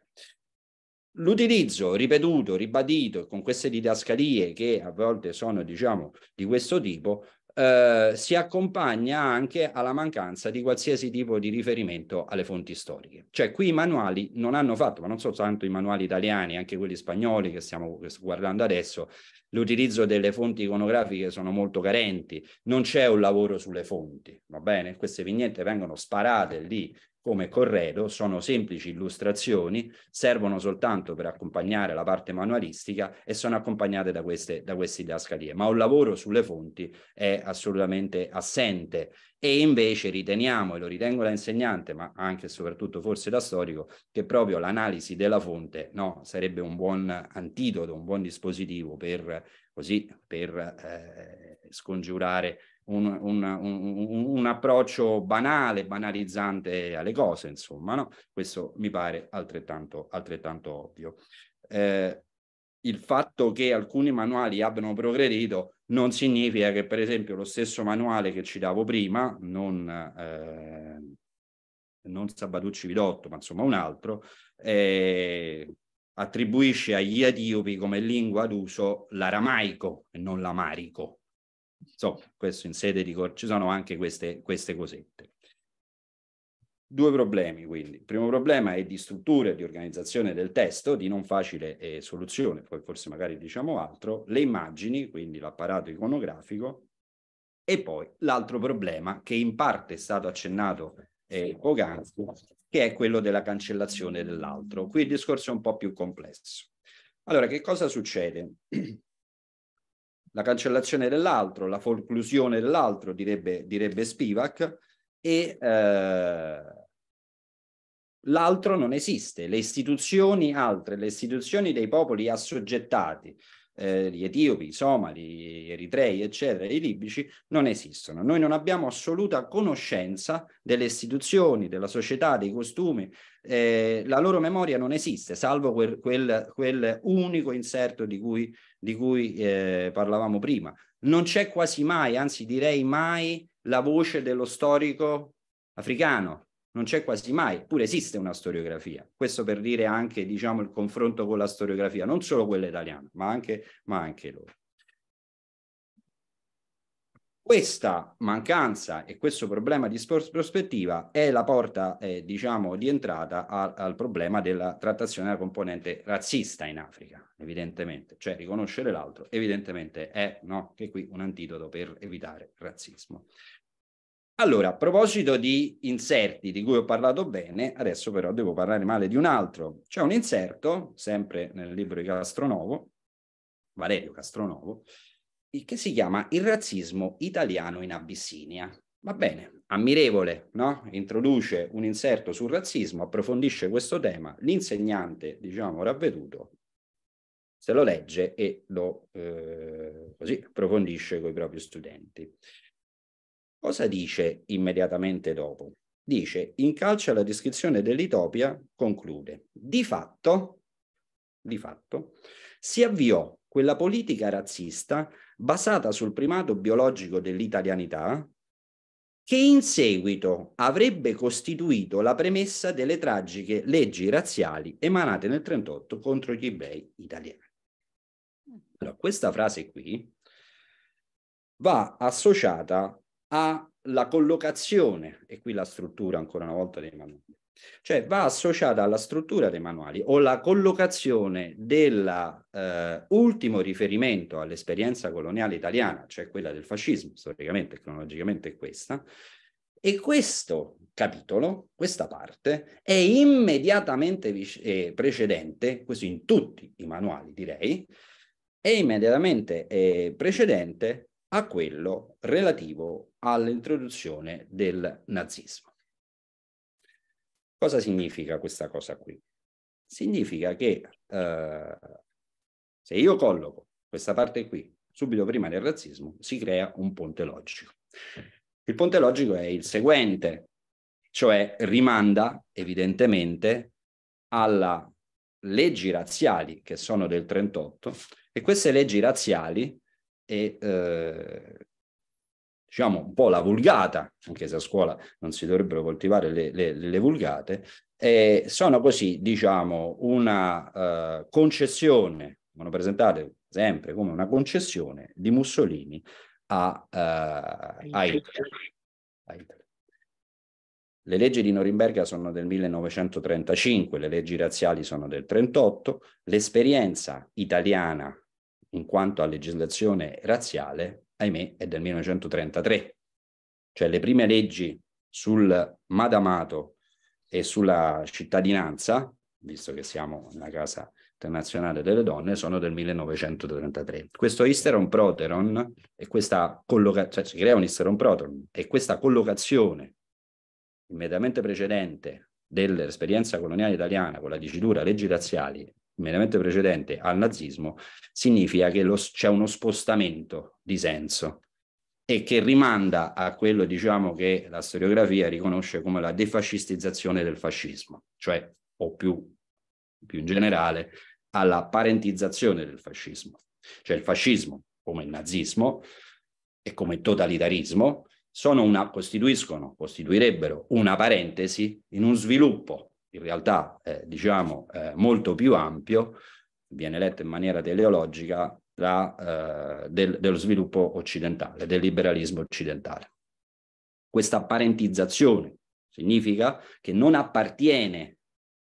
L'utilizzo ripetuto, ribadito, con queste didascalie che a volte sono, diciamo, di questo tipo, eh, si accompagna anche alla mancanza di qualsiasi tipo di riferimento alle fonti storiche. Cioè qui i manuali non hanno fatto, ma non soltanto i manuali italiani, anche quelli spagnoli che stiamo guardando adesso, l'utilizzo delle fonti iconografiche sono molto carenti, non c'è un lavoro sulle fonti, va bene? Queste vignette vengono sparate lì come corredo, sono semplici illustrazioni, servono soltanto per accompagnare la parte manualistica e sono accompagnate da queste, da queste didascalie. Ma un lavoro sulle fonti è assolutamente assente e invece riteniamo, e lo ritengo da insegnante, ma anche e soprattutto forse da storico, che proprio l'analisi della fonte no, sarebbe un buon antidoto, un buon dispositivo per, così, per eh, scongiurare un, un, un, un, approccio banale, banalizzante alle cose, insomma, no? Questo mi pare altrettanto, altrettanto ovvio. Eh, il fatto che alcuni manuali abbiano progredito non significa che, per esempio, lo stesso manuale che citavo prima, non, eh, non Sabatucci Vidotto, ma insomma un altro, eh, attribuisce agli etiopi come lingua d'uso l'aramaico e non l'amarico So, questo in sede di corso, ci sono anche queste, queste cosette. Due problemi, quindi. Il primo problema è di struttura e di organizzazione del testo, di non facile eh, soluzione, poi forse magari diciamo altro, le immagini, quindi l'apparato iconografico, e poi l'altro problema che in parte è stato accennato eh, poc'anzi, che è quello della cancellazione dell'altro. Qui il discorso è un po' più complesso. Allora, che cosa succede? la cancellazione dell'altro, la conclusione dell'altro, direbbe, direbbe Spivak, e eh, l'altro non esiste, le istituzioni altre, le istituzioni dei popoli assoggettati, eh, gli etiopi, i somali, gli eritrei, eccetera, i libici, non esistono. Noi non abbiamo assoluta conoscenza delle istituzioni, della società, dei costumi, eh, la loro memoria non esiste, salvo quel, quel, quel unico inserto di cui di cui eh, parlavamo prima. Non c'è quasi mai, anzi direi mai, la voce dello storico africano, non c'è quasi mai, pure esiste una storiografia. Questo per dire anche diciamo, il confronto con la storiografia, non solo quella italiana, ma anche, ma anche loro. Questa mancanza e questo problema di prospettiva è la porta, eh, diciamo, di entrata al, al problema della trattazione della componente razzista in Africa, evidentemente. Cioè riconoscere l'altro, evidentemente è, no, che qui un antidoto per evitare il razzismo. Allora, a proposito di inserti di cui ho parlato bene, adesso però devo parlare male di un altro. C'è un inserto, sempre nel libro di Castronovo, Valerio Castronovo, che si chiama Il razzismo italiano in Abissinia. Va bene, ammirevole, no? Introduce un inserto sul razzismo, approfondisce questo tema, l'insegnante, diciamo, ravveduto, se lo legge e lo eh, così approfondisce con i propri studenti. Cosa dice immediatamente dopo? Dice, in calcio alla descrizione dell'Itopia, conclude, di fatto, di fatto, si avviò quella politica razzista basata sul primato biologico dell'italianità che in seguito avrebbe costituito la premessa delle tragiche leggi razziali emanate nel 38 contro gli ebrei italiani. Allora, questa frase qui va associata alla collocazione, e qui la struttura ancora una volta dei manuali, cioè va associata alla struttura dei manuali o la collocazione dell'ultimo eh, riferimento all'esperienza coloniale italiana, cioè quella del fascismo, storicamente e cronologicamente è questa, e questo capitolo, questa parte, è immediatamente eh, precedente, questo in tutti i manuali direi, è immediatamente eh, precedente a quello relativo all'introduzione del nazismo. Cosa significa questa cosa qui? Significa che eh, se io colloco questa parte qui subito prima del razzismo, si crea un ponte logico. Il ponte logico è il seguente, cioè rimanda evidentemente alle leggi razziali che sono del 38 e queste leggi razziali e, eh, diciamo, un po' la vulgata, anche se a scuola non si dovrebbero coltivare le, le, le vulgate, eh, sono così, diciamo, una eh, concessione, sono presentate sempre come una concessione di Mussolini a, eh, a Hitler. A Hitler. Le leggi di Norimberga sono del 1935, le leggi razziali sono del 1938, l'esperienza italiana in quanto a legislazione razziale ahimè, è del 1933. Cioè le prime leggi sul madamato e sulla cittadinanza, visto che siamo nella Casa Internazionale delle Donne, sono del 1933. Questo isteron proteron e questa collocazione, cioè si crea un isteron proteron e questa collocazione immediatamente precedente dell'esperienza coloniale italiana con la dicitura leggi razziali elemento precedente al nazismo, significa che lo, c'è uno spostamento di senso e che rimanda a quello diciamo, che la storiografia riconosce come la defascistizzazione del fascismo, cioè o più, più in generale alla parentizzazione del fascismo. Cioè il fascismo, come il nazismo e come il totalitarismo, una, costituiscono, costituirebbero una parentesi in un sviluppo in realtà eh, diciamo eh, molto più ampio, viene letto in maniera teleologica, tra, eh, del, dello sviluppo occidentale, del liberalismo occidentale. Questa apparentizzazione significa che non appartiene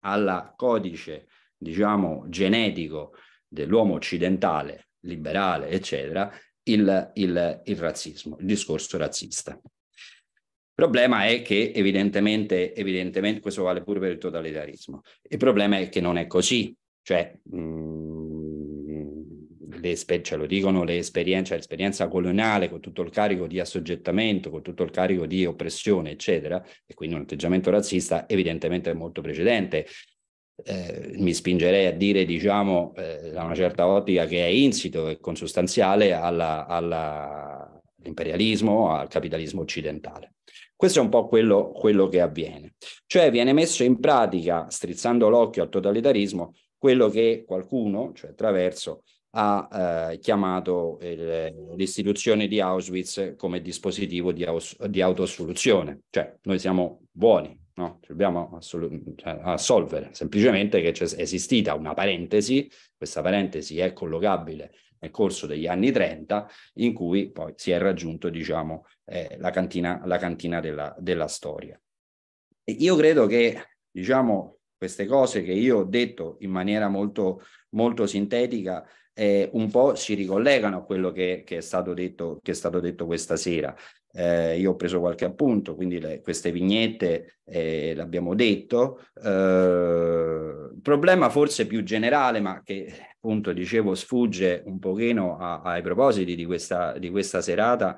al codice, diciamo, genetico dell'uomo occidentale, liberale, eccetera, il, il, il razzismo, il discorso razzista. Il problema è che evidentemente, evidentemente questo vale pure per il totalitarismo. Il problema è che non è così, cioè mh, mm, le, ce cioè, lo dicono le esperienze, cioè, l'esperienza coloniale con tutto il carico di assoggettamento, con tutto il carico di oppressione, eccetera, e quindi un atteggiamento razzista evidentemente è molto precedente. Eh, mi spingerei a dire, diciamo, eh, da una certa ottica che è insito e consustanziale all'imperialismo, al capitalismo occidentale. Questo è un po' quello, quello che avviene. Cioè viene messo in pratica, strizzando l'occhio al totalitarismo, quello che qualcuno, cioè attraverso, ha eh, chiamato il, l'istituzione di Auschwitz come dispositivo di, aus, di autoassoluzione. Cioè noi siamo buoni, no? dobbiamo assolu- cioè, assolvere, semplicemente che c'è esistita una parentesi, questa parentesi è collocabile nel corso degli anni 30, in cui poi si è raggiunto diciamo, eh, la cantina, la cantina della, della storia. E io credo che diciamo, queste cose che io ho detto in maniera molto, molto sintetica eh, un po' si ricollegano a quello che, che, è, stato detto, che è, stato detto, questa sera. Eh, io ho preso qualche appunto, quindi le, queste vignette eh, l'abbiamo detto. Il eh, problema forse più generale, ma che appunto dicevo sfugge un pochino a, ai propositi di questa, di questa serata,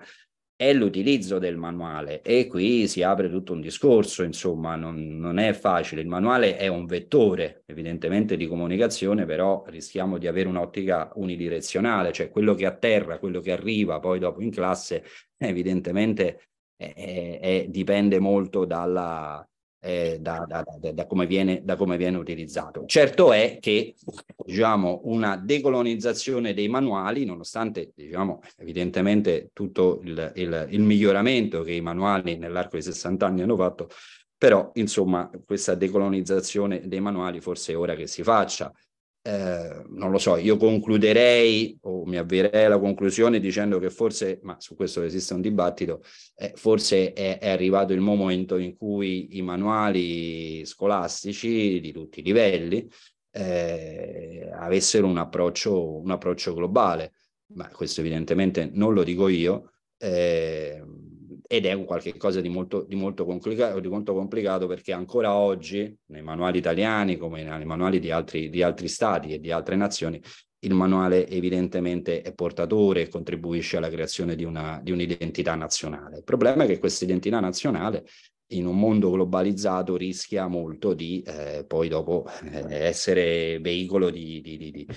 è l'utilizzo del manuale e qui si apre tutto un discorso, insomma non, non, è facile, il manuale è un vettore evidentemente di comunicazione, però rischiamo di avere un'ottica unidirezionale, cioè quello che atterra, quello che arriva poi dopo in classe evidentemente è, è, è, dipende molto dalla, eh, da, da, da, come viene, da, come viene, utilizzato. Certo è che diciamo, una decolonizzazione dei manuali, nonostante diciamo, evidentemente tutto il, il, il, miglioramento che i manuali nell'arco dei 60 anni hanno fatto, però insomma questa decolonizzazione dei manuali forse è ora che si faccia eh, non lo so, io concluderei o mi avvierei alla conclusione dicendo che forse, ma su questo esiste un dibattito, eh, forse è, è, arrivato il momento in cui i manuali scolastici di tutti i livelli eh, avessero un approccio, un approccio globale, ma questo evidentemente non lo dico io. Eh, ed è qualcosa di molto, di, molto di molto complicato perché ancora oggi nei manuali italiani come nei manuali di altri, di altri stati e di altre nazioni il manuale evidentemente è portatore e contribuisce alla creazione di, una, di, un'identità nazionale. Il problema è che questa identità nazionale in un mondo globalizzato rischia molto di eh, poi dopo eh, essere veicolo di, di, di,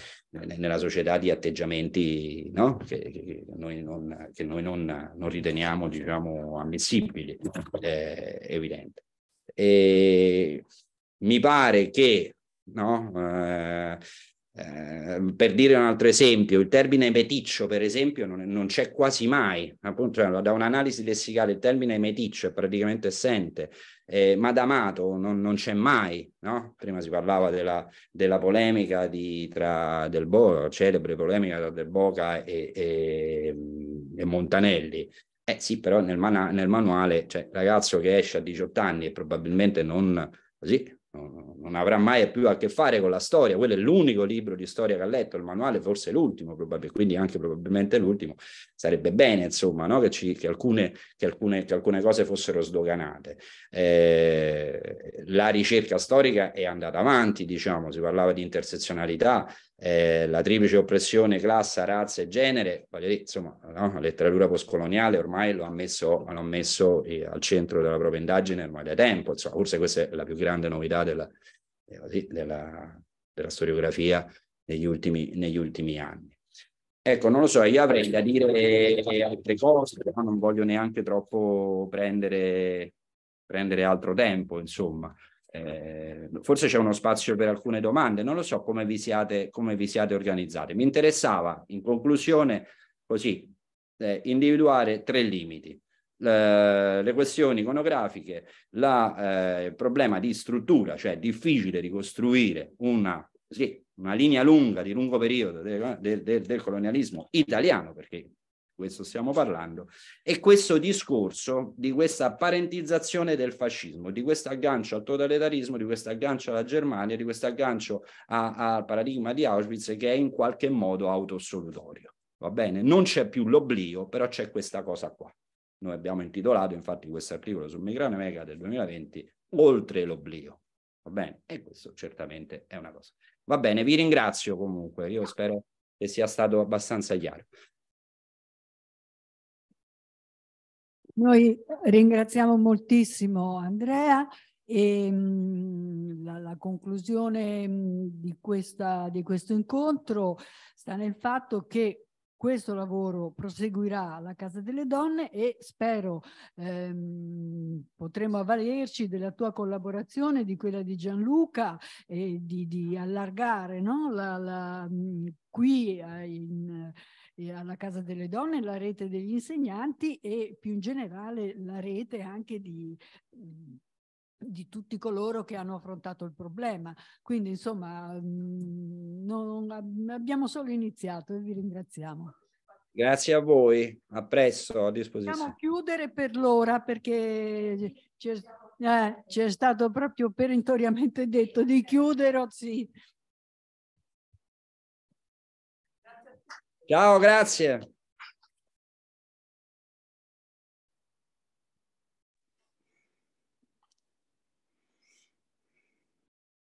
nella società di atteggiamenti no? che, che, noi, non, che noi non, non, riteniamo diciamo, ammissibili, eh, evidente. E mi pare che no? eh, Ehm, per dire un altro esempio, il termine meticcio, per esempio, non, non c'è quasi mai. Appunto, cioè, da un'analisi lessicale il termine meticcio è praticamente assente, eh, madamato non, non c'è mai. No? Prima si parlava della, della polemica di, tra Del Boca, celebre polemica tra Del Boca e, e, e Montanelli. Eh sì, però nel, man- nel manuale, cioè, ragazzo che esce a 18 anni e probabilmente non così non avrà mai più a che fare con la storia, quello è l'unico libro di storia che ha letto, il manuale forse l'ultimo, quindi anche probabilmente l'ultimo, sarebbe bene insomma no? che, ci, che, alcune, che, alcune, che, alcune, cose fossero sdoganate. Eh, la ricerca storica è andata avanti, diciamo, si parlava di intersezionalità, eh, la triplice oppressione, classe, razza e genere, voglio dire, insomma, no? la letteratura postcoloniale ormai lo ha messo, l'ha messo eh, al centro della propria indagine ormai da tempo, insomma, forse questa è la più grande novità della, eh, della, della storiografia negli ultimi, negli ultimi, anni. Ecco, non lo so, io avrei da dire altre cose, però non voglio neanche troppo prendere, prendere altro tempo, insomma. Eh, forse c'è uno spazio per alcune domande, non lo so come vi siate, come vi siate organizzati. Mi interessava in conclusione così eh, individuare tre limiti. Le, le questioni iconografiche, la, eh, il problema di struttura, cioè difficile ricostruire una, sì, una linea lunga di lungo periodo del, del, del colonialismo italiano, perché questo stiamo parlando, e questo discorso di questa apparentizzazione del fascismo, di questo aggancio al totalitarismo, di questo aggancio alla Germania, di questo aggancio al paradigma di Auschwitz che è in qualche modo autosolutorio. Va bene? Non c'è più l'oblio, però c'è questa cosa qua. Noi abbiamo intitolato infatti questo articolo sul Migrana Mega del 2020 Oltre l'oblio. Va bene? E questo certamente è una cosa. Va bene, vi ringrazio comunque, io spero che sia stato abbastanza chiaro. Noi ringraziamo moltissimo Andrea e mm, la, la, conclusione mm, di, questa, di questo incontro sta nel fatto che questo lavoro proseguirà alla Casa delle Donne e spero ehm, potremo avvalerci della tua collaborazione, di quella di Gianluca e di, di allargare no? la, la, mm, qui eh, in, eh, alla Casa delle Donne, la rete degli insegnanti e più in generale la rete anche di, di tutti coloro che hanno affrontato il problema. Quindi insomma mh, non, abbiamo solo iniziato e vi ringraziamo. Grazie a voi, a presto, a disposizione. Possiamo chiudere per l'ora perché c'è eh, stato proprio perentoriamente detto di chiudere, oh sì, Ciao, grazie.